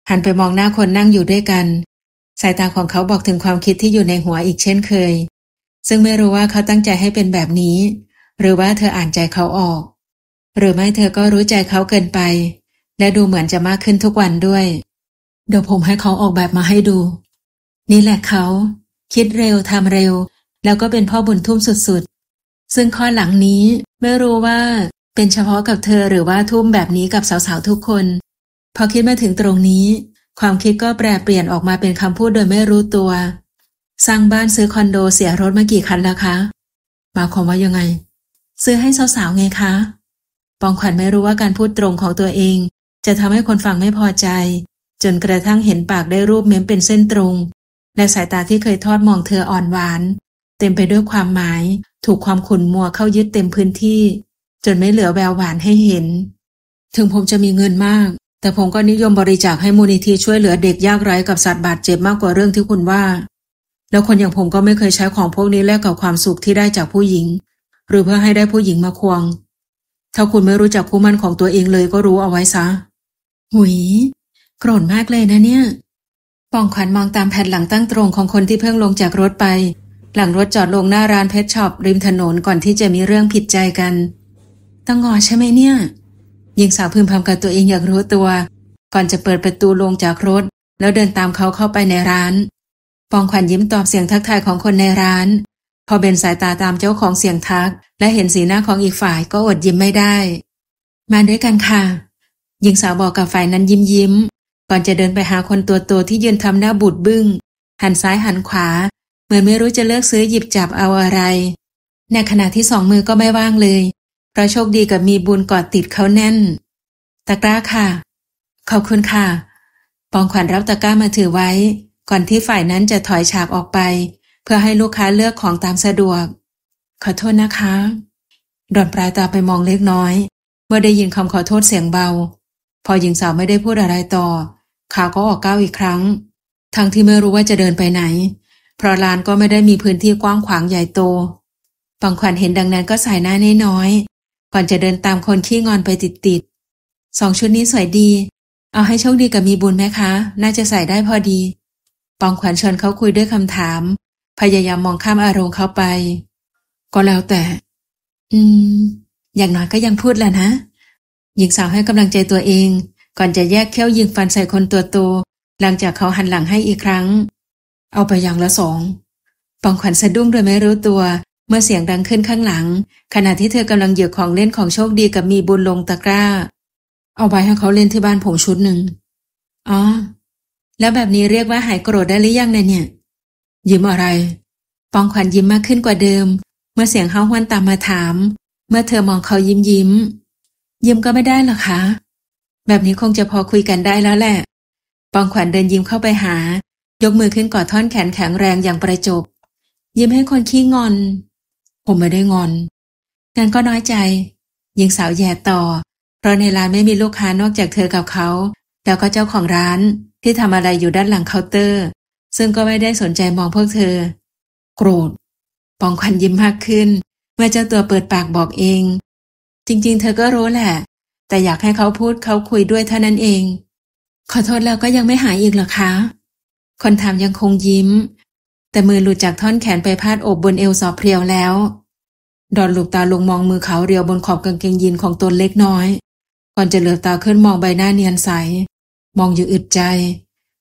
หันไปมองหน้าคนนั่งอยู่ด้วยกัน สายตาของเขาบอกถึงความคิดที่อยู่ในหัวอีกเช่นเคยซึ่งไม่รู้ว่าเขาตั้งใจให้เป็นแบบนี้ หรือว่าเธออ่านใจเขาออก หรือไม่เธอก็รู้ใจเขาเกินไป และดูเหมือนจะมากขึ้นทุกวันด้วยเดี๋ยวผมให้เขาออกแบบมาให้ดู นี่แหละเขา คิดเร็วทำเร็ว แล้วก็เป็นพ่อบุญทุ่มสุดๆ ซึ่งข้อหลังนี้ไม่รู้ว่า เป็นเฉพาะกับเธอหรือว่าทุ่มแบบนี้กับสาวๆทุกคนพอคิดมาถึงตรงนี้ ความคิดก็แปรเปลี่ยนออกมาเป็นคำพูดโดยไม่รู้ตัวสร้างบ้านซื้อคอนโดเสียรถมากี่คันแล้วคะหมายความว่ายังไง ซื้อให้สาวๆไงคะ ปองขวัญไม่รู้ว่าการพูดตรงของตัวเอง จะทำให้คนฟังไม่พอใจ จนกระทั่งเห็นปากได้รูปเม้มเป็นเส้นตรง และสายตาที่เคยทอดมองเธออ่อนหวาน เต็มไปด้วยความหมาย ถูกความขุ่นมัวเข้ายึดเต็มพื้นที่ จนไม่เหลือแววหวานให้เห็น ถึงผมจะมีเงินมาก แต่ผมก็นิยมบริจาคให้มูลนิธิช่วยเหลือเด็กยากไร้กับสัตว์บาดเจ็บมากกว่าเรื่องที่คุณว่าแล้วคนอย่างผมก็ไม่เคยใช้ของพวกนี้แลกกับความสุขที่ได้จากผู้หญิง หรือเพื่อให้ได้ผู้หญิงมาควง ถ้าคุณไม่รู้จักคู่มั่นของตัวเองเลยก็รู้เอาไว้ซะ หุยโกรธมากเลยนะเนี่ย ปองขวัญมองตามแผ่นหลังตั้งตรงของคนที่เพิ่งลงจากรถไป หลังรถจอดลงหน้าร้านเพชรช็อปริมถนนก่อนที่จะมีเรื่องผิดใจกันต้องงอใช่ไหมเนี่ย หญิงสาวพึมพำกับตัวเองอยากรู้ตัว ก่อนจะเปิดประตูลงจากรถ แล้วเดินตามเขาเข้าไปในร้านปองขวัญยิ้มตอบเสียงทักทายของคนในร้าน พอเบนสายตาตามเจ้าของเสียงทักและเห็นสีหน้าของอีกฝ่ายก็อดยิ้มไม่ได้ มาด้วยกันค่ะ หญิงสาวบอกกับฝ่ายนั้นยิ้มยิ้ม ก่อนจะเดินไปหาคนตัวโตที่ยืนทำหน้าบูดบึง้งหันซ้ายหันขวาเหมือนไม่รู้จะเลือกซื้อหยิบจับเอาอะไรในขณะที่สองมือก็ไม่ว่างเลยเพราะโชคดีกับมีบุญกอดติดเขาแน่น ตะกร้าค่ะ ขอบคุณค่ะ ปองขวัญรับตะกร้ามาถือไว้ก่อนที่ฝ่ายนั้นจะถอยฉากออกไป เพื่อให้ลูกค้าเลือกของตามสะดวก ขอโทษนะคะดอนปลายตาไปมองเล็กน้อย เมื่อได้ยินคำขอโทษเสียงเบา พอหญิงสาวไม่ได้พูดอะไรต่อ ขาก็ออกก้าวอีกครั้ง ทั้งที่ไม่รู้ว่าจะเดินไปไหน เพราะลานก็ไม่ได้มีพื้นที่กว้างขวางใหญ่โตบังขวัญเห็นดังนั้นก็สายหน้าน้อย ก่อนจะเดินตามคนขี้งอนไปติดๆสอง ชุดนี้สวยดี เอาให้โชคดีกับมีบุญไหมคะ น่าจะใส่ได้พอดีปองขวัญชวนเขาคุยด้วยคำถาม พยายามมองข้ามอารมณ์เขาไป ก็แล้วแต่ อืมอย่างน้อยก็ยังพูดแหละนะหญิงสาวให้กำลังใจตัวเอง ก่อนจะแยกเขี้ยวยิงฟันใส่คนตัวโต หลังจากเขาหันหลังให้อีกครั้ง เอาไปอย่างละสองปองขวัญสะดุ้งโดยไม่รู้ตัวเมื่อเสียงดังขึ้นข้างหลัง ขณะที่เธอกำลังเหยียบของเล่นของโชคดีกับมีบุญลงตะกร้า เอาไปให้เขาเล่นที่บ้านผมชุดหนึ่งอ๋อแล้วแบบนี้เรียกว่าหายโกรธได้หรือยังเลเนี่ย ยิ้มอะไร ปองขวัญยิ้มมากขึ้นกว่าเดิม เมื่อเสียงเฮาฮวนตามมาถาม เมื่อเธอมองเขายิ้มยิ้ม ยิ้มก็ไม่ได้หรอคะ แบบนี้คงจะพอคุยกันได้แล้วแหละ ปองขวัญเดินยิ้มเข้าไปหา ยกมือขึ้นกอดท่อนแขนแข็งแรงอย่างประจบยิ้มให้คนขี้งอน ผมไม่ได้งอนงั้นก็น้อยใจหญิงสาวแย่ต่อ เพราะในร้านไม่มีลูกค้านอกจากเธอกับเขาแล้วก็เจ้าของร้านที่ทำอะไรอยู่ด้านหลังเคาน์เตอร์ ซึ่งก็ไม่ได้สนใจมองพวกเธอโกรธปองควันยิ้มมากขึ้น เมื่อเจ้าตัวเปิดปากบอกเอง จริงๆเธอก็รู้แหละ แต่อยากให้เขาพูดเขาคุยด้วยเท่านั้นเอง ขอโทษแล้วก็ยังไม่หายอีกหรอคะ คนถามยังคงยิ้ม แต่มือหลุดจากท่อนแขนไปพาดอบบนเอวสอบเพียวแล้ว ดอนหลุกตาลงมองมือเขาเรียวบนขอบกางเกงยีนของตนเล็กน้อย ก่อนจะเหลือตาขึ้นมองใบหน้าเนียนใสมองอยู่อึดใจ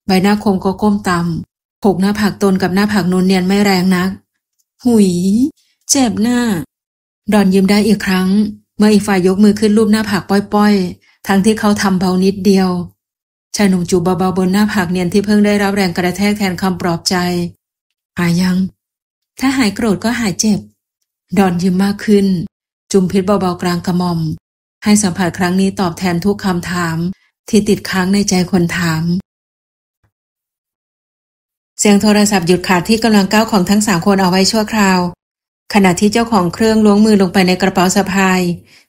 ใบหน้าคมก็ก้มต่ำหกหน้าผากตนกับหน้าผากนนเนียน ไม่แรงนัก หุยเจ็บหน้า ดอนยิ้มได้อีกครั้งเมื่ออีกฝ่ายยกมือขึ้นรูปหน้าผากป้อยๆ ทั้งที่เขาทำเบานิดเดียวชายหนุ่มจูบเบาๆบนหน้าผากเนียนที่เพิ่งได้รับแรงกระแทกแทนคำปลอบใจหายยัง ถ้าหายโกรธก็หายเจ็บดอนยิ้มมากขึ้น จุมพิษเบาๆกลางกระหม่อม ให้สัมผัสครั้งนี้ตอบแทนทุกคำถามที่ติดค้างในใจคนถาม เสียงโทรศัพท์หยุดขาดที่กำลังก้าวของทั้งสามคนเอาไว้ชั่วคราว ขณะที่เจ้าของเครื่องล้วงมือลงไปในกระเป๋าสะพาย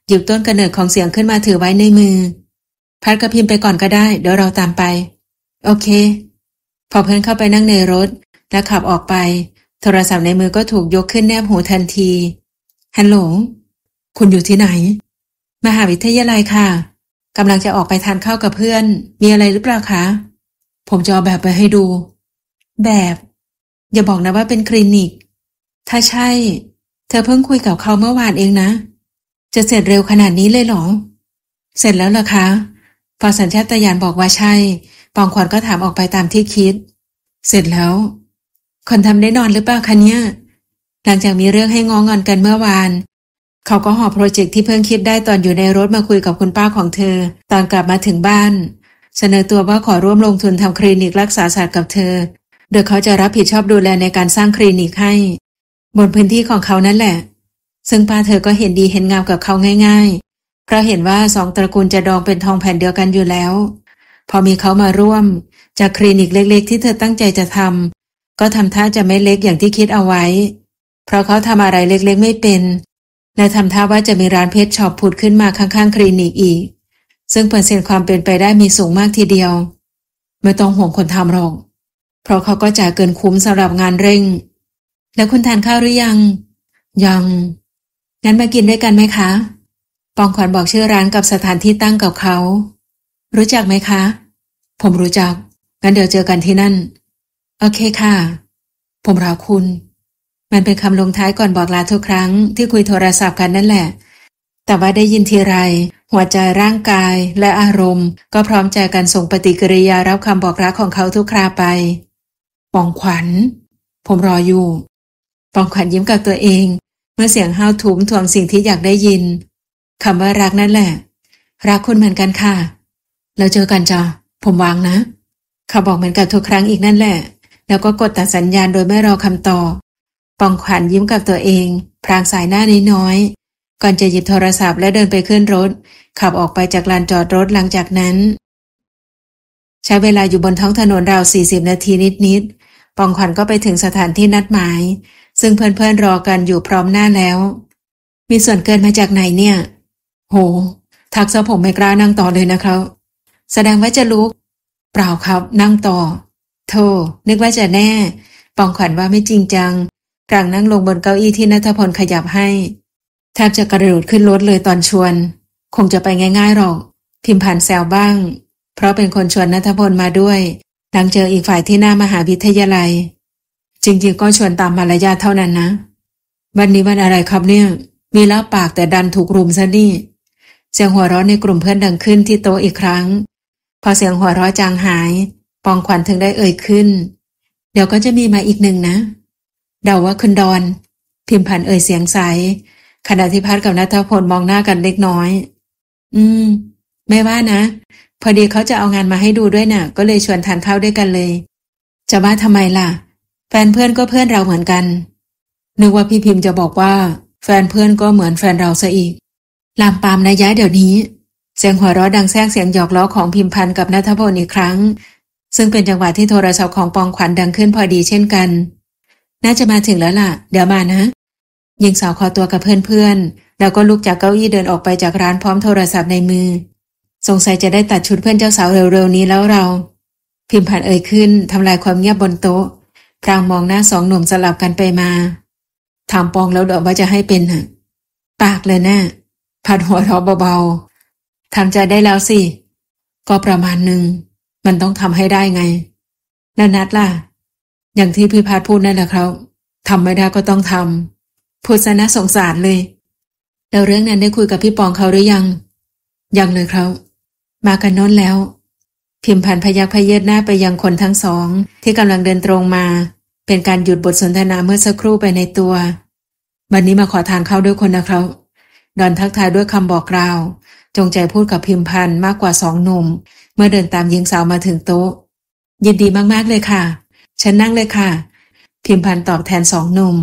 หยิบต้นกระเนิดของเสียงขึ้นมาถือไว้ในมือ พัดกระพิมไปก่อนก็ได้ เดี๋ยวเราตามไป โอเค พอเพื่อนเข้าไปนั่งในรถ และขับออกไป โทรศัพท์ในมือก็ถูกยกขึ้นแนบหูทันที ฮัลโหล คุณอยู่ที่ไหน มหาวิทยาลัยค่ะกำลังจะออกไปทานข้าวกับเพื่อน มีอะไรหรือเปล่าคะ ผมจะเอาแบบไปให้ดู แบบ อย่าบอกนะว่าเป็นคลินิก ถ้าใช่ เธอเพิ่งคุยกับเขาเมื่อวานเองนะ จะเสร็จเร็วขนาดนี้เลยหรอ เสร็จแล้วเหรอคะฟอสัญชาตญาณบอกว่าใช่ ปองขวัญก็ถามออกไปตามที่คิด เสร็จแล้ว คนทำได้นอนหรือเปล่าคะเนี่ยหลังจากมีเรื่องให้งองอนกันเมื่อวานเขาก็หอบโปรเจกต์ที่เพิ่งคิดได้ตอนอยู่ในรถมาคุยกับคุณป้าของเธอ ตอนกลับมาถึงบ้าน เสนอตัวว่าขอร่วมลงทุนทำคลินิกรักษาศัตว์กับเธอ โดยเขาจะรับผิดชอบดูแลในการสร้างคลินิกให้ บนพื้นที่ของเขานั่นแหละ ซึ่งป้าเธอก็เห็นดีเห็นงามกับเขาง่าย ๆ เพราะเห็นว่าสองตระกูลจะดองเป็นทองแผ่นเดียวกันอยู่แล้ว พอมีเขามาร่วมจากคลินิกเล็ก ๆ ที่เธอตั้งใจจะทำก็ทำท่าจะไม่เล็กอย่างที่คิดเอาไว้ เพราะเขาทำอะไรเล็กๆ ไม่เป็นและทำท่าว่าจะมีร้านเพชรช็อปผุดขึ้นมาข้าง ๆ คลินิก อีก ซึ่งเปอร์เซ็นต์ความเป็นไปได้มีสูงมากทีเดียว ไม่ต้องห่วงคนทำหรอกเพราะเขาก็จ่ายเกินคุ้มสำหรับงานเร่ง แล้วคุณทานข้าวหรือยัง ยังงั้นมากินด้วยกันไหมคะ ปองขวัญบอกชื่อร้านกับสถานที่ตั้งกับเขา รู้จักไหมคะ ผมรู้จักงั้นเดี๋ยวเจอกันที่นั่นโอเคค่ะ ผมรอคุณมันเป็นคำลงท้ายก่อนบอกลาทุกครั้ง ที่คุยโทรศัพท์กันนั่นแหละ แต่ว่าได้ยินทีไร หัวใจร่างกายและอารมณ์ก็พร้อมใจกันส่งปฏิกิริยารับคำบอกรักของเขาทุกคราไป ปองขวัญ ผมรออยู่ ปองขวัญยิ้มกับตัวเอง เมื่อเสียงห้าวทุ้มทวงสิ่งที่อยากได้ยิน คำว่ารักนั่นแหละ รักคุณเหมือนกันค่ะ เราเจอกันจ้ะผมวางนะเขาบอกเหมือนกับทุกครั้งอีกนั่นแหละ แล้วก็กดตัดสัญญาณโดยไม่รอคำตอบปองขวัญยิ้มกับตัวเอง พรางสายหน้านิดน้อย ก่อนจะหยิบโทรศัพท์และเดินไปขึ้นรถ ขับออกไปจากลานจอดรถหลังจากนั้น ใช้เวลาอยู่บนท้องถนนราว 40 นาทีนิดๆปองขวัญก็ไปถึงสถานที่นัดหมาย ซึ่งเพื่อนๆรอกันอยู่พร้อมหน้าแล้ว มีส่วนเกินมาจากไหนเนี่ย โหทักซะผมไม่กล้านั่งต่อเลยนะครับแสดงว่าจะลุก เปล่าครับนั่งต่อโธนึกว่าจะแน่ ปองขวัญว่าไม่จริงจังกลางนั่งลงบนเก้าอี้ที่นัทพลขยับให้ แทบจะกระโดดขึ้นรถเลยตอนชวน คงจะไปง่ายๆหรอกพิมพ์ผ่านแซวบ้าง เพราะเป็นคนชวนนัทพลมาด้วยหลังเจออีกฝ่ายที่หน้ามหาวิทยาลัย จริงๆก็ชวนตามมารยาทเท่านั้นนะ วันนี้วันอะไรครับเนี่ย มีแล้าปากแต่ดันถูกรุมซะนี่เสียงหัวเราะในกลุ่มเพื่อนดังขึ้นที่โต๊ะอีกครั้ง พอเสียงหัวเราะจางหาย ปองขวัญถึงได้เอ่ยขึ้น เดี๋ยวก็จะมีมาอีกหนึ่งนะเดาว่าคุณดอน พิมพันเอ่ยเสียงใส ขณะที่พัดกับนัทพลมองหน้ากันเล็กน้อย อืม ไม่ว่านะ พอดีเขาจะเอางานมาให้ดูด้วยนะ่ะ ก็เลยชวนทานข้าวด้วยกันเลย จะว่าทำไมล่ะ แฟนเพื่อนก็เพื่อนเราเหมือนกันนึกว่าพี่พิมพ์จะบอกว่า แฟนเพื่อนก็เหมือนแฟนเราซะอีก ลามปามนะย้ายเดี๋ยวนี้เสียงหัวเราะดังแทรกเสียงหยอกล้อของพิมพันธ์กับนัทพลอีกครั้ง ซึ่งเป็นจังหวะที่โทรศัพท์ของปองขวัญดังขึ้นพอดีเช่นกันน่าจะมาถึงแล้วล่ะ เดี๋ยวมานะหญิงสาวขอตัวกับเพื่อนๆ แล้วก็ลุกจากเก้าอี้เดินออกไปจากร้านพร้อมโทรศัพท์ในมือ สงสัยจะได้ตัดชุดเพื่อนเจ้าสาวเร็วๆนี้แล้วเรา พิมพ์ผ่านเอ่ยขึ้นทำลายความเงียบบนโต๊ะพรางมองหน้าสองหนุ่มสลับกันไปมา ถามปองแล้วดอกว่าจะให้เป็นะปากเลยนะ่ะผัดหัวเราะเบาๆทำใจได้แล้วสิก็ประมาณหนึ่งมันต้องทำให้ได้ไงแล้วนัดล่ะอย่างที่พี่พัดพูดนั่นแหละครับทำไม่ได้ก็ต้องทำพูดซะนะสงสารเลยแล้วเรื่องนั้นได้คุยกับพี่ปองเขาหรือยัง ยังเลยครับมากันน้นแล้ว พิมพันพยักพเยดหน้าไปยังคนทั้งสองที่กำลังเดินตรงมา เป็นการหยุดบทสนทนาเมื่อสักครู่ไปในตัว วันนี้มาขอทานเข้าด้วยคนนะครับดอนทักทายด้วยคำบอกกล่าว จงใจพูดกับพิมพันมากกว่าสองหนุ่ม เมื่อเดินตามหญิงสาวมาถึงโต๊ะ ยินดีมากๆเลยค่ะฉันนั่งเลยค่ะ พิมพันตอบแทนสองหนุ่ม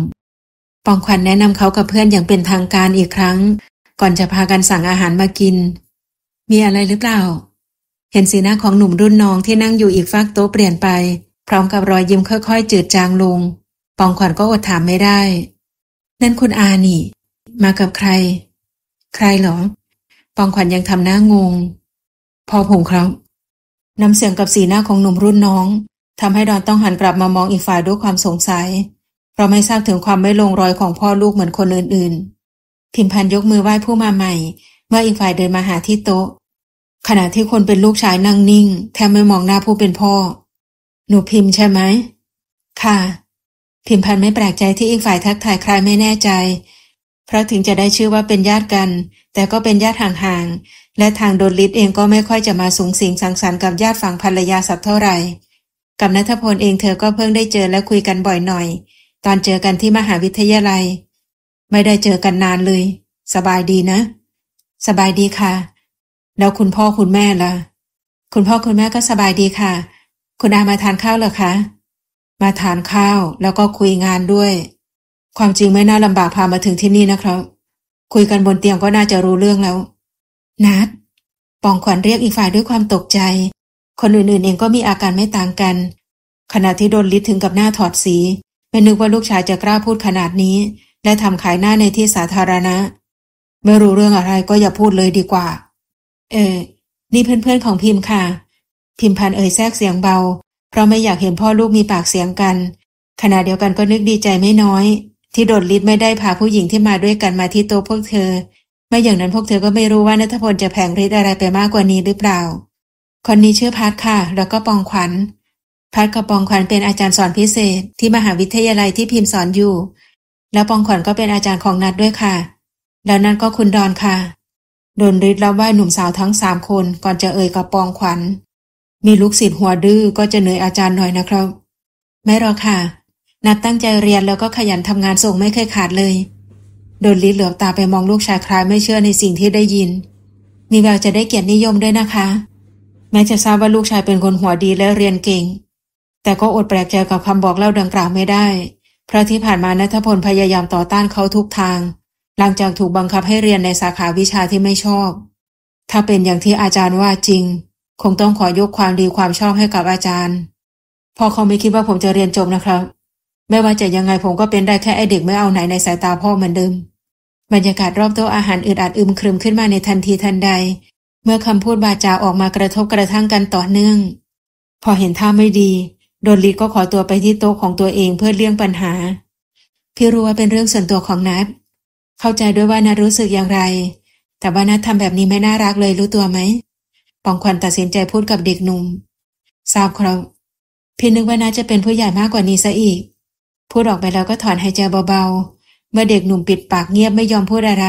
ปองควันแนะนำเขากับเพื่อนอย่างเป็นทางการอีกครั้ง ก่อนจะพากันสั่งอาหารมากิน มีอะไรหรือเปล่าเห็นสีหน้าของหนุ่มรุ่นน้อง ที่นั่งอยู่อีกฟากโต๊ะเปลี่ยนไป พร้อมกับรอยยิ้มค่อยๆ จืดจางลง ปองขวัญก็อดถามไม่ได้ นั่นคุณอานี่มากับใคร ใครหรอ ปองขวัญยังทำหน้างง พอผมครับน้ำเสียงกับสีหน้าของหนุ่มรุ่นน้องทำให้ดอนต้องหันกลับมามองอีกฝ่ายด้วยความสงสัย เพราะไม่ทราบถึงความไม่ลงรอยของพ่อลูกเหมือนคนอื่นๆพิมพันยกมือไหว้ผู้มาใหม่เมื่ออีกฝ่ายเดินมาหาที่โต๊ะ ขณะที่คนเป็นลูกชายนั่งนิ่งแทบไม่มองหน้าผู้เป็นพ่อ หนูพิมพ์ใช่ไหม ค่ะ พิมพันไม่แปลกใจที่อีกฝ่ายทักทายใครไม่แน่ใจ เพราะถึงจะได้ชื่อว่าเป็นญาติกัน แต่ก็เป็นญาติห่างๆและทางโดนลิศเองก็ไม่ค่อยจะมาสูงสิงสังสรรค์กับญาติฝั่งภรรยาสักเท่าไหร่กับนัทพลเองเธอก็เพิ่งได้เจอและคุยกันบ่อยหน่อย ตอนเจอกันที่มหาวิทยาลัย ไม่ได้เจอกันนานเลย สบายดีนะ สบายดีค่ะ แล้วคุณพ่อคุณแม่ล่ะ คุณพ่อคุณแม่ก็สบายดีค่ะ คุณอามาทานข้าวเหรอคะมาทานข้าวแล้วก็คุยงานด้วย ความจริงไม่น่าลำบากพามาถึงที่นี่นะครับ คุยกันบนเตียงก็น่าจะรู้เรื่องแล้วนัดปองขวัญเรียกอีกฝ่ายด้วยความตกใจคนอื่นๆเองก็มีอาการไม่ต่างกัน ขณะที่โดนลิศถึงกับหน้าถอดสีไม่นึกว่าลูกชายจะกล้าพูดขนาดนี้และทำขายหน้าในที่สาธารณะ ไม่รู้เรื่องอะไรก็อย่าพูดเลยดีกว่า เออ นี่เพื่อนๆ ของพิมพ์ค่ะ พิมพันเอ่ยแทรกเสียงเบา เพราะไม่อยากเห็นพ่อลูกมีปากเสียงกันขณะเดียวกันก็นึกดีใจไม่น้อย ที่โดนลิศไม่ได้พาผู้หญิงที่มาด้วยกันมาที่โต๊ะพวกเธอ ไม่อย่างนั้นพวกเธอก็ไม่รู้ว่านัทพลจะแผงฤทธิ์อะไรไปมากกว่านี้หรือเปล่าคนนี้ชื่อพัดค่ะ แล้วก็ปองขวัญ พัดกับปองขวัญเป็นอาจารย์สอนพิเศษที่มหาวิทยาลัยที่พิมพ์สอนอยู่ แล้วปองขวัญก็เป็นอาจารย์ของนัดด้วยค่ะ แล้วนั่นก็คุณดอนค่ะ โดนริดแล้วไหวหนุ่มสาวทั้งสามคนก่อนจะเอ่ยกับปองขวัญ มีลูกศิษย์หัวดื้อก็จะเหนื่อยอาจารย์หน่อยนะครับ ไม่หรอกค่ะ นัดตั้งใจเรียนแล้วก็ขยันทำงานส่งไม่เคยขาดเลย โดนริดเหลือบตาไปมองลูกชายคล้ายไม่เชื่อในสิ่งที่ได้ยิน มีแววจะได้เกียรตินิยมด้วยนะคะแม้จะทราบว่าลูกชายเป็นคนหัวดีและเรียนเก่ง แต่ก็อดแปลกใจกับคำบอกเล่าดังกล่าวไม่ได้ เพราะที่ผ่านมานัทพลพยายามต่อต้านเขาทุกทาง หลังจากถูกบังคับให้เรียนในสาขาวิชาที่ไม่ชอบ ถ้าเป็นอย่างที่อาจารย์ว่าจริง คงต้องขอยกความดีความชอบให้กับอาจารย์พ่อเขาไม่คิดว่าผมจะเรียนจบนะครับ ไม่ว่าจะยังไงผมก็เป็นได้แค่ไอเด็กไม่เอาไหนในสายตาพ่อเหมือนเดิม บรรยากาศรอบโต๊ะอาหารอึดอัดอึมครึมขึ้นมาในทันทีทันใดเมื่อคำพูดบาจาออกมากระทบกระทั่งกันต่อเนื่อง พอเห็นท่าไม่ดี โดนลีก็ขอตัวไปที่โต๊ะของตัวเองเพื่อเลี่ยงปัญหาพี่รู้ว่าเป็นเรื่องส่วนตัวของนัทเข้าใจด้วยว่านัทรู้สึกอย่างไร แต่ว่านัททำแบบนี้ไม่น่ารักเลยรู้ตัวไหมปองควันตัดสินใจพูดกับเด็กหนุ่มทราบครับพี่นึกว่านัดจะเป็นผู้ใหญ่มากกว่านี้ซะอีก พูดออกไปแล้วก็ถอนหายใจเบาๆเมื่อเด็กหนุ่มปิดปากเงียบไม่ยอมพูดอะไร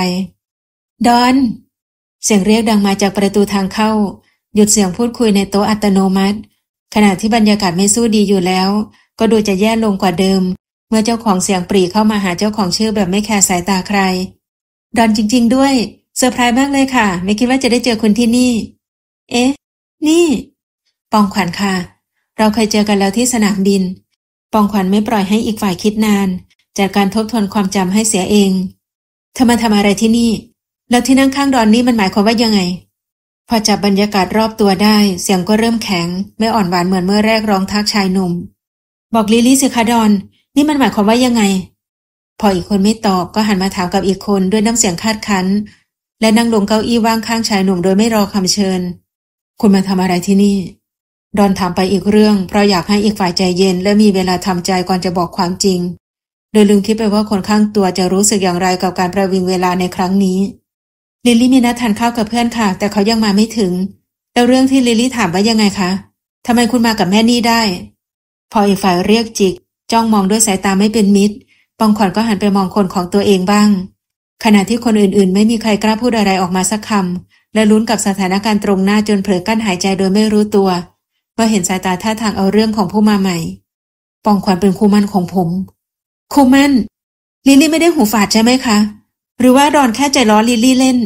ดอนเสียงเรียกดังมาจากประตูทางเข้า หยุดเสียงพูดคุยในโต๊ะอัตโนมัติ ขณะที่บรรยากาศไม่สู้ดีอยู่แล้ว ก็ดูจะแย่ลงกว่าเดิม เมื่อเจ้าของเสียงปรีเข้ามาหาเจ้าของชื่อแบบไม่แคร์สายตาใคร ดอนจริงๆด้วยเซอร์ไพรส์มากเลยค่ะ ไม่คิดว่าจะได้เจอคุณที่นี่ เอ๊ะนี่ ปองขวัญค่ะ เราเคยเจอกันแล้วที่สนามบิน ปองขวัญไม่ปล่อยให้อีกฝ่ายคิดนานจากการทบทวนความจำให้เสียเองเธอมาทำอะไรที่นี่แล้วที่นั่งข้างดอนนี่มันหมายความว่ายังไง พอจับบรรยากาศรอบตัวได้ เสียงก็เริ่มแข็ง ไม่อ่อนหวานเหมือนเมื่อแรกร้องทักชายหนุ่ม บอกลิลี่สิคะดอน นี่มันหมายความว่ายังไง พออีกคนไม่ตอบ ก็หันมาถามกับอีกคนด้วยน้ำเสียงคาดคั้น และนั่งลงเก้าอี้ว่างข้างชายหนุ่มโดยไม่รอคำเชิญ คุณมาทำอะไรที่นี่ ดอนถามไปอีกเรื่องเพราะอยากให้อีกฝ่ายใจเย็นและมีเวลาทำใจก่อนจะบอกความจริง โดยลืมคิดไปว่าคนข้างตัวจะรู้สึกอย่างไรกับการประวิงเวลาในครั้งนี้ลิลลี่มีนัดทานข้าวกับเพื่อนค่ะ แต่เขายังมาไม่ถึง แล้วเรื่องที่ลิลลี่ถามว่ายังไงคะทำไมคุณมากับแม่นี่ได้ พออีกฝ่ายเรียกจิก จ้องมองด้วยสายตาไม่เป็นมิตร ปองขวัญก็หันไปมองคนของตัวเองบ้าง ขณะที่คนอื่นๆ ไม่มีใครกล้าพูดอะไรออกมาสักคำและลุ้นกับสถานการณ์ตรงหน้าจนเผลอกั้นหายใจโดยไม่รู้ตัวเมื่อเห็นสายตาท่าทางเอาเรื่องของผู้มาใหม่ ปองขวัญเป็นคู่มั่นของผม คู่มั่นลิลลี่ไม่ได้หูฝาดใช่ไหมคะ หรือว่าดอนแค่ใจล้อลิลลี่เล่น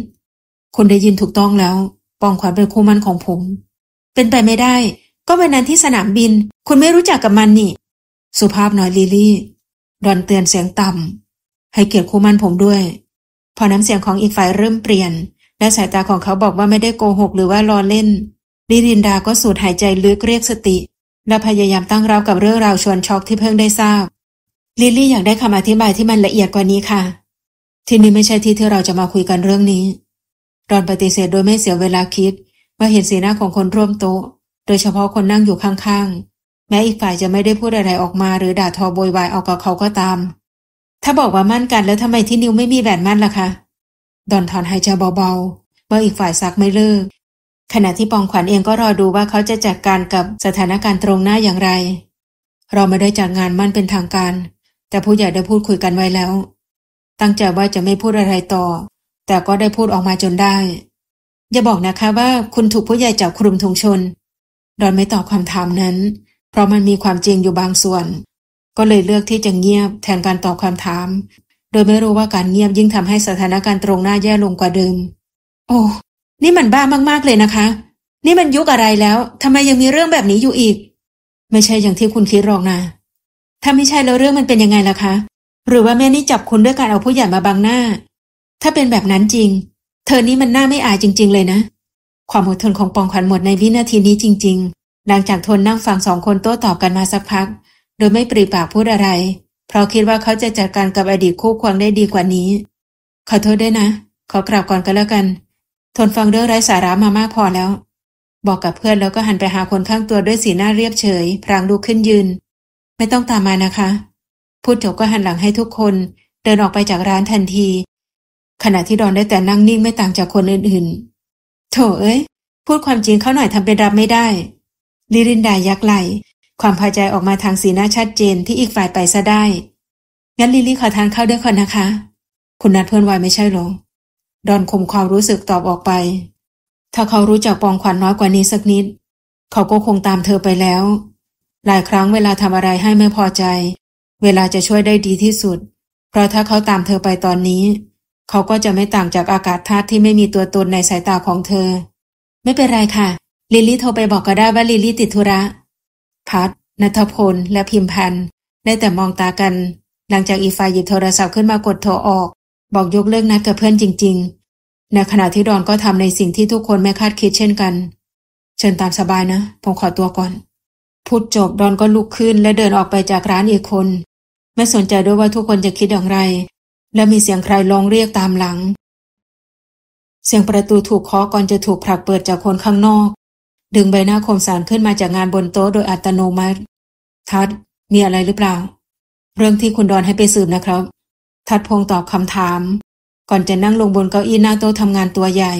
คนได้ยินถูกต้องแล้ว ปองขวัญเป็นคู่มันของผม เป็นไปไม่ได้ ก็วันนั้นที่สนามบิน คุณไม่รู้จักกับมันนี่ สุภาพน้อยลิลี่ดอนเตือนเสียงต่ำ ให้เกียรติคู่มันผมด้วย พอน้ำเสียงของอีกฝ่ายเริ่มเปลี่ยน และสายตาของเขาบอกว่าไม่ได้โกหกหรือว่าล้อเล่น ลิรินดาก็สูดหายใจลึกเรียกสติ และพยายามตั้งรับกับเรื่องราวชวนช็อกที่เพิ่งได้ทราบ ลิลี่อยากได้คำอธิบายที่มันละเอียดกว่านี้ค่ะ ที่นี่ไม่ใช่ที่ที่เราจะมาคุยกันเรื่องนี้รอนปฏิเสธโดยไม่เสียเวลาคิดว่าเห็นสีหน้าของคนร่วมโต๊ะ โดยเฉพาะคนนั่งอยู่ข้างๆ แม้อีกฝ่ายจะไม่ได้พูดอะไรออกมาหรือด่าทอโวยวายออกกับเขาก็ตาม ถ้าบอกว่ามั่นกันแล้วทำไมที่นิวไม่มีแหวนมั่นล่ะคะ ดอนถอนหายใจเบาๆ เมื่ออีกฝ่ายซักไม่เลิกขณะที่ปองขวัญเองก็รอดูว่าเขาจะจัดการกับสถานการณ์ตรงหน้าอย่างไร เราไม่ได้จัดงานมั่นเป็นทางการ แต่ผู้ใหญ่ได้พูดคุยกันไว้แล้ว ตั้งใจว่าจะไม่พูดอะไรต่อแต่ก็ได้พูดออกมาจนได้ อย่าบอกนะคะว่าคุณถูกผู้ใหญ่จับคลุมทงชนดอนไม่ตอบคำถามนั้น เพราะมันมีความจริงอยู่บางส่วน ก็เลยเลือกที่จะเงียบ แทนการตอบคำถาม โดยไม่รู้ว่าการเงียบยิ่งทำให้สถานการณ์ตรงหน้าแย่ลงกว่าเดิม โอ้ นี่มันบ้ามากๆเลยนะคะ นี่มันยุคอะไรแล้ว ทำไมยังมีเรื่องแบบนี้อยู่อีก ไม่ใช่อย่างที่คุณคิดหรอกนะ ถ้าไม่ใช่แล้วเรื่องมันเป็นยังไงล่ะคะ หรือว่าแม่นี่จับคุณด้วยการเอาผู้ใหญ่มาบังหน้าถ้าเป็นแบบนั้นจริง เธอนี้มันน่าไม่อายจริง ๆเลยนะ ความอดทนของปองขวัญหมดในวินาทีนี้จริง ๆ หลังจากทนนั่งฟังสองคนโต้ตอบกันมาสักพัก โดยไม่ปรีปากพูดอะไร เพราะคิดว่าเขาจะจัดการกับอดีตคู่ควงได้ดีกว่านี้ ขอโทษด้วยนะ ขอกราบก่อนก็แล้วกัน ทนฟังเรื่องไร้สาระมามากพอแล้ว บอกกับเพื่อนแล้วก็หันไปหาคนข้างตัวด้วยสีหน้าเรียบเฉยพรางดูขึ้นยืน ไม่ต้องตามมานะคะ พูดจบก็หันหลังให้ทุกคน เดินออกไปจากร้านทันทีขณะที่ดอนได้แต่นั่งนิ่งไม่ต่างจากคนอื่นๆ โถเอ้ย พูดความจริงเขาหน่อยทำเป็นรับไม่ได้ ลิรินดายักไหลความพอใจออกมาทางสีหน้าชัดเจนที่อีกฝ่ายไปซะได้ งั้นลิลี่ขอทานข้าวด้วยคนนะคะ คุณนัดเพื่อนวายไม่ใช่หรอ ดอนคมความรู้สึกตอบออกไป ถ้าเขารู้จักปองขวัญนน้อยกว่านี้สักนิด เขาก็คงตามเธอไปแล้ว หลายครั้งเวลาทำอะไรให้ไม่พอใจ เวลาจะช่วยได้ดีที่สุด เพราะถ้าเขาตามเธอไปตอนนี้เขาก็จะไม่ต่างจากอากาศธาตุที่ไม่มีตัวตนในสายตาของเธอ ไม่เป็นไรค่ะ ลิลลี่โทรไปบอกก็ได้ว่าลิลลี่ติดธุระ พัดนัทพลและพิมพันธ์ได้แต่มองตากัน หลังจากอีฟายหยิบโทรศัพท์ขึ้นมากดโทรออก บอกยกเลิกนัดกับเพื่อนจริงๆ ในขณะที่ดอนก็ทำในสิ่งที่ทุกคนไม่คาดคิดเช่นกันเชิญตามสบายนะผมขอตัวก่อน พูดจบดอนก็ลุกขึ้นและเดินออกไปจากร้านอีกคน ไม่สนใจด้วยว่าทุกคนจะคิดอย่างไรและมีเสียงใครลองเรียกตามหลัง เสียงประตูถูกเคาะก่อนจะถูกผลักเปิดจากคนข้างนอก ดึงใบหน้าคมสารขึ้นมาจากงานบนโต๊ะโดยอัตโนมัติ ทัดมีอะไรหรือเปล่า เรื่องที่คุณดอนให้ไปสืบนะครับ ทัดพงตอบคำถาม ก่อนจะนั่งลงบนเก้าอี้หน้าโต๊ะทำงานตัวใหญ่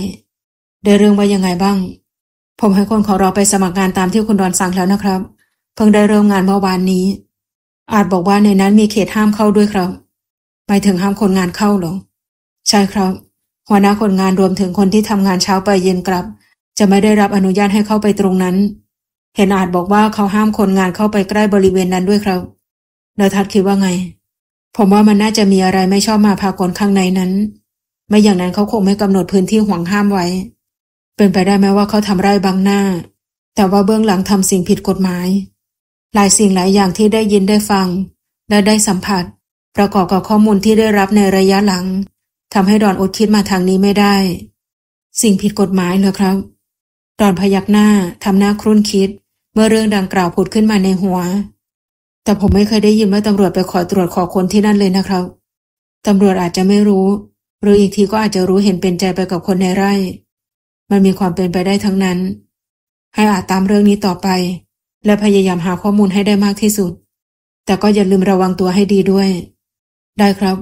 ได้เรื่องว่ายังไงบ้าง ผมให้คนของเราไปสมัครงานตามที่คุณดอนสั่งแล้วนะครับ เพิ่งได้เริ่มงานเมื่อวานนี้ อาจบอกว่าในนั้นมีเขตห้ามเข้าด้วยครับไมถึงห้ามคนงานเข้าหรอใช่ครับ หัวหน้าคนงานรวมถึงคนที่ทำงานเช้าไปเย็นกลับ จะไม่ได้รับอนุญาตให้เข้าไปตรงนั้น เห็นอาจบอกว่าเขาห้ามคนงานเข้าไปใกล้บริเวณนั้นด้วยครับนายทัดคิดว่าไง ผมว่ามันน่าจะมีอะไรไม่ชอบมาพากลข้างในนั้น ไม่อย่างนั้นเขาคงไม่กำหนดพื้นที่ห่วงห้ามไว้ เป็นไปได้ไหมว่าเขาทำไร่บางหน้า แต่ว่าเบื้องหลังทำสิ่งผิดกฎหมาย หลายสิ่งหลายอย่างที่ได้ยินได้ฟัง และได้สัมผัสประกอบกับข้อมูลที่ได้รับในระยะหลังทำให้ดอนอดคิดมาทางนี้ไม่ได้ สิ่งผิดกฎหมายเหรอครับดอนพยักหน้าทำหน้าครุ่นคิด เมื่อเรื่องดังกล่าวผุดขึ้นมาในหัว แต่ผมไม่เคยได้ยินว่าตำรวจไปขอตรวจขอคนที่นั่นเลยนะครับตำรวจอาจจะไม่รู้ หรืออีกทีก็อาจจะรู้เห็นเป็นใจไปกับคนในไร่ มันมีความเป็นไปได้ทั้งนั้น ให้อาจตามเรื่องนี้ต่อไป และพยายามหาข้อมูลให้ได้มากที่สุด แต่ก็อย่าลืมระวังตัวให้ดีด้วยได้ครับ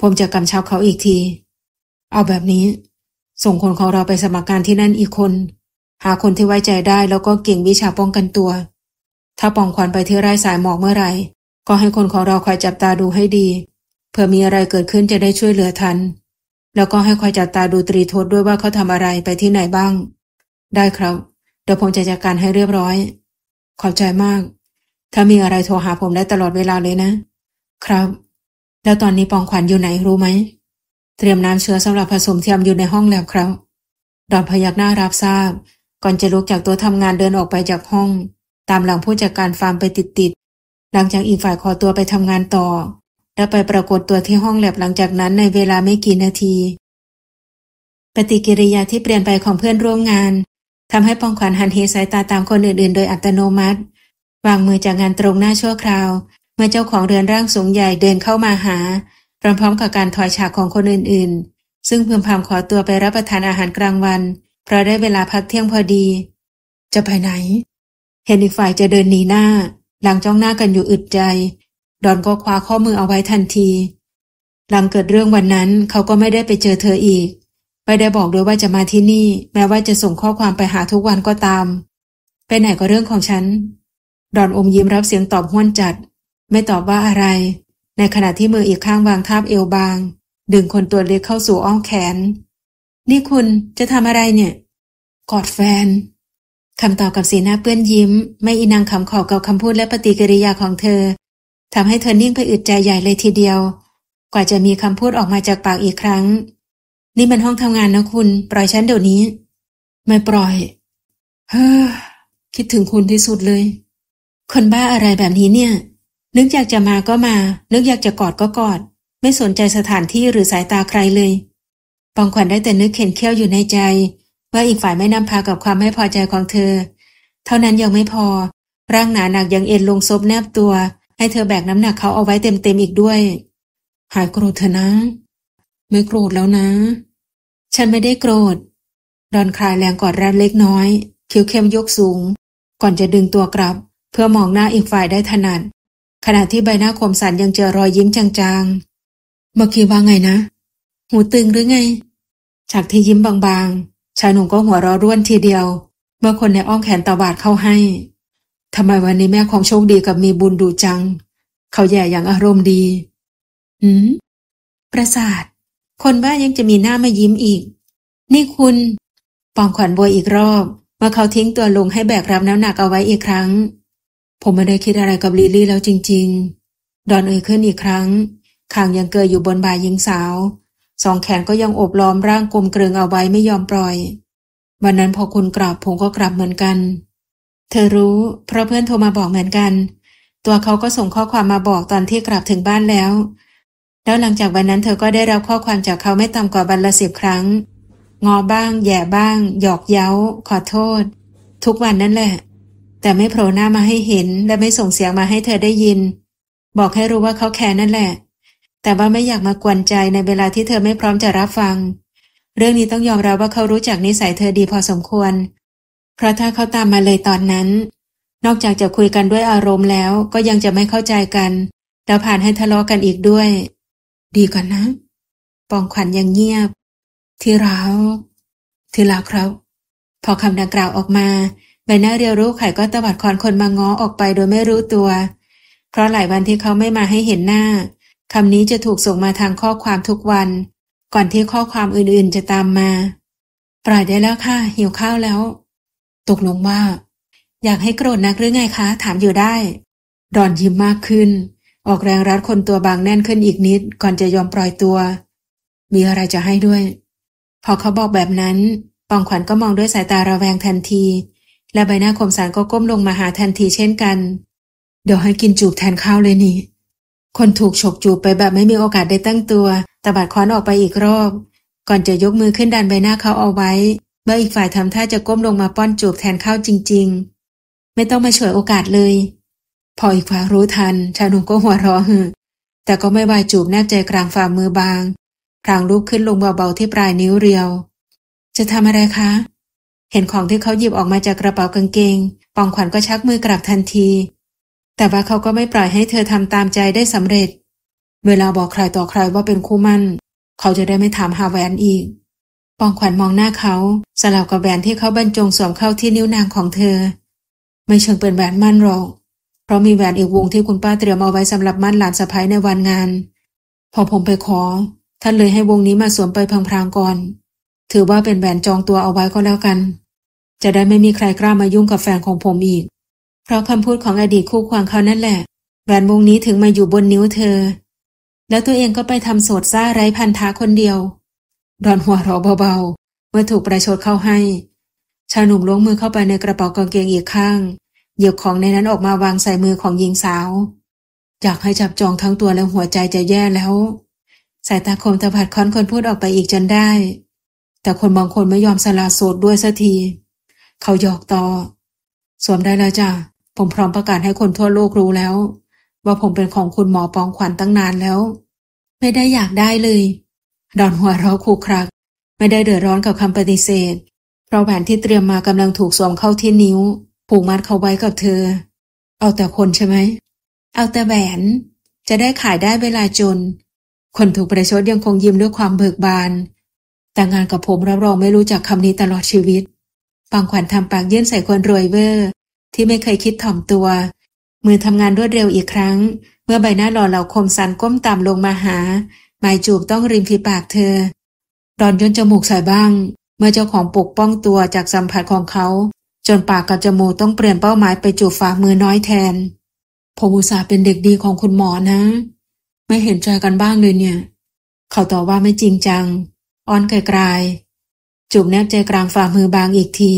ผมจะกำชับเขาอีกที เอาแบบนี้ ส่งคนของเราไปสมัครการที่นั่นอีกคน หาคนที่ไว้ใจได้แล้วก็เก่งวิชาป้องกันตัว ถ้าปองขวันไปที่ไร่สายหมอกเมื่อไหร่ ก็ให้คนของเราคอยจับตาดูให้ดี เผื่อมีอะไรเกิดขึ้นจะได้ช่วยเหลือทัน แล้วก็ให้คอยจับตาดูตรีโทษด้วยว่าเขาทำอะไรไปที่ไหนบ้าง ได้ครับ เดี๋ยวผมจะจัดการให้เรียบร้อย ขอบใจมาก ถ้ามีอะไรโทรหาผมได้ตลอดเวลาเลยนะ ครับแล้วตอนนี้ปองขวัญอยู่ไหนรู้ไหมเตรียมน้ำเชื้อสำหรับผสมเทียมอยู่ในห้องแล้วครับดอนพยักหน้ารับทราบก่อนจะลุกจากตัวทำงานเดินออกไปจากห้อง ตามหลังผู้จัดการฟาร์มไปติดๆหลังจากอีกฝ่ายขอตัวไปทำงานต่อ และไปปรากฏตัวที่ห้องแลบหลังจากนั้นในเวลาไม่กี่นาที ปฏิกิริยาที่เปลี่ยนไปของเพื่อนร่วมงานทำให้ปองขวัญหันเหสายตาตามคนอื่นๆ โดยอัตโนมัติ วางมือจากงานตรงหน้าชั่วคราวเมื่อเจ้าของเรือนร่างสูงใหญ่เดินเข้ามาหาพร้อมๆกับการถอยฉากของคนอื่นๆ ซึ่งพึมพำขอตัวไปรับประทานอาหารกลางวันเพราะได้เวลาพักเที่ยงพอดี จะไปไหน เห็นอีกฝ่ายจะเดินหนีหน้า หลังจ้องหน้ากันอยู่อึดใจดอนก็คว้าข้อมือเอาไว้ทันทีหลังเกิดเรื่องวันนั้นเขาก็ไม่ได้ไปเจอเธออีกไม่ได้บอกด้วยว่าจะมาที่นี่แม้ว่าจะส่งข้อความไปหาทุกวันก็ตามไปไหนก็เรื่องของฉันดอนอมยิ้มรับเสียงตอบห้วนจัดไม่ตอบว่าอะไร ในขณะที่มืออีกข้างวางทาบเอวบาง ดึงคนตัวเล็กเข้าสู่อ้อมแขน นี่คุณจะทำอะไรเนี่ย กอดแฟนคำตอบกับสีหน้าเปื้อนยิ้ม ไม่อินังขำขอกับคำพูดและปฏิกิริยาของเธอทำให้เธอนิ่งไปอึดใจใหญ่เลยทีเดียว กว่าจะมีคำพูดออกมาจากปากอีกครั้ง นี่มันห้องทำงานนะคุณ ปล่อยฉันเดี๋ยวนี้ ไม่ปล่อย เฮ้อคิดถึงคุณที่สุดเลย คนบ้าอะไรแบบนี้เนี่ยนึกอยากจะมาก็มา นึกอยากจะกอดก็กอด ไม่สนใจสถานที่หรือสายตาใครเลย ปองขวัญได้แต่นึกเข็นเขี้ยวอยู่ในใจว่าอีกฝ่ายไม่นำพากับความไม่พอใจของเธอ เท่านั้นยังไม่พอ ร่างหนาหนักยังเอ็นลงซบแนบตัว ให้เธอแบกน้ำหนักเขาเอาไว้เต็มๆอีกด้วย หายโกรธเธอนะ ไม่โกรธแล้วนะ ฉันไม่ได้โกรธดอนคลายแรงกอดแรดเล็กน้อย คิ้วเข้มยกสูง ก่อนจะดึงตัวกลับ เพื่อมองหน้าอีกฝ่ายได้ถนัดขณะที่ใบหน้าคมสันยังเจอรอยยิ้มจางๆ เมื่อกี้ว่าไงนะ หูตึงหรือไง จากที่ยิ้มบางๆ ชายหนุ่มก็หัวเราะร่วนทีเดียว เมื่อคนในอ้อมแขนตาบาดเข้าให้ ทำไมวันนี้แม่ของโชคดีกับมีบุญดูจัง เขาแย่อย่างอารมณ์ดี หืม ประสาท คนบ้ายังจะมีหน้ามายิ้มอีก นี่คุณปองขวัญบวยอีกรอบ เมื่อเขาทิ้งตัวลงให้แบกรับน้ำหนักเอาไว้อีกครั้งผมไม่ได้คิดอะไรกับลิลลี่แล้วจริง ๆ ดอนเอ่ยขึ้นอีกครั้งคางยังเกยอยู่บนบ่ายหญิงสาว สองแขนก็ยังโอบล้อมร่างกลมเกลืองเอาไว้ไม่ยอมปล่อย วันนั้นพอคุณกลับผมก็กลับเหมือนกัน เธอรู้ เพราะเพื่อนโทรมาบอกเหมือนกัน ตัวเขาก็ส่งข้อความมาบอกตอนที่กลับถึงบ้านแล้ว แล้วหลังจากวันนั้นเธอก็ได้รับข้อความจากเขาไม่ต่ำกว่าวันละสิบครั้ง งอบ้าง แย่บ้างหยอกเย้า ขอโทษ ทุกวันนั่นแหละแต่ไม่โผล่หน้ามาให้เห็นและไม่ส่งเสียงมาให้เธอได้ยิน บอกให้รู้ว่าเขาแคร์นั่นแหละ แต่ว่าไม่อยากมากวนใจในเวลาที่เธอไม่พร้อมจะรับฟัง เรื่องนี้ต้องยอมรับว่าเขารู้จักนิสัยเธอดีพอสมควรเพราะถ้าเขาตามมาเลยตอนนั้น นอกจากจะคุยกันด้วยอารมณ์แล้วก็ยังจะไม่เข้าใจกันแล้วผ่านให้ทะเลาะกันอีกด้วย ดีก่อนนะ ปองขวัญยังเงียบ ที่ร้าวที่ร้าวครับพอคำดังกล่าวออกมาใบหน้าเรียวรู้ไข่ก็ตบัดคอนคนมาง้อออกไปโดยไม่รู้ตัว เพราะหลายวันที่เขาไม่มาให้เห็นหน้าคำนี้จะถูกส่งมาทางข้อความทุกวัน ก่อนที่ข้อความอื่น ๆจะตามมา ปล่อยได้แล้วค่ะ หิวข้าวแล้ว ตกลงว่า อยากให้โกรธนักหรือไงคะ ถามอยู่ได้ ดอนยิ้มมากขึ้น ออกแรงรัดคนตัวบางแน่นขึ้นอีกนิดก่อนจะยอมปล่อยตัว มีอะไรจะให้ด้วย พอเขาบอกแบบนั้น ปองขวัญก็มองด้วยสายตาระแวงทันทีและใบหน้าคมสารก็ก้มลงมาหาทันทีเช่นกัน เดี๋ยวให้กินจูบแทนข้าวเลยนี่ คนถูกฉกจูบไปแบบไม่มีโอกาสได้ตั้งตัวตบัดค้อนออกไปอีกรอบ ก่อนจะยกมือขึ้นดันใบหน้าเขาเอาไว้เมื่ออีกฝ่ายทำท่าจะก้มลงมาป้อนจูบแทนข้าวจริงๆ ไม่ต้องมาเฉยโอกาสเลย พออีกฝ่ายรู้ทัน ชาหนุ่มก็หัวเราะฮแต่ก็ไม่วายจูบแนบใจกลางฝ่ามือบางพลางลุกขึ้นลงเบาๆที่ปลายนิ้วเรียว จะทำอะไรคะเห็นของที่เขาหยิบออกมาจากกระเป๋ากางเกง ปองขวัญก็ชักมือกลับทันที แต่ว่าเขาก็ไม่ปล่อยให้เธอทำตามใจได้สำเร็จเวลาบอกใครต่อใครว่าเป็นคู่มั่นเขาจะได้ไม่ถามหาแหวนอีก ปองขวัญมองหน้าเขาสลับกับแหวนที่เขาบรรจงสวมเข้าที่นิ้วนางของเธอ ไม่เชิงเป็นแหวนมั่นหรอก เพราะมีแหวนอีกวงที่คุณป้าเตรียมเอาไว้สำหรับมั่นหลานสะพ้ายในวันงาน พอผมไปขอท่านเลยให้วงนี้มาสวมไปพลางๆก่อนถือว่าเป็นแหวนจองตัวเอาไว้ก็แล้วกัน จะได้ไม่มีใครกล้ามายุ่งกับแฟนของผมอีก เพราะคำพูดของอดีตคู่ควงเขานั่นแหละแหวนวงนี้ถึงมาอยู่บนนิ้วเธอ แล้วตัวเองก็ไปทำโสดซ่าไร้พันธะคนเดียวดอนหัวเราะเบาๆ เมื่อถูกประชดเข้าให้ ชายหนุ่มล้วงมือเข้าไปในกระเป๋ากางเกงอีกข้าง หยิบของในนั้นออกมาวางใส่มือของหญิงสาวอยากให้จับจองทั้งตัวและหัวใจจะแย่แล้ว สายตาคมตะผัดค้อนคนพูดออกไปอีกจนได้แต่คนบางคนไม่ยอมสละโสดด้วยสักที เขาหยอกต่อ สวมได้แล้วจ้ะ ผมพร้อมประกาศให้คนทั่วโลกรู้แล้ว ว่าผมเป็นของคุณหมอปองขวัญตั้งนานแล้ว ไม่ได้อยากได้เลย ดอนหัวเราะคูครัก ไม่ได้เดือดร้อนกับคำปฏิเสธ เพราะแหวนที่เตรียมมากำลังถูกสวมเข้าที่นิ้ว ผูกมัดเขาไว้กับเธอ เอาแต่คนใช่ไหม เอาแต่แหวนจะได้ขายได้เวลาจน คนถูกประชดยังคงยิ้มด้วยความเบิกบานแต่งานกับผมรับรองไม่รู้จักคำนี้ตลอดชีวิต ปังขวัญทำปากเย็่นใส่คนรวยเวอร์ที่ไม่เคยคิดถ่อมตัว มือทำงานรวดเร็วอีกครั้ง เมื่อใบหน้าหล่อเหลาคมสันก้มต่ำลงมาหา หมายจูบต้องริมฝีปากเธอรอนย่นจมูกใส่บ้าง เมื่อเจ้าของปกป้องตัวจากสัมผัสของเขา จนปากกับจมูกต้องเปลี่ยนเป้าหมายไปจูบฝ่ามือน้อยแทนผมอุตส่าห์เป็นเด็กดีของคุณหมอนะ ไม่เห็นใจกันบ้างเลยเนี่ย เขาตอบว่าไม่จริงจังอ้อนไกลๆจุบแนบใจกลางฝ่ามือบางอีกที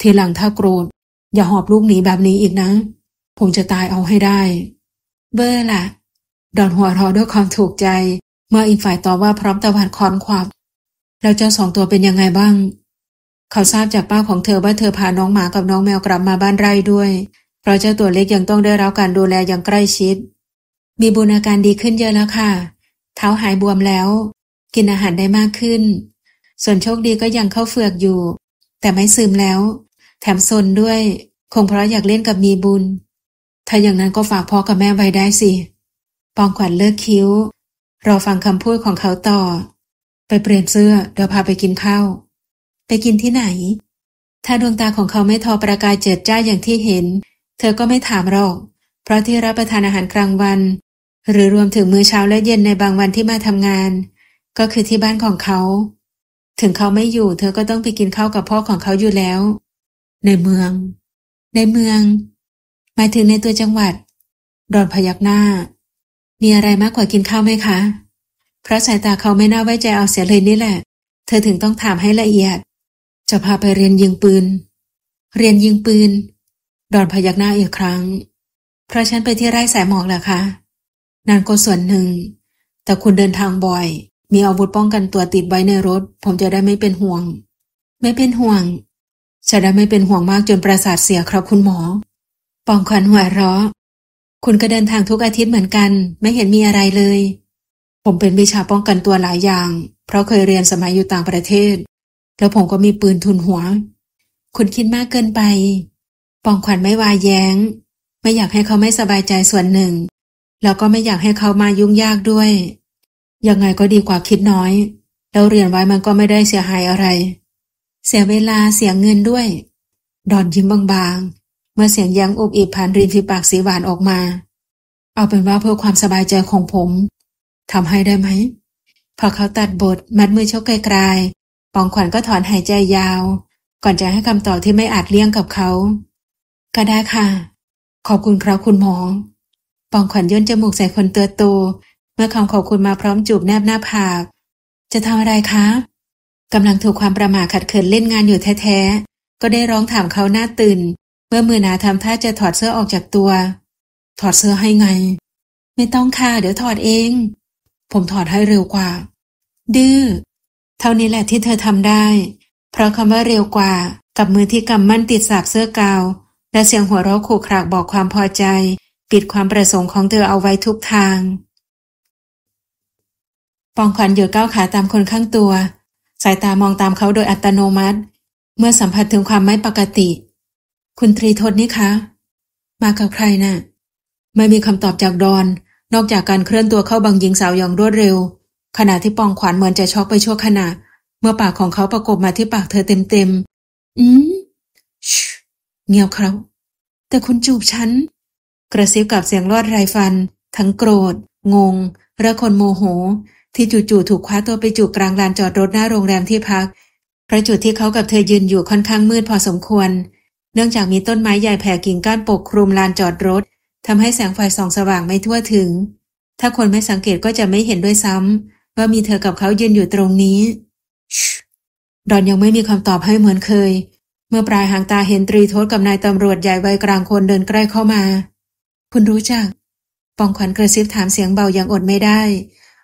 ทีหลังถ้าโกรธอย่าหอบลูกหนีแบบนี้อีกนะผมจะตายเอาให้ได้ เบอร์ล่ะดอนหัวเราะด้วยความถูกใจ เมื่ออีกฝ่ายตอบว่าพร้อมตะวันคอนควับแล้วเจ้าสองตัวเป็นยังไงบ้าง เขาทราบจากป้าของเธอว่าเธอพาน้องหมากับน้องแมวกลับมาบ้านไร่ด้วยเพราะเจ้าตัวเล็กยังต้องได้รับการดูแลอย่างใกล้ชิด มีบุญอาการดีขึ้นเยอะแล้วค่ะ เท้าหายบวมแล้วกินอาหารได้มากขึ้น ส่วนโชคดีก็ยังเข้าเฟือกอยู่ แต่ไม่ซึมแล้ว แถมซนด้วย คงเพราะอยากเล่นกับมีบุญ ถ้าอย่างนั้นก็ฝากพ่อกับแม่ไว้ได้สิ ปองขวัญเลิกคิ้ว รอฟังคำพูดของเขาต่อ ไปเปลี่ยนเสื้อเดี๋ยวพาไปกินข้าว ไปกินที่ไหน ถ้าดวงตาของเขาไม่ทอประกายเจิดจ้าอย่างที่เห็น เธอก็ไม่ถามหรอก เพราะที่รับประทานอาหารกลางวัน หรือรวมถึงมื้อเช้าและเย็นในบางวันที่มาทำงานก็คือที่บ้านของเขา ถึงเขาไม่อยู่ เธอก็ต้องไปกินข้าวกับพ่อของเขาอยู่แล้ว ในเมือง ในเมืองหมายถึงในตัวจังหวัด ดอนพยักหน้า มีอะไรมากกว่ากินข้าวไหมคะ เพราะสายตาเขาไม่น่าไว้ใจเอาเสียเลยนี่แหละ เธอถึงต้องถามให้ละเอียด จะพาไปเรียนยิงปืนเรียนยิงปืนดอนพยักหน้าอีกครั้ง เพราะฉันไปที่ไร่สายหมอกแหละคะ นานก็ส่วนหนึ่งแต่คุณเดินทางบ่อยมีอาวุธป้องกันตัวติดไว้ในรถ ผมจะได้ไม่เป็นห่วง ไม่เป็นห่วง จะได้ไม่เป็นห่วงมากจนประสาทเสียครับคุณหมอ ปองขวัญหัวเราะคุณก็เดินทางทุกอาทิตย์เหมือนกัน ไม่เห็นมีอะไรเลย ผมเป็นวิชาป้องกันตัวหลายอย่าง เพราะเคยเรียนสมัยอยู่ต่างประเทศ แล้วผมก็มีปืนทุนหัว คุณคิดมากเกินไป ปองขวัญไม่วายแย้ง ไม่อยากให้เขาไม่สบายใจส่วนหนึ่งแล้วก็ไม่อยากให้เขามายุ่งยากด้วยยังไงก็ดีกว่าคิดน้อย แล้วเรียนไว้มันก็ไม่ได้เสียหายอะไร เสียเวลาเสียเงินด้วย ดอนยิ้มบางๆเมื่อเสียงยังอบอิบผ่านริมฝีปากสีหวานออกมา เอาเป็นว่าเพื่อความสบายใจของผมทำให้ได้ไหมพอเขาตัดบทมัดมือชกไกลๆปองขวัญก็ถอนหายใจยาว ก่อนจะให้คำตอบที่ไม่อาจเลี่ยงกับเขา ก็ได้ค่ะ ขอบคุณครับคุณหมอปองขวัญย่นจมูกใส่คนเตือโตมื่อคำขอบคุณมาพร้อมจูบแนบหน้าผาก จะทำอะไรคะกำลังถูกความประมาทขัดเขินเล่นงานอยู่แท้ๆ ก็ได้ร้องถามเขาหน้าตื่น เมื่อมือนาทำท่าจะถอดเสื้อออกจากตัว ถอดเสื้อให้ไง ไม่ต้องค่ะ เดี๋ยวถอดเอง ผมถอดให้เร็วกว่า ดื้อ เท่านี้แหละที่เธอทำได้ เพราะคำว่าเร็วกว่า กับมือที่กำมั่นติดสาบเสื้อกาว และเสียงหัวเราะขู่ขรากบอกความพอใจ ปิดความประสงค์ของเธอเอาไว้ทุกทางปองขวัญหยุดก้าวขาตามคนข้างตัว สายตามองตามเขาโดยอัตโนมัติ เมื่อสัมผัสถึงความไม่ปกติ คุณตรีทศนี่คะ มากับใครนะ่ะ ไม่มีคำตอบจากดอน นอกจากการเคลื่อนตัวเข้าบังยิงสาวอย่างรวดเร็ว ขณะที่ปองขวัญเหมือนจะช็อกไปชั่วขณะ เมื่อปากของเขาประกบมาที่ปากเธอเต็มๆ อืมชเงียวครับแต่คุณจูบฉัน กระซิบกับเสียงรอดไรฟัน ทั้งโกรธ งงระคนโมโหที่จู่ๆถูกคว้าตัวไปจุกกลางลานจอดรถ หน้าโรงแรมที่พักเพราะจุดที่เขากับเธอยืนอยู่ค่อนข้างมืดพอสมควร เนื่องจากมีต้นไม้ใหญ่แผ่กิ่งก้านปกคลุมลานจอดรถทำให้แสงไฟส่องสว่างไม่ทั่วถึง ถ้าคนไม่สังเกตก็จะไม่เห็นด้วยซ้ำว่ามีเธอกับเขายืนอยู่ตรงนี้ดอนยังไม่มีคำตอบให้เหมือนเคย เมื่อปลายหางตาเห็นตรีโทษกับนายตำรวจใหญ่วกลางคนเดินใกล้เข้ามา คุณรู้จักปองขวัญกระซิบถามเสียงเบาอย่างอดไม่ได้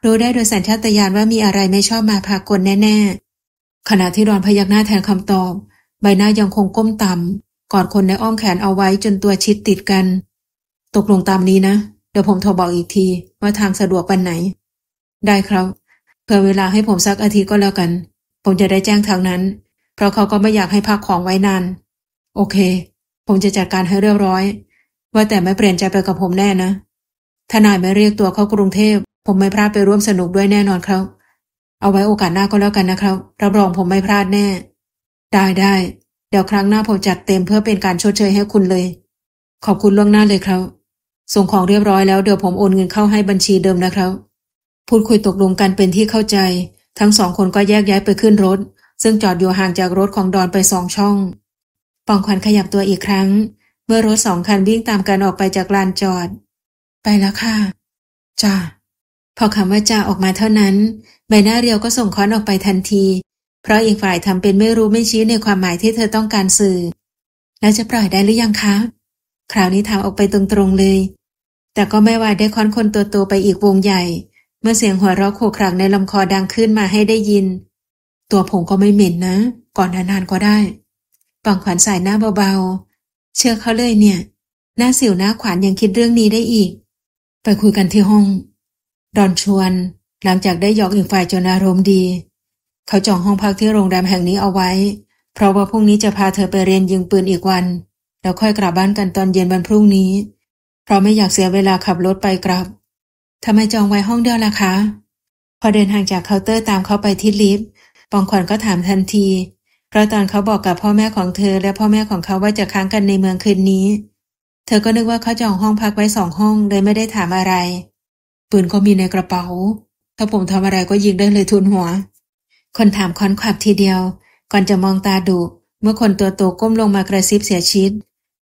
รู้ได้โดยสัญชาตญาณว่ามีอะไรไม่ชอบมาพากลแน่ ๆ ขณะที่รอนพยักหน้าแทนคำตอบ ใบหน้ายังคงก้มต่ำกอดคนในอ้อมแขนเอาไว้จนตัวชิดติดกัน ตกลงตามนี้นะ เดี๋ยวผมโทรบอกอีกทีว่าทางสะดวกไปไหน ได้ครับเพื่อเวลาให้ผมสักอาทิตย์ก็แล้วกัน ผมจะได้แจ้งทางนั้น เพราะเขาก็ไม่อยากให้พักของไว้นาน โอเค ผมจะจัดการให้เรียบร้อย ว่าแต่ไม่เปลี่ยนใจไปกับผมแน่นะทนายไม่เรียกตัวเข้ากรุงเทพผมไม่พลาดไปร่วมสนุกด้วยแน่นอนครับ เอาไว้โอกาสหน้าก็แล้วกันนะครับรับรองผมไม่พลาดแน่ ได้ได้ เดี๋ยวครั้งหน้าผมจัดเต็มเพื่อเป็นการชดเชยให้คุณเลย ขอบคุณล่วงหน้าเลยครับ ส่งของเรียบร้อยแล้ว เดี๋ยวผมโอนเงินเข้าให้บัญชีเดิมนะครับ พูดคุยตกลงกันเป็นที่เข้าใจ ทั้งสองคนก็แยกย้ายไปขึ้นรถ ซึ่งจอดอยู่ห่างจากรถของดอนไปสองช่อง ปองขวัญขยับตัวอีกครั้ง เมื่อรถสองคันวิ่งตามกันออกไปจากลานจอด ไปแล้วค่ะ จ้าพอคำว่าจาออกมาเท่านั้นใบหน้าเรียวก็ส่งค้อนออกไปทันที เพราะอีกฝ่ายทำเป็นไม่รู้ไม่ชี้ในความหมายที่เธอต้องการสื่อ แล้วจะปล่อยได้หรือยังคะ คราวนี้ถามออกไปตรงๆเลย แต่ก็ไม่ว่าได้ค้อนคนตัวโตไปอีกวงใหญ่ เมื่อเสียงหัวเราะโขกครังในลำคอดังขึ้นมาให้ได้ยิน ตัวผมก็ไม่เหม็นนะ ก่อนนานๆก็ได้ปองขวัญสายหน้าเบาๆเชื่อเขาเลยเนี่ย หน้าสิวหน้าขวานยังคิดเรื่องนี้ได้อีกไปคุยกันที่ห้องรอนชวนหลังจากได้ยอกอีกฝ่ายจนอารมณ์ดี เขาจองห้องพักที่โรงแรมแห่งนี้เอาไว้ เพราะว่าพรุ่งนี้จะพาเธอไปเรียนยิงปืนอีกวัน แล้วค่อยกลับบ้านกันตอนเย็นวันพรุ่งนี้ เพราะไม่อยากเสียเวลาขับรถไปกลับทำไมจองไว้ห้องเดียวล่ะคะ พอเดินห่างจากเคาน์เตอร์ตามเขาไปที่ลิฟต์ปองขวัญก็ถามทันทีเพราะตอนเขาบอกกับพ่อแม่ของเธอ และพ่อแม่ของเขาว่าจะค้างกันในเมืองคืนนี้ เธอก็นึกว่าเขาจองห้องพักไว้สองห้องเลยไม่ได้ถามอะไรปืนก็มีในกระเป๋า ถ้าผมทำอะไรก็ยิงได้เลยทุนหัว คนถามค้อนขวับทีเดียว ก่อนจะมองตาดุ เมื่อคนตัวโตก้มลงมากระซิบเสียชิด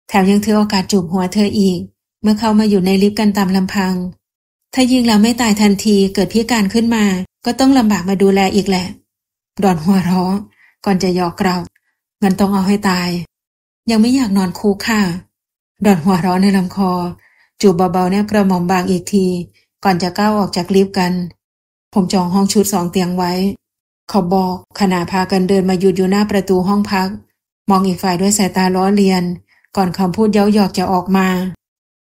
แถมยังถือโอกาสจูบหัวเธออีก เมื่อเข้ามาอยู่ในลิฟต์กันตามลำพัง ถ้ายิงแล้วไม่ตายทันทีเกิดพิการขึ้นมา ก็ต้องลำบากมาดูแลอีกแหละ ดอนหัวเราะก่อนจะหยอกเรางันต้องเอาให้ตาย ยังไม่อยากนอนคุกค่ะดอนหัวเราะในลำคอ จูบเบาๆแนบกระหม่อมบางอีกทีก่อนจะก้าวออกจากลิฟต์กัน ผมจองห้องชุดสองเตียงไว้ เขาบอกขณะพากันเดินมาหยุดอยู่หน้าประตูห้องพัก มองอีกฝ่ายด้วยสายตาล้อเลียน ก่อนคำพูดเย้าหยอกจะออกมา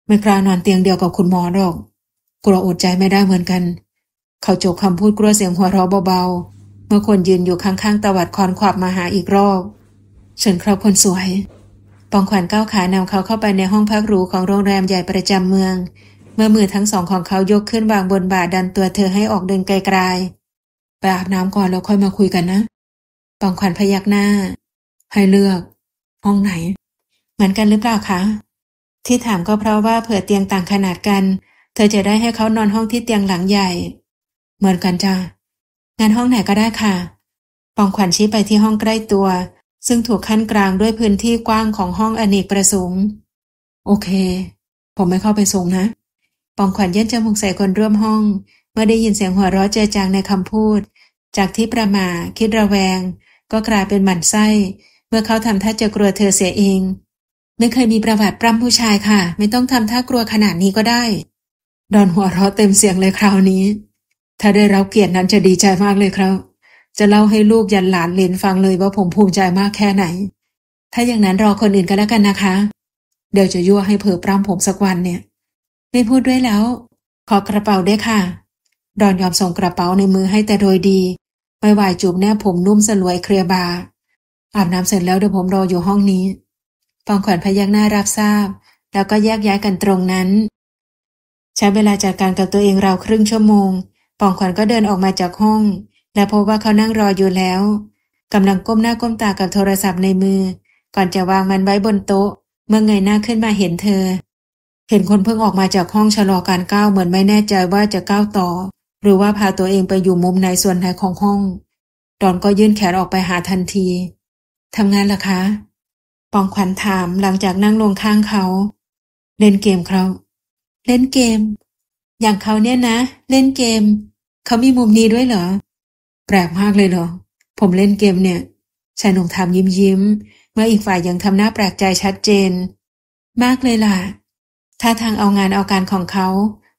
ไม่กล้านอนเตียงเดียวกับคุณหมอหรอก กลัวอดใจไม่ได้เหมือนกัน เขาจบคำพูดกลัวเสียงหัวเราะเบาๆเมื่อคนยืนอยู่ข้างๆตวัดคอนขวับมาหาอีกรอบเชิญครับคนสวย ปองขวัญก้าวขานำเขาเข้าไปในห้องพักหรูของโรงแรมใหญ่ประจำเมืองเมื่อมือทั้งสองของเขายกขึ้นวางบนบ่าดันตัวเธอให้ออกเดินไกลๆไปอาบน้ำก่อนแล้วค่อยมาคุยกันนะ ปองขวัญพยักหน้า ให้เลือก ห้องไหน เหมือนกันหรือเปล่าคะ ที่ถามก็เพราะว่าเผื่อเตียงต่างขนาดกัน เธอจะได้ให้เขานอนห้องที่เตียงหลังใหญ่ เหมือนกันจ้างานห้องไหนก็ได้ค่ะ ปองขวัญชี้ไปที่ห้องใกล้ตัว ซึ่งถูกขั้นกลางด้วยพื้นที่กว้างของห้องอเนกประสงค์ โอเค ผมไม่เข้าไปส่งนะปองขวัญยื่นจมูกใส่คนร่วมห้อง เมื่อได้ยินเสียงหัวเราะเจอจางในคำพูด จากที่ประมาคิดระแวง ก็กลายเป็นหมันไส้ เมื่อเขาทำท่าจะกลัวเธอเสียเอง ไม่เคยมีประวัติปร้ำผู้ชายค่ะ ไม่ต้องทำท่ากลัวขนาดนี้ก็ได้ดอนหัวเราะเต็มเสียงเลยคราวนี้ ถ้าได้รับเกียรตินั้นจะดีใจมากเลยครับ จะเล่าให้ลูกยันหลานเลนฟังเลยว่าผมภูมิใจมากแค่ไหน ถ้าอย่างนั้นรอคนอื่นก็แล้วกันนะคะ เดี๋ยวจะยั่วให้เผอปร้ำผมสักวันเนี่ยไม่พูดด้วยแล้ว ขอกระเป๋าด้วยค่ะ ดอนยอมส่งกระเป๋าในมือให้แต่โดยดี ไม่วายจูบแนบผมนุ่มสลวยเคลียบาอาบน้ำเสร็จแล้วเดี๋ยวผมรออยู่ห้องนี้ ปองขวัญพยักหน้ารับทราบ แล้วก็แยกย้ายกันตรงนั้น ใช้เวลาจัดการกับตัวเองราวครึ่งชั่วโมง ปองขวัญก็เดินออกมาจากห้อง และพบว่าเขานั่งรออยู่แล้วกำลังก้มหน้าก้มตากับโทรศัพท์ในมือ ก่อนจะวางมันไว้บนโต๊ะ เมื่อเงยหน้าขึ้นมาเห็นเธอเห็นคนเพิ่งออกมาจากห้องชะลอการก้าวเหมือนไม่แน่ใจว่าจะก้าวต่อ หรือว่าพาตัวเองไปอยู่มุมไหนส่วนไหนของห้องดอนก็ยื่นแขนออกไปหาทันทีทำงานล่ะคะ ปองขวัญถามหลังจากนั่งลงข้างเขา เล่นเกมครับเล่นเกม อย่างเขาเนี่ยนะ เล่นเกมเขามีมุมนี้ด้วยเหรอแปลกมากเลยเหรอผมเล่นเกมเนี่ยชายหนุ่มถามยิ้มยิ้มเมื่ออีกฝ่ายยังทำหน้าแปลกใจชัดเจน มากเลยล่ะท่าทางเอางานเอาการของเขา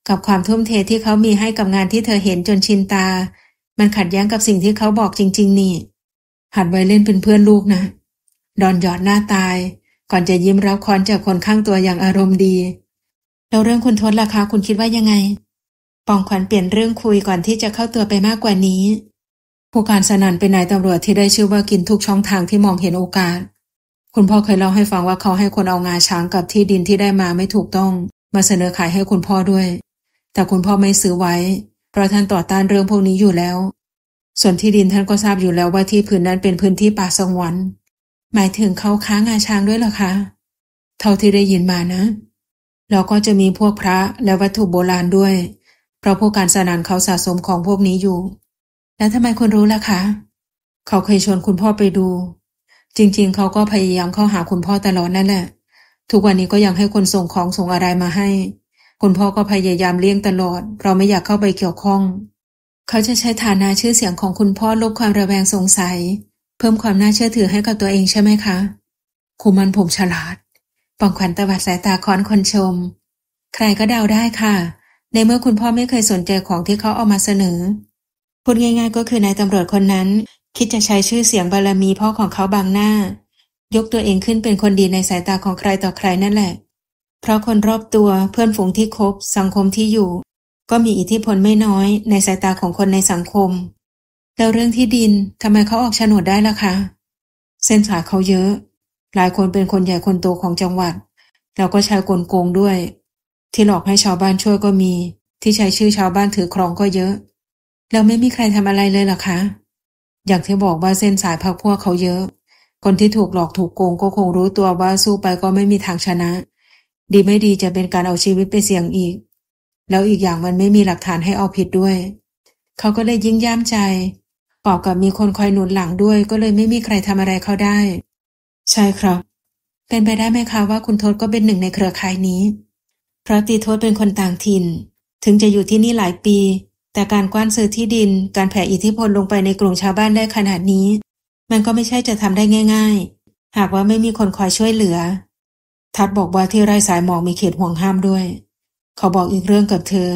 กับความทุ่มเทที่เขามีให้กับงานที่เธอเห็นจนชินตา มันขัดแย้งกับสิ่งที่เขาบอกจริง ๆ นี่ หัดไว้เล่นเป็นเพื่อนลูกนะ ดอนหยอดหน้าตาย ก่อนจะยิ้มรับคอนจากคนข้างตัวอย่างอารมณ์ดี แล้วเรื่องคุณทศล่ะคะคุณคิดว่ายังไง ปองขวัญเปลี่ยนเรื่องคุยก่อนที่จะเข้าตัวไปมากกว่านี้ ผู้การสนันเป็นนายตำรวจที่ได้ชื่อว่ากินทุกช่องทางที่มองเห็นโอกาสคุณพ่อเคยเล่าให้ฟังว่าเขาให้คนเอางาช้างกับที่ดินที่ได้มาไม่ถูกต้อง มาเสนอขายให้คุณพ่อด้วย แต่คุณพ่อไม่ซื้อไว้เพราะท่านต่อต้านเรื่องพวกนี้อยู่แล้ว ส่วนที่ดินท่านก็ทราบอยู่แล้วว่าที่พื้นนั้นเป็นพื้นที่ป่าสงวนหมายถึงเขาค้างาช้างด้วยเหรอคะ เท่าที่ได้ยินมานะแล้วก็จะมีพวกพระและวัตถุโบราณด้วย เพราะพวกการสนานเขาสะสมของพวกนี้อยู่แล้วทำไมคุณรู้ล่ะคะเขาเคยชวนคุณพ่อไปดูจริงๆเขาก็พยายามเข้าหาคุณพ่อตลอดนั่นแหละ ทุกวันนี้ก็ยังให้คนส่งของส่งอะไรมาให้ คุณพ่อก็พยายามเลี่ยงตลอด เราไม่อยากเข้าไปเกี่ยวข้อง เขาจะใช้ฐานะชื่อเสียงของคุณพ่อลบความระแวงสงสัย เพิ่มความน่าเชื่อถือให้กับตัวเองใช่ไหมคะ คุมันผมฉลาด ปองขวัญตวัดสายตาค้อนคนชม ใครก็เดาได้ค่ะ ในเมื่อคุณพ่อไม่เคยสนใจของที่เขาเอามาเสนอพูดง่าย ๆ ก็คือนายตำรวจคนนั้นคิดจะใช้ชื่อเสียงบารมีพ่อของเขาบางหน้า ยกตัวเองขึ้นเป็นคนดีในสายตาของใครต่อใครนั่นแหละ เพราะคนรอบตัวเพื่อนฝูงที่คบ สังคมที่อยู่ ก็มีอิทธิพลไม่น้อยในสายตาของคนในสังคมแล้วเรื่องที่ดินทำไมเขาออกโฉนดได้ล่ะคะ เส้นสายเขาเยอะ หลายคนเป็นคนใหญ่คนโตของจังหวัด แล้วก็ใช้กลโกงด้วย ที่หลอกให้ชาวบ้านช่วยก็มี ที่ใช้ชื่อชาวบ้านถือครองก็เยอะแล้วไม่มีใครทำอะไรเลยหรอคะอย่างที่บอกว่าเส้นสายพรรคพวกเขาเยอะ คนที่ถูกหลอกถูกโกงก็คงรู้ตัวว่าสู้ไปก็ไม่มีทางชนะ ดีไม่ดีจะเป็นการเอาชีวิตไปเสี่ยงอีก แล้วอีกอย่างมันไม่มีหลักฐานให้เอาผิดด้วย เขาก็เลยยิ่งย่ามใจปอบกับมีคนคอยหนุนหลังด้วยก็เลยไม่มีใครทำอะไรเขาได้ ใช่ครับ เป็นไปได้ไหมคะว่า คุณทศก็เป็นหนึ่งในเครือข่ายนี้ เพราะตีทศเป็นคนต่างถิ่น ถึงจะอยู่ที่นี่หลายปีแต่การกว้านซื้อที่ดินการแผ่อิทธิพลลงไปในกลุ่มชาวบ้านได้ขนาดนี้ มันก็ไม่ใช่จะทำได้ง่าย ๆ หากว่าไม่มีคนคอยช่วยเหลือทัดบอกว่าที่ไร่สายหมอกมีเขตห่วงห้ามด้วย เขาบอกอีกเรื่องกับเธอ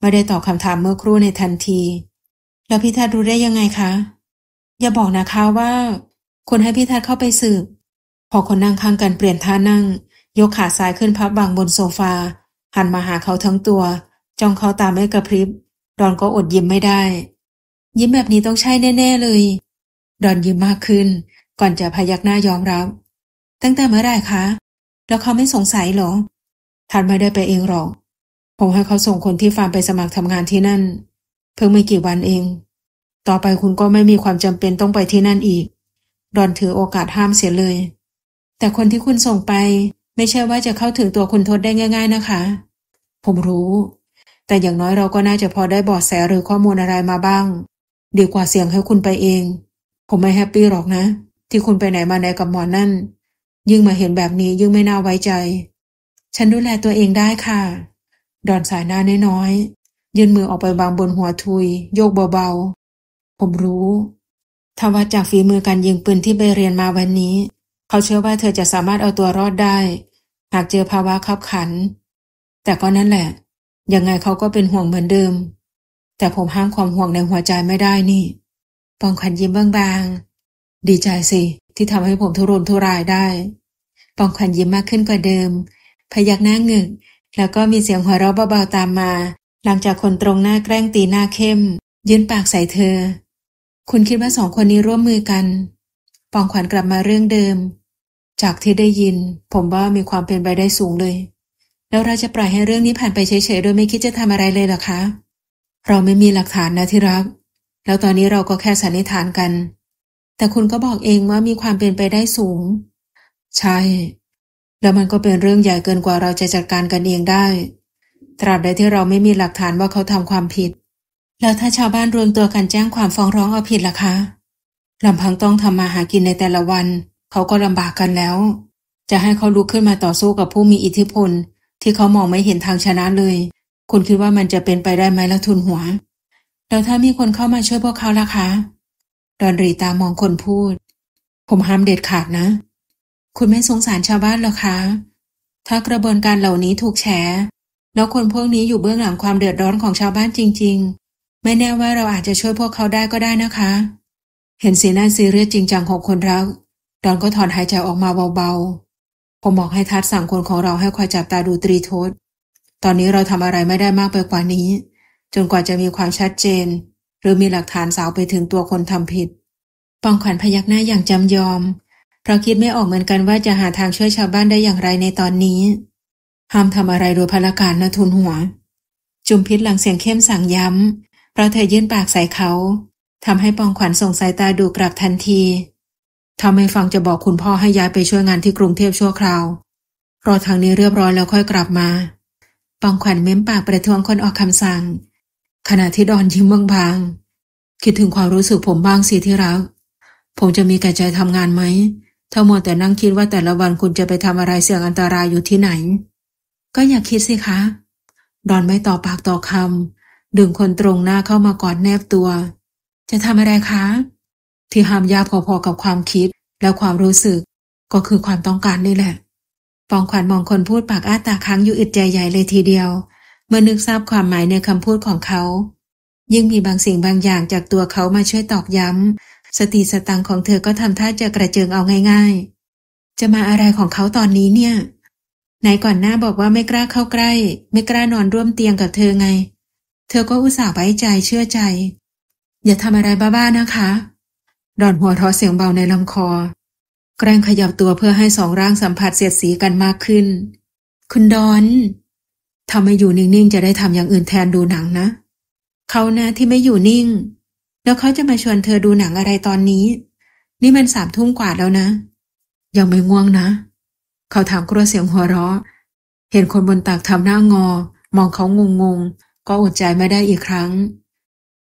ไม่ได้ตอบคำถามเมื่อครู่ในทันที แล้วพี่ทัดรู้ได้ยังไงคะ อย่าบอกนะคะว่า คนให้พี่ทัดเข้าไปสืบ พอคนนั่งข้างกันเปลี่ยนท่านั่งยกขาซ้ายขึ้นพับบางบนโซฟาหันมาหาเขาทั้งตัวจ้องเขาตาไม่กระพริบดอนก็อดยิ้มไม่ได้ ยิ้มแบบนี้ต้องใช่แน่ๆเลยดอนยิ้มมากขึ้น ก่อนจะพยักหน้ายอมรับ ตั้งแต่เมื่อไรคะ แล้วเขาไม่สงสัยหรอทันไม่ได้ไปเองหรอก ผมให้เขาส่งคนที่ฟาร์มไปสมัครทำงานที่นั่น เพิ่งไม่กี่วันเอง ต่อไปคุณก็ไม่มีความจำเป็นต้องไปที่นั่นอีกดอนถือโอกาสห้ามเสียเลย แต่คนที่คุณส่งไปไม่ใช่ว่าจะเข้าถึงตัวคุณทศได้ง่าย ๆ นะคะ ผมรู้แต่อย่างน้อยเราก็น่าจะพอได้บอดแสหรือข้อมูลอะไรมาบ้าง ดีกว่าเสี่ยงให้คุณไปเอง ผมไม่แฮปปี้หรอกนะ ที่คุณไปไหนมาไหนกับหมอนนั่น ยิ่งมาเห็นแบบนี้ยิ่งไม่น่าไว้ใจ ฉันดูแลตัวเองได้ค่ะ ดอนสายหน้าน้อยๆยื่นมือออกไปบางบนหัวทุย โยกเบาๆผมรู้ ถ้าว่าจากฝีมือการยิงปืนที่ไปเรียนมาวันนี้ เขาเชื่อว่าเธอจะสามารถเอาตัวรอดได้ หากเจอภาวะขับขัน แต่ก็นั่นแหละยังไงเขาก็เป็นห่วงเหมือนเดิม แต่ผมห้ามความห่วงในหัวใจไม่ได้นี่ ปองขันยิ้มบางๆดีใจสิที่ทำให้ผมทุรนทุรายได้ ปองขันยิ้มมากขึ้นกว่าเดิมพยักหน้างึกแล้วก็มีเสียงหัวเราะเบาๆตามมา หลังจากคนตรงหน้าแกล้งตีหน้าเข้ม ยืนปากใส่เธอ คุณคิดว่าสองคนนี้ร่วมมือกัน ปองขวัญกลับมาเรื่องเดิม จากที่ได้ยินผมว่ามีความเป็นไปได้สูงเลยแล้วเราจะปล่อยให้เรื่องนี้ผ่านไปเฉยๆ โดยไม่คิดจะทำอะไรเลยหรอคะ เราไม่มีหลักฐานนะที่รัก แล้วตอนนี้เราก็แค่สันนิษฐานกัน แต่คุณก็บอกเองว่ามีความเป็นไปได้สูง ใช่ แล้วมันก็เป็นเรื่องใหญ่เกินกว่าเราจะจัดการกันเองได้ ตราบใดที่เราไม่มีหลักฐานว่าเขาทำความผิด แล้วถ้าชาวบ้านรวมตัวกันแจ้งความฟ้องร้องเอาผิดล่ะคะลำพังต้องทำมาหากินในแต่ละวัน เขาก็ลำบากกันแล้ว จะให้เขาลุกขึ้นมาต่อสู้กับผู้มีอิทธิพลที่เขามองไม่เห็นทางชนะเลย คุณคิดว่ามันจะเป็นไปได้ไหมละทุนหัวแล้วถ้ามีคนเข้ามาช่วยพวกเขาล่ะคะ ดอนรีตามองคนพูด ผมห้ามเด็ดขาดนะ คุณไม่สงสารชาวบ้านหรอคะ ถ้ากระบวนการเหล่านี้ถูกแฉแล้วคนพวกนี้อยู่เบื้องหลังความเดือดร้อนของชาวบ้านจริง ๆ ไม่แน่ว่าเราอาจจะช่วยพวกเขาได้ก็ได้นะคะ เห็นสีหน้าซีเรียสจริง จังของคนรักดอนก็ถอนหายใจออกมาเบาๆผมบอกให้ทัดสั่งคนของเราให้คอยจับตาดูตรีโทษ ตอนนี้เราทำอะไรไม่ได้มากไปกว่านี้ จนกว่าจะมีความชัดเจน หรือมีหลักฐานสาวไปถึงตัวคนทำผิด ปองขวัญพยักหน้าอย่างจำยอม เพราะคิดไม่ออกเหมือนกันว่าจะหาทางช่วยชาวบ้านได้อย่างไรในตอนนี้ห้ามทำอะไรโดยพละการนะทุนหัว จุมพิษหลังเสียงเข้มสั่งย้ำเพราะเธอยื่นปากใส่เขาทำให้ปองขวัญส่งสายตาดูกลับทันทีถ้าไม่ฟังจะบอกคุณพ่อให้ย้ายไปช่วยงานที่กรุงเทพชั่วคราว รอ ทาง นี้เรียบร้อย แล้วค่อยกลับมาปองขวัญเม้มปากประท้วงคนออกคำสั่ง ขณะที่ดอน ยิ้มบางๆคิดถึงความรู้สึกผมบ้างสิที่รักผมจะมีแก่ใจทำงานไหมถ้ามัวแต่นั่งคิดว่าแต่ละวันคุณจะไปทำอะไรเสี่ยงอันตรายอยู่ที่ไหน ก็อย่าคิดสิคะ ดอนไม่ต่อปากต่อคำดึงคนตรงหน้าเข้ามากอดแนบตัว จะทำอะไรคะที่ห้ามยากพอๆกับความคิดและความรู้สึก ก็คือความต้องการนี่แหละ ปองขวัญมองคนพูดปากอ้าตาค้างอยู่อึดใจใหญ่เลยทีเดียว เมื่อนึกทราบความหมายในคำพูดของเขา ยิ่งมีบางสิ่งบางอย่างจากตัวเขามาช่วยตอกย้ำสติสตังของเธอก็ทำท่าจะกระเจิงเอาง่าย ๆ จะมาอะไรของเขาตอนนี้เนี่ย นายก่อนหน้าบอกว่าไม่กล้าเข้าใกล้ ไม่กล้านอนร่วมเตียงกับเธอไง เธอก็อุตส่าห์ไว้ใจเชื่อใจ อย่าทำอะไรบ้าๆนะคะดอนหัวเราะเสียงเบาในลำคอ แกล้งขยับตัวเพื่อให้สองร่างสัมผัสเสียดสีกันมากขึ้น คุณดอนทำไมอยู่นิ่งๆจะได้ทำอย่างอื่นแทนดูหนังนะเขานะที่ไม่อยู่นิ่ง แล้วเขาจะมาชวนเธอดูหนังอะไรตอนนี้ นี่มันสามทุ่มกว่าแล้วนะ ยังไม่ง่วงนะ เขาถามกลัวเสียงหัวเราะ เห็นคนบนตักทำหน้างอ มองเขางงงก็อดใจไม่ได้อีกครั้ง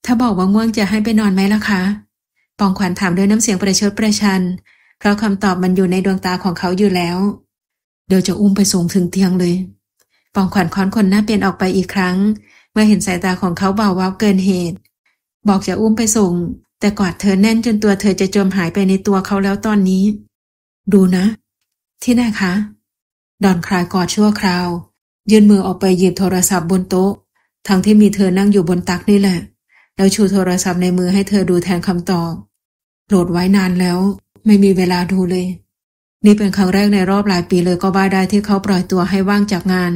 ถ้าบอกว่าง่วงจะให้ไปนอนไหมล่ะคะปองขวัญถามด้วยน้ำเสียงประชดประชันเพราะคำตอบมันอยู่ในดวงตาของเขาอยู่แล้ว เดี๋ยวจะอุ้มไปส่งถึงเตียงเลยปองขวัญค้อนคนหน้าเปลี่ยนออกไปอีกครั้ง เมื่อเห็นสายตาของเขาเบาวับเกินเหตุ บอกจะอุ้มไปส่ง แต่กอดเธอแน่นจนตัวเธอจะจมหายไปในตัวเขาแล้วตอนนี้ ดูนะ ที่ไหนคะดอนคลายกอดชั่วคราวยื่นมือออกไปหยิบโทรศัพท์บนโต๊ะทั้งที่มีเธอนั่งอยู่บนตักนี่แหละ แล้วชูโทรศัพท์ในมือให้เธอดูแทนคำตอบโหลดไว้นานแล้วไม่มีเวลาดูเลย นี่เป็นครั้งแรกในรอบหลายปีเลยก็บ้าได้ที่เขาปล่อยตัวให้ว่างจากงาน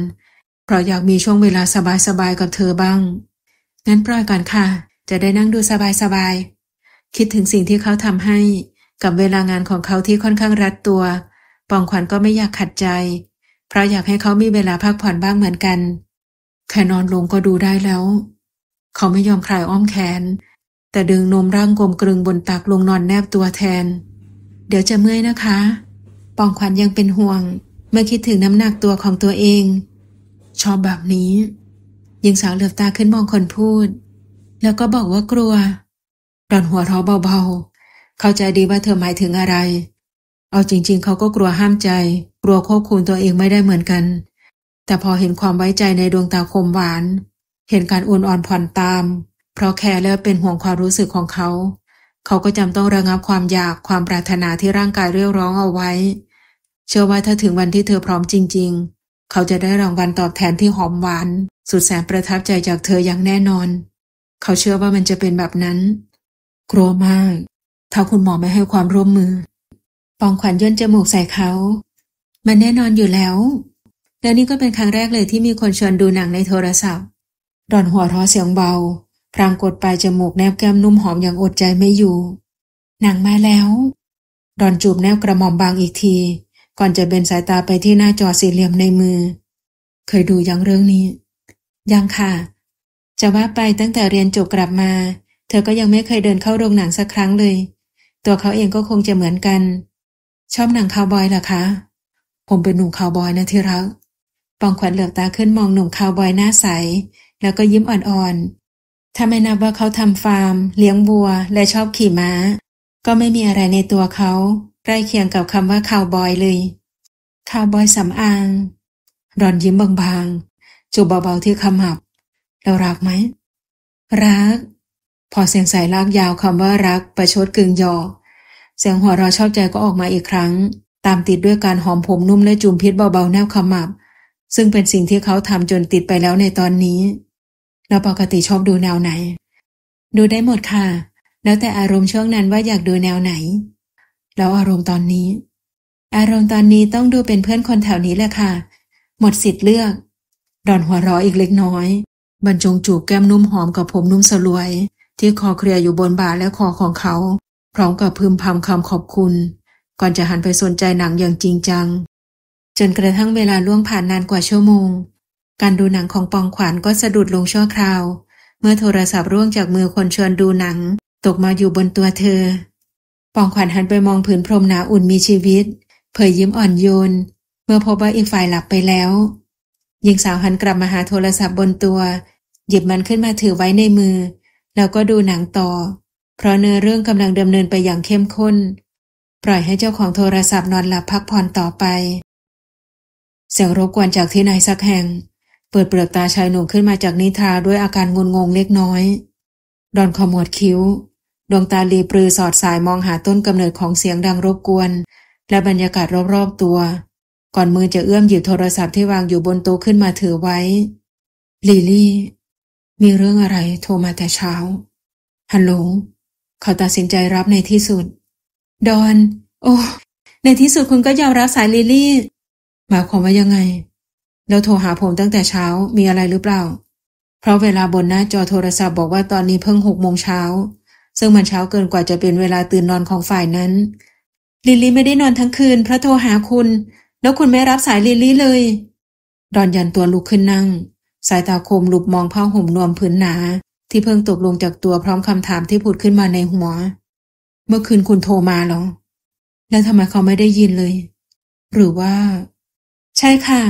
เพราะอยากมีช่วงเวลาสบายๆกับเธอบ้าง งั้นปล่อยก่อนค่ะ จะได้นั่งดูสบายๆ คิดถึงสิ่งที่เขาทำให้กับเวลางานของเขาที่ค่อนข้างรัดตัว ปองขวัญก็ไม่อยากขัดใจ เพราะอยากให้เขามีเวลาพักผ่อนบ้างเหมือนกันแค่นอนลงก็ดูได้แล้ว เขาไม่ยอมคลายอ้อมแขนแต่ดึงนมร่างกลมกลึงบนตักลงนอนแนบตัวแทน เดี๋ยวจะเมื่อยนะคะ ปองขวัญยังเป็นห่วงเมื่อคิดถึงน้ำหนักตัวของตัวเอง ชอบแบบนี้ยิงสาวเหลือบตาขึ้นมองคนพูด แล้วก็บอกว่ากลัวดอนหัวเราะเบาๆเข้าใจดีว่าเธอหมายถึงอะไร เอาจริง ๆเขาก็กลัวห้ามใจ กลัวควบคุมตัวเองไม่ได้เหมือนกัน แต่พอเห็นความไว้ใจในดวงตาคมหวาน เห็นการอ่อนอ่อนผ่อนตามเพราะแคร์และเป็นห่วงความรู้สึกของเขา เขาก็จำต้องระงับความอยากความปรารถนาที่ร่างกายเรียกร้องเอาไว้ เชื่อว่าถ้าถึงวันที่เธอพร้อมจริง ๆ เขาจะได้รางวัลตอบแทนที่หอมหวาน สุดแสนประทับใจจากเธออย่างแน่นอน เขาเชื่อว่ามันจะเป็นแบบนั้น กลัวมาก ถ้าคุณหมอไม่ให้ความร่วมมือ ปองขวัญย่นจมูกใส่เขา มันแน่นอนอยู่แล้วและนี่ก็เป็นครั้งแรกเลยที่มีคนชวนดูหนังในโทรศัพท์ดอนหัวเราะเสียงเบาพรางกดปลายจมูกแนบแก้มนุ่มหอมอย่างอดใจไม่อยู่นางมาแล้วดอนจูบแนบกระหม่อมบางอีกที ก่อนจะเบนสายตาไปที่หน้าจอสี่เหลี่ยมในมือ เคยดูยังเรื่องนี้ ยังค่ะ จะว่าไปตั้งแต่เรียนจบกลับมา เธอก็ยังไม่เคยเดินเข้าโรงหนังสักครั้งเลย ตัวเขาเองก็คงจะเหมือนกัน ชอบหนังคาวบอยเหรอคะ ผมเป็นหนุ่มคาวบอยนะที่รัก ปองขวัญเหลือบตาขึ้นมองหนุ่มคาวบอยหน้าใส แล้วก็ยิ้มอ่อนถ้าไม่นับว่าเขาทำฟาร์ม เลี้ยงบัวและชอบขี่ม้า ก็ไม่มีอะไรในตัวเขาใกล้เคียงกับคำว่าคาวบอยเลย คาวบอยสำอางรอนยิ้มบางๆจูบเบาๆที่คำมับ เรารักไหม รัก พอเสียงสายลากยาวคำว่ารัก ประชดกึ่งหยอกเสียงหัวเราชอบใจก็ออกมาอีกครั้ง ตามติดด้วยการหอมผมนุ่มและจุมพิษเบาๆ แนบขมับ ซึ่งเป็นสิ่งที่เขาทำจนติดไปแล้วในตอนนี้เราปกติชอบดูแนวไหน ดูได้หมดค่ะ แล้วแต่อารมณ์ช่วงนั้นว่าอยากดูแนวไหน แล้วอารมณ์ตอนนี้ อารมณ์ตอนนี้ต้องดูเป็นเพื่อนคนแถวนี้แหละค่ะหมดสิทธิ์เลือกดอนหัวเราะอีกเล็กน้อย บรรจงจูบแก้มนุ่มหอมกับผมนุ่มสลวย ที่คอเคลียอยู่บนบ่าและคอของเขา พร้อมกับพึมพำคำขอบคุณ ก่อนจะหันไปสนใจหนังอย่างจริงจัง จนกระทั่งเวลาล่วงผ่านนานกว่าชั่วโมงการดูหนังของปองขวัญก็สะดุดลงชั่วคราว เมื่อโทรศัพท์ร่วงจากมือคนชวนดูหนัง ตกมาอยู่บนตัวเธอ ปองขวัญหันไปมองผืนพรมหนาอุ่นมีชีวิต เผยยิ้มอ่อนโยน เมื่อพบว่าอีกฝ่ายหลับไปแล้ว หญิงสาวหันกลับมาหาโทรศัพท์บนตัว หยิบมันขึ้นมาถือไว้ในมือ แล้วก็ดูหนังต่อ เพราะเนื้อเรื่องกำลังดำเนินไปอย่างเข้มข้น ปล่อยให้เจ้าของโทรศัพท์นอนหลับพักผ่อนต่อไปเสียงรบกวนจากที่ไหนสักแห่งเปิดเปลือกตาชายหนุ่มขึ้นมาจากนิทราด้วยอาการงุนงงเล็กน้อย ดอนขอมวดคิ้ว ดวงตาลีปรือสอดสายมองหาต้นกำเนิดของเสียงดังรบกวน และบรรยากาศรอบๆตัว ก่อนมือจะเอื้อมหยิบโทรศัพท์ที่วางอยู่บนโต๊ะขึ้นมาถือไว้ ลิลี่ มีเรื่องอะไรโทรมาแต่เช้า ฮัลโหลเขาตัดสินใจรับในที่สุด ดอน โอ้ในที่สุดคุณก็ยอมรับสายลิลี่หมายความว่ายังไงแล้วโทรหาผมตั้งแต่เช้า มีอะไรหรือเปล่า เพราะเวลาบนหน้าจอโทรศัพท์บอกว่าตอนนี้เพิ่งหกโมงเช้า ซึ่งมันเช้าเกินกว่าจะเป็นเวลาตื่นนอนของฝ่ายนั้น ลิลลี่ไม่ได้นอนทั้งคืนเพราะโทรหาคุณ แล้วคุณไม่รับสายลิลลี่เลยดอนยันตัวลุกขึ้นนั่ง สายตาคมลุบมองผ้าห่มนวมผืนหนาที่เพิ่งตกลงจากตัวพร้อมคำถามที่ผุดขึ้นมาในหัว เมื่อคืนคุณโทรมาหรอ แล้วทำไมเขาไม่ได้ยินเลย หรือว่า ใช่ค่ะ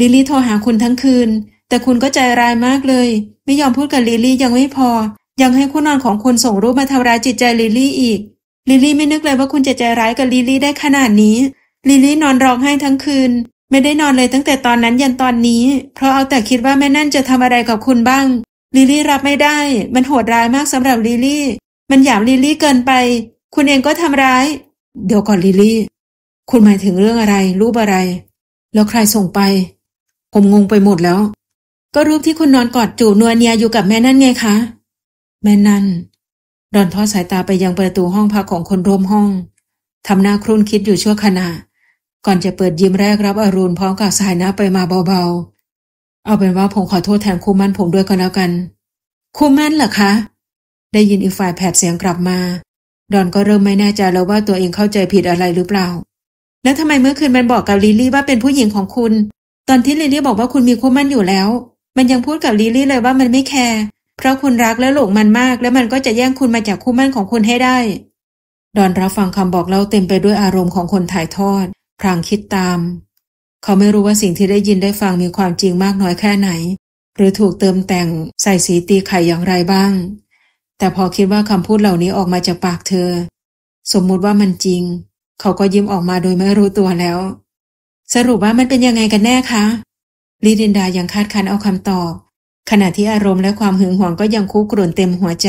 ลิลี่โทรหาคุณทั้งคืน แต่คุณก็ใจร้ายมากเลย ไม่ยอมพูดกับลิลี่ยังไม่พอยังให้คู่นอนของคุณส่งรูปมาทำร้ายจิตใจลิลี่อีกลิลี่ไม่นึกเลยว่าคุณจะใจร้ายกับลิลี่ได้ขนาดนี้ลิลี่นอนร้องไห้ทั้งคืน ไม่ได้นอนเลยตั้งแต่ตอนนั้นยันตอนนี้ เพราะเอาแต่คิดว่าแม่นั่นจะทำอะไรกับคุณบ้าง ลิลี่รับไม่ได้ มันโหดร้ายมากสำหรับลิลี่ มันหยามลิลี่เกินไป คุณเองก็ทำร้าย เดี๋ยวก่อนลิลี่ คุณหมายถึงเรื่องอะไร รูปอะไร แล้วใครส่งไปผมงงไปหมดแล้ว ก็รูปที่คุณนอนกอดจูนัวเนียอยู่กับแม่นั่นไงคะ แม่นั่น ดอนทอดสายตาไปยังประตูห้องพักของคนร่วมห้อง ทำหน้าครุ่นคิดอยู่ชั่วขณะ ก่อนจะเปิดยิ้มแรกรับอรุณพร้อมกับสายหน้าไปมาเบาๆ เอาเป็นว่าผมขอโทษแทนคู่มั่นผมด้วยก็แล้วกัน คู่มั่นเหรอคะ ได้ยินอีกฝ่ายแผดเสียงกลับมา ดอนก็เริ่มไม่แน่ใจแล้วว่าตัวเองเข้าใจผิดอะไรหรือเปล่า แล้วทำไมเมื่อคืนมันบอกกับลิลลี่ว่าเป็นผู้หญิงของคุณตอนที่ลิลี่บอกว่าคุณมีคู่มั่นอยู่แล้ว มันยังพูดกับลิลี่เลยว่ามันไม่แคร์ เพราะคุณรักและหลงมันมาก แล้วมันก็จะแย่งคุณมาจากคู่มั่นของคุณให้ได้ ดอนรับฟังคำบอกเล่าเต็มไปด้วยอารมณ์ของคนถ่ายทอดพรางคิดตาม เขาไม่รู้ว่าสิ่งที่ได้ยินได้ฟังมีความจริงมากน้อยแค่ไหน หรือถูกเติมแต่งใส่สีตีไข่อย่างไรบ้าง แต่พอคิดว่าคำพูดเหล่านี้ออกมาจากปากเธอ สมมุติว่ามันจริง เขาก็ยิ้มออกมาโดยไม่รู้ตัวแล้วสรุปว่ามันเป็นยังไงกันแน่คะ ลิดินดายังคาดคันเอาคำตอบ ขณะที่อารมณ์และความหึงหวงก็ยังคุกรุ่นเต็มหัวใจ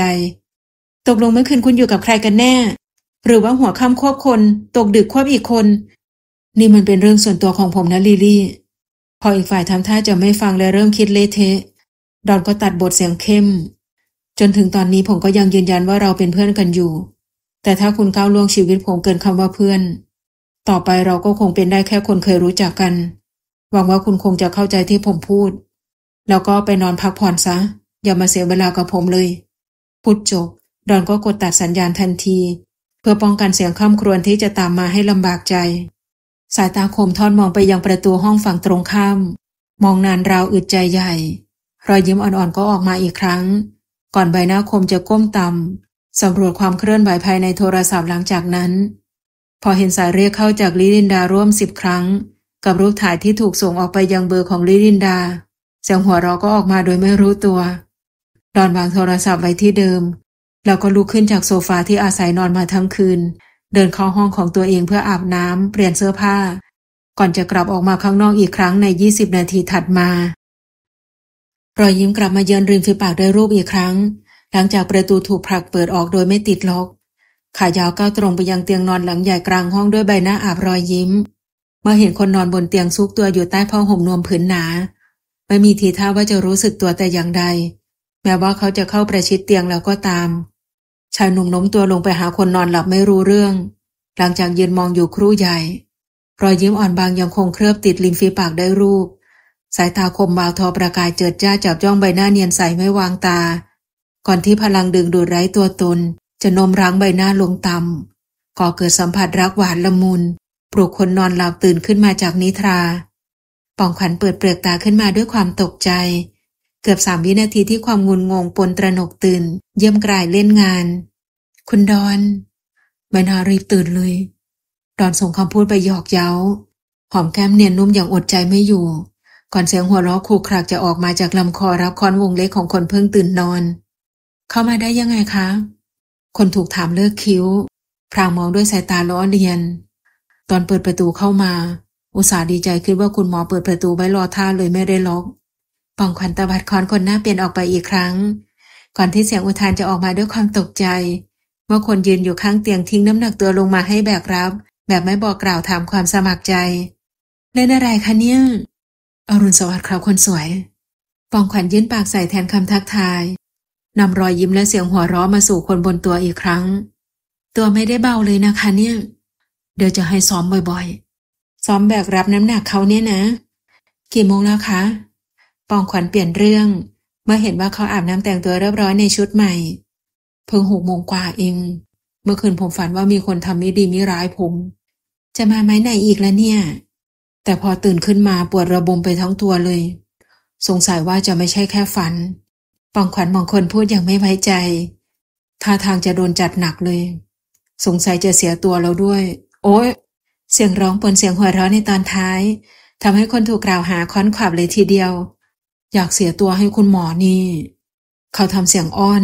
ตกลงเมื่อคืนคุณอยู่กับใครกันแน่ หรือว่าหัวค่ำควบคนตกดึกควบอีกคน นี่มันเป็นเรื่องส่วนตัวของผมนะลิลี่ พออีกฝ่ายทำท่าจะไม่ฟังและเริ่มคิดเละเทะดอนก็ตัดบทเสียงเข้ม จนถึงตอนนี้ผมก็ยังยืนยันว่าเราเป็นเพื่อนกันอยู่ แต่ถ้าคุณก้าวล่วงชีวิตผมเกินคำว่าเพื่อนต่อไปเราก็คงเป็นได้แค่คนเคยรู้จักกัน หวังว่าคุณคงจะเข้าใจที่ผมพูด แล้วก็ไปนอนพักผ่อนซะ อย่ามาเสียเวลากับผมเลย พูดจบดอนก็กดตัดสัญญาณทันที เพื่อป้องกันเสียงข้ามครวนที่จะตามมาให้ลำบากใจ สายตาคมทอดมองไปยังประตูห้องฝั่งตรงข้าม มองนานราวอึดใจใหญ่ รอยยิ้มอ่อนๆก็ออกมาอีกครั้ง ก่อนใบหน้าคมจะก้มต่ำสำรวจความเคลื่อนไหวภายในโทรศัพท์หลังจากนั้นพอเห็นสายเรียกเข้าจากลิลินดาร่วมสิบครั้ง กับรูปถ่ายที่ถูกส่งออกไปยังเบอร์ของลิลินดาเสียงหัวเราก็ออกมาโดยไม่รู้ตัวดอนวางโทรศัพท์ไว้ที่เดิม แล้วก็ลุกขึ้นจากโซฟาที่อาศัยนอนมาทั้งคืน เดินเข้าห้องของตัวเองเพื่ออาบน้ำเปลี่ยนเสื้อผ้า ก่อนจะกลับออกมาข้างนอกอีกครั้งใน 20 นาทีถัดมารอยยิ้มกลับมาเยือนริมฝีปากด้วยรูปอีกครั้ง หลังจากประตูถูกผลักเปิดออกโดยไม่ติดล็อกขายาวก้าวตรงไปยังเตียงนอนหลังใหญ่กลางห้องด้วยใบหน้าอาบรอยยิ้มเมื่อเห็นคนนอนบนเตียงซุกตัวอยู่ใต้ผ้าห่มนวมผืนหนา ไม่มีทีท่าว่าจะรู้สึกตัวแต่อย่างใดแม้ว่าเขาจะเข้าประชิดเตียงแล้วก็ตาม ชายหนุ่มโน้มตัวลงไปหาคนนอนหลับไม่รู้เรื่อง หลังจากยืนมองอยู่ครู่ใหญ่ รอยยิ้มอ่อนบางยังคงเคลือบติดริมฝีปากได้รูป สายตาคมบาวทอประกายเจิดจ้าจับจ้องใบหน้าเนียนใสไม่วางตา ก่อนที่พลังดึงดูดไร้ตัวตนจะนมรังใบหน้าลงต่ำก่อเกิดสัมผัสรักหวานละมุนปลุกคนนอนหลับตื่นขึ้นมาจากนิทราปองขวัญเปิดเปลือกตาขึ้นมาด้วยความตกใจ เกือบสามวินาทีที่ความงุนงงปนตระหนกตื่นเยี่ยมกลายเล่นงาน คุณดอนใบหน้ารีบตื่นเลย ดอนส่งคำพูดไปหยอกเย้า หอมแก้มเนียนนุ่มอย่างอดใจไม่อยู่ ก่อนเสียงหัวเราะคูครากจะออกมาจากลำคอรับคอนวงเล็กของคนเพิ่งตื่นนอน เข้ามาได้ยังไงคะคนถูกถามเลิกคิ้ว พรางมองด้วยสายตาล้อเลียนตอนเปิดประตูเข้ามา อุตส่าห์ดีใจคิดว่าคุณหมอเปิดประตูไว้รอท่าเลยไม่ได้ล็อกป่องขวัญตาบัดคอนคนหน้าเปลี่ยนออกไปอีกครั้ง ก่อนที่เสียงอุทานจะออกมาด้วยความตกใจว่าคนยืนอยู่ข้างเตียงทิ้งน้ำหนักตัวลงมาให้แบกรับ แบบไม่บอกกล่าวถามความสมัครใจเล่นอะไรคะเนี่ยอรุณสวัสดิ์ครับคนสวยปองขวัญยื่นปากใส่แทนคำทักทายนำรอยยิ้มและเสียงหัวเราะมาสู่คนบนตัวอีกครั้ง ตัวไม่ได้เบาเลยนะคะเนี่ย เดี๋ยวจะให้ซ้อมบ่อยๆ ซ้อมแบกรับน้ำหนักเขาเนี่ยนะ กี่โมงแล้วคะ ปองขวัญเปลี่ยนเรื่อง เมื่อเห็นว่าเขาอาบน้ำแต่งตัวเรียบร้อยในชุดใหม่ เพิ่งหกโมงกว่าเอง เมื่อคืนผมฝันว่ามีคนทำไม่ดีไม่ร้ายผม จะมาไหมไหนอีกแล้วเนี่ย แต่พอตื่นขึ้นมาปวดระบมไปทั้งตัวเลย สงสัยว่าจะไม่ใช่แค่ฝันปองขวัญมองคนพูดอย่างไม่ไว้ใจท่าทางจะโดนจัดหนักเลย สงสัยจะเสียตัวเราด้วย โอ้ยเสียงร้องปนเสียงหัวเราะในตอนท้าย ทำให้คนถูกกล่าวหาค้อนขวับเลยทีเดียว อยากเสียตัวให้คุณหมอนี่ เขาทำเสียงอ้อน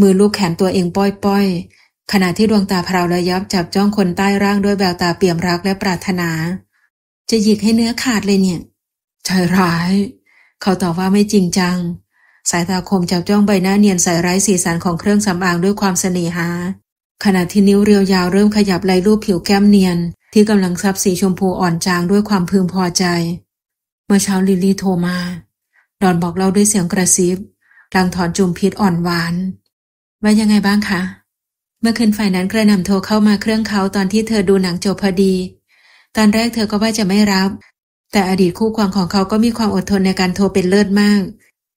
มือลูกแขนตัวเองป้อย ๆ ขณะที่ดวงตาพราวระยับจับจ้องคนใต้ร่างด้วยแววตาเปี่ยมรักและปรารถนา จะหยิกให้เนื้อขาดเลยเนี่ยใจร้าย เขาตอบว่าไม่จริงจังสายตาคมจับจ้องใบหน้าเนียนใสไร้สีสันของเครื่องสำอางด้วยความเสน่หา ขณะที่นิ้วเรียวยาวเริ่มขยับไล่รูปผิวแก้มเนียนที่กำลังซับสีชมพูอ่อนจางด้วยความพึงพอใจ เมื่อเช้าลิลลี่โทรมา ดอนบอกเล่าด้วยเสียงกระซิบลังถอนจุมพิษอ่อนหวาน ว่ายังไงบ้างคะ เมื่อคืนฝ่ายนั้นกระนำโทรเข้ามาเครื่องเขาตอนที่เธอดูหนังจบพอดี ตอนแรกเธอก็ว่าจะไม่รับ แต่อดีตคู่ความของเขาก็มีความอดทนในการโทรเป็นเลิศมาก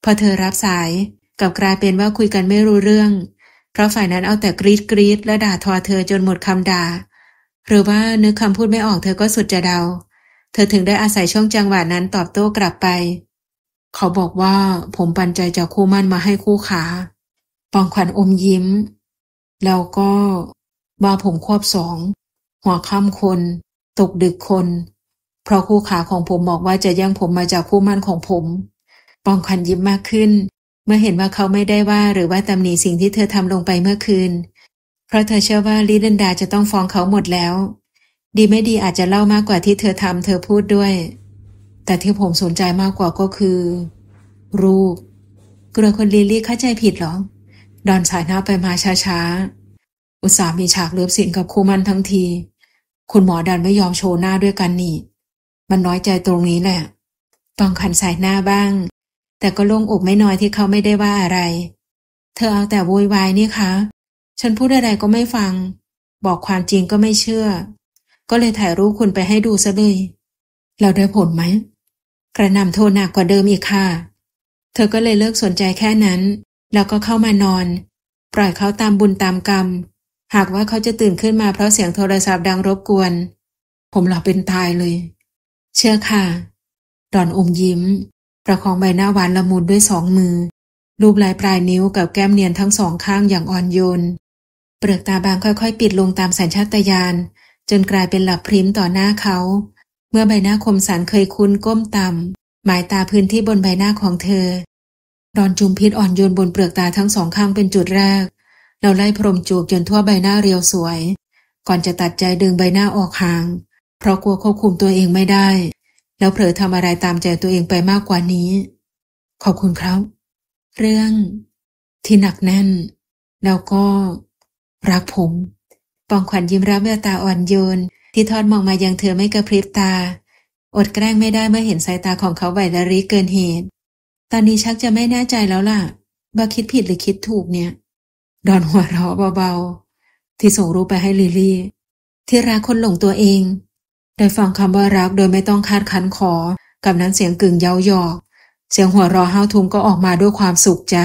พอเธอรับสายกับกลายเป็นว่าคุยกันไม่รู้เรื่อง เพราะฝ่ายนั้นเอาแต่กรีดกรีดและด่าทอเธอจนหมดคำด่าหรือว่านึกคำพูดไม่ออกเธอก็สุดจะเดา เธอถึงได้อาศัยช่วงจังหวะนั้นตอบโต้กลับไป เขาบอกว่าผมปันใจจะคู่มั่นมาให้คู่ขา ปองขวัญอมยิ้ม แล้วก็ว่าผมควบสองหัวค่ำคน ตกดึกคน เพราะคู่ขาของผมบอกว่าจะย่งผมมาจากคู่มั่นของผมปองควันยิ้มมากขึ้นเมื่อเห็นว่าเขาไม่ได้ว่าหรือว่าตำหนิสิ่งที่เธอทำลงไปเมื่อคืน เพราะเธอเชื่อว่าลิเดนดาจะต้องฟ้องเขาหมดแล้ว ดีไม่ดีอาจจะเล่ามากกว่าที่เธอทำเธอพูดด้วย แต่ที่ผมสนใจมากกว่าก็คือ รูปกลัวคนลิลี่เข้าใจผิดหรอดอนสายหน้าไปมาช้าๆ อุตส่าห์มีฉากเลือบสินกับคู่มันทั้งที คุณหมอดันไม่ยอมโชว์หน้าด้วยกันนี่ มันน้อยใจตรงนี้แหละปองขันสายหน้าบ้างแต่ก็โล่งอกไม่น้อยที่เขาไม่ได้ว่าอะไร เธอเอาแต่โวยวายนี่คะ ฉันพูดอะไรก็ไม่ฟัง บอกความจริงก็ไม่เชื่อ ก็เลยถ่ายรูปคุณไปให้ดูซะเลย เราได้ผลไหม กระนำโทรหนักกว่าเดิมอีกค่ะ เธอก็เลยเลิกสนใจแค่นั้น แล้วก็เข้ามานอน ปล่อยเขาตามบุญตามกรรม หากว่าเขาจะตื่นขึ้นมาเพราะเสียงโทรศัพท์ดังรบกวน ผมหลับเป็นตายเลย เชื่อค่ะดอนอมยิ้มประคองใบหน้าหวานละมุนด้วยสองมือ ลูบลายปลายนิ้วกับแก้มเนียนทั้งสองข้างอย่างอ่อนโยนเปลือกตาบางค่อยๆ ปิดลงตามสัญชาตญาณจนกลายเป็นหลับพริ้มต่อหน้าเขา เมื่อใบหน้าคมสันเคยคุ้นก้มต่ำหมายตาพื้นที่บนใบหน้าของเธอดอนจุมพิษอ่อนโยนบนเปลือกตาทั้งสองข้างเป็นจุดแรก เราไล่พรมจูบจนทั่วใบหน้าเรียวสวย ก่อนจะตัดใจดึงใบหน้าออกห่าง เพราะกลัวควบคุมตัวเองไม่ได้แล้วเผลอทำอะไรตามใจตัวเองไปมากกว่านี้ ขอบคุณครับ เรื่อง ที่หนักแน่น แล้วก็รักผมปองขวัญยิ้มรับแววตาอ่อนโยน ที่ทอดมองมา ยังเธอไม่กระพริบตา อดแกล้งไม่ได้เมื่อเห็นสายตาของเขาไหวละริเกินเหตุ ตอนนี้ชักจะไม่แน่ใจแล้วล่ะ ว่าคิดผิดหรือคิดถูกเนี่ยดอนหัวเราะเบาๆที่ส่งรูปไปให้ลิลี่ ที่รักคนหลงตัวเองได้ฟังคำว่ารักโดยไม่ต้องคาดคั้นขอ กับน้ำเสียงกึ่งเย้าหยอก เสียงหัวเราะห้าวทุ่มก็ออกมาด้วยความสุขใจ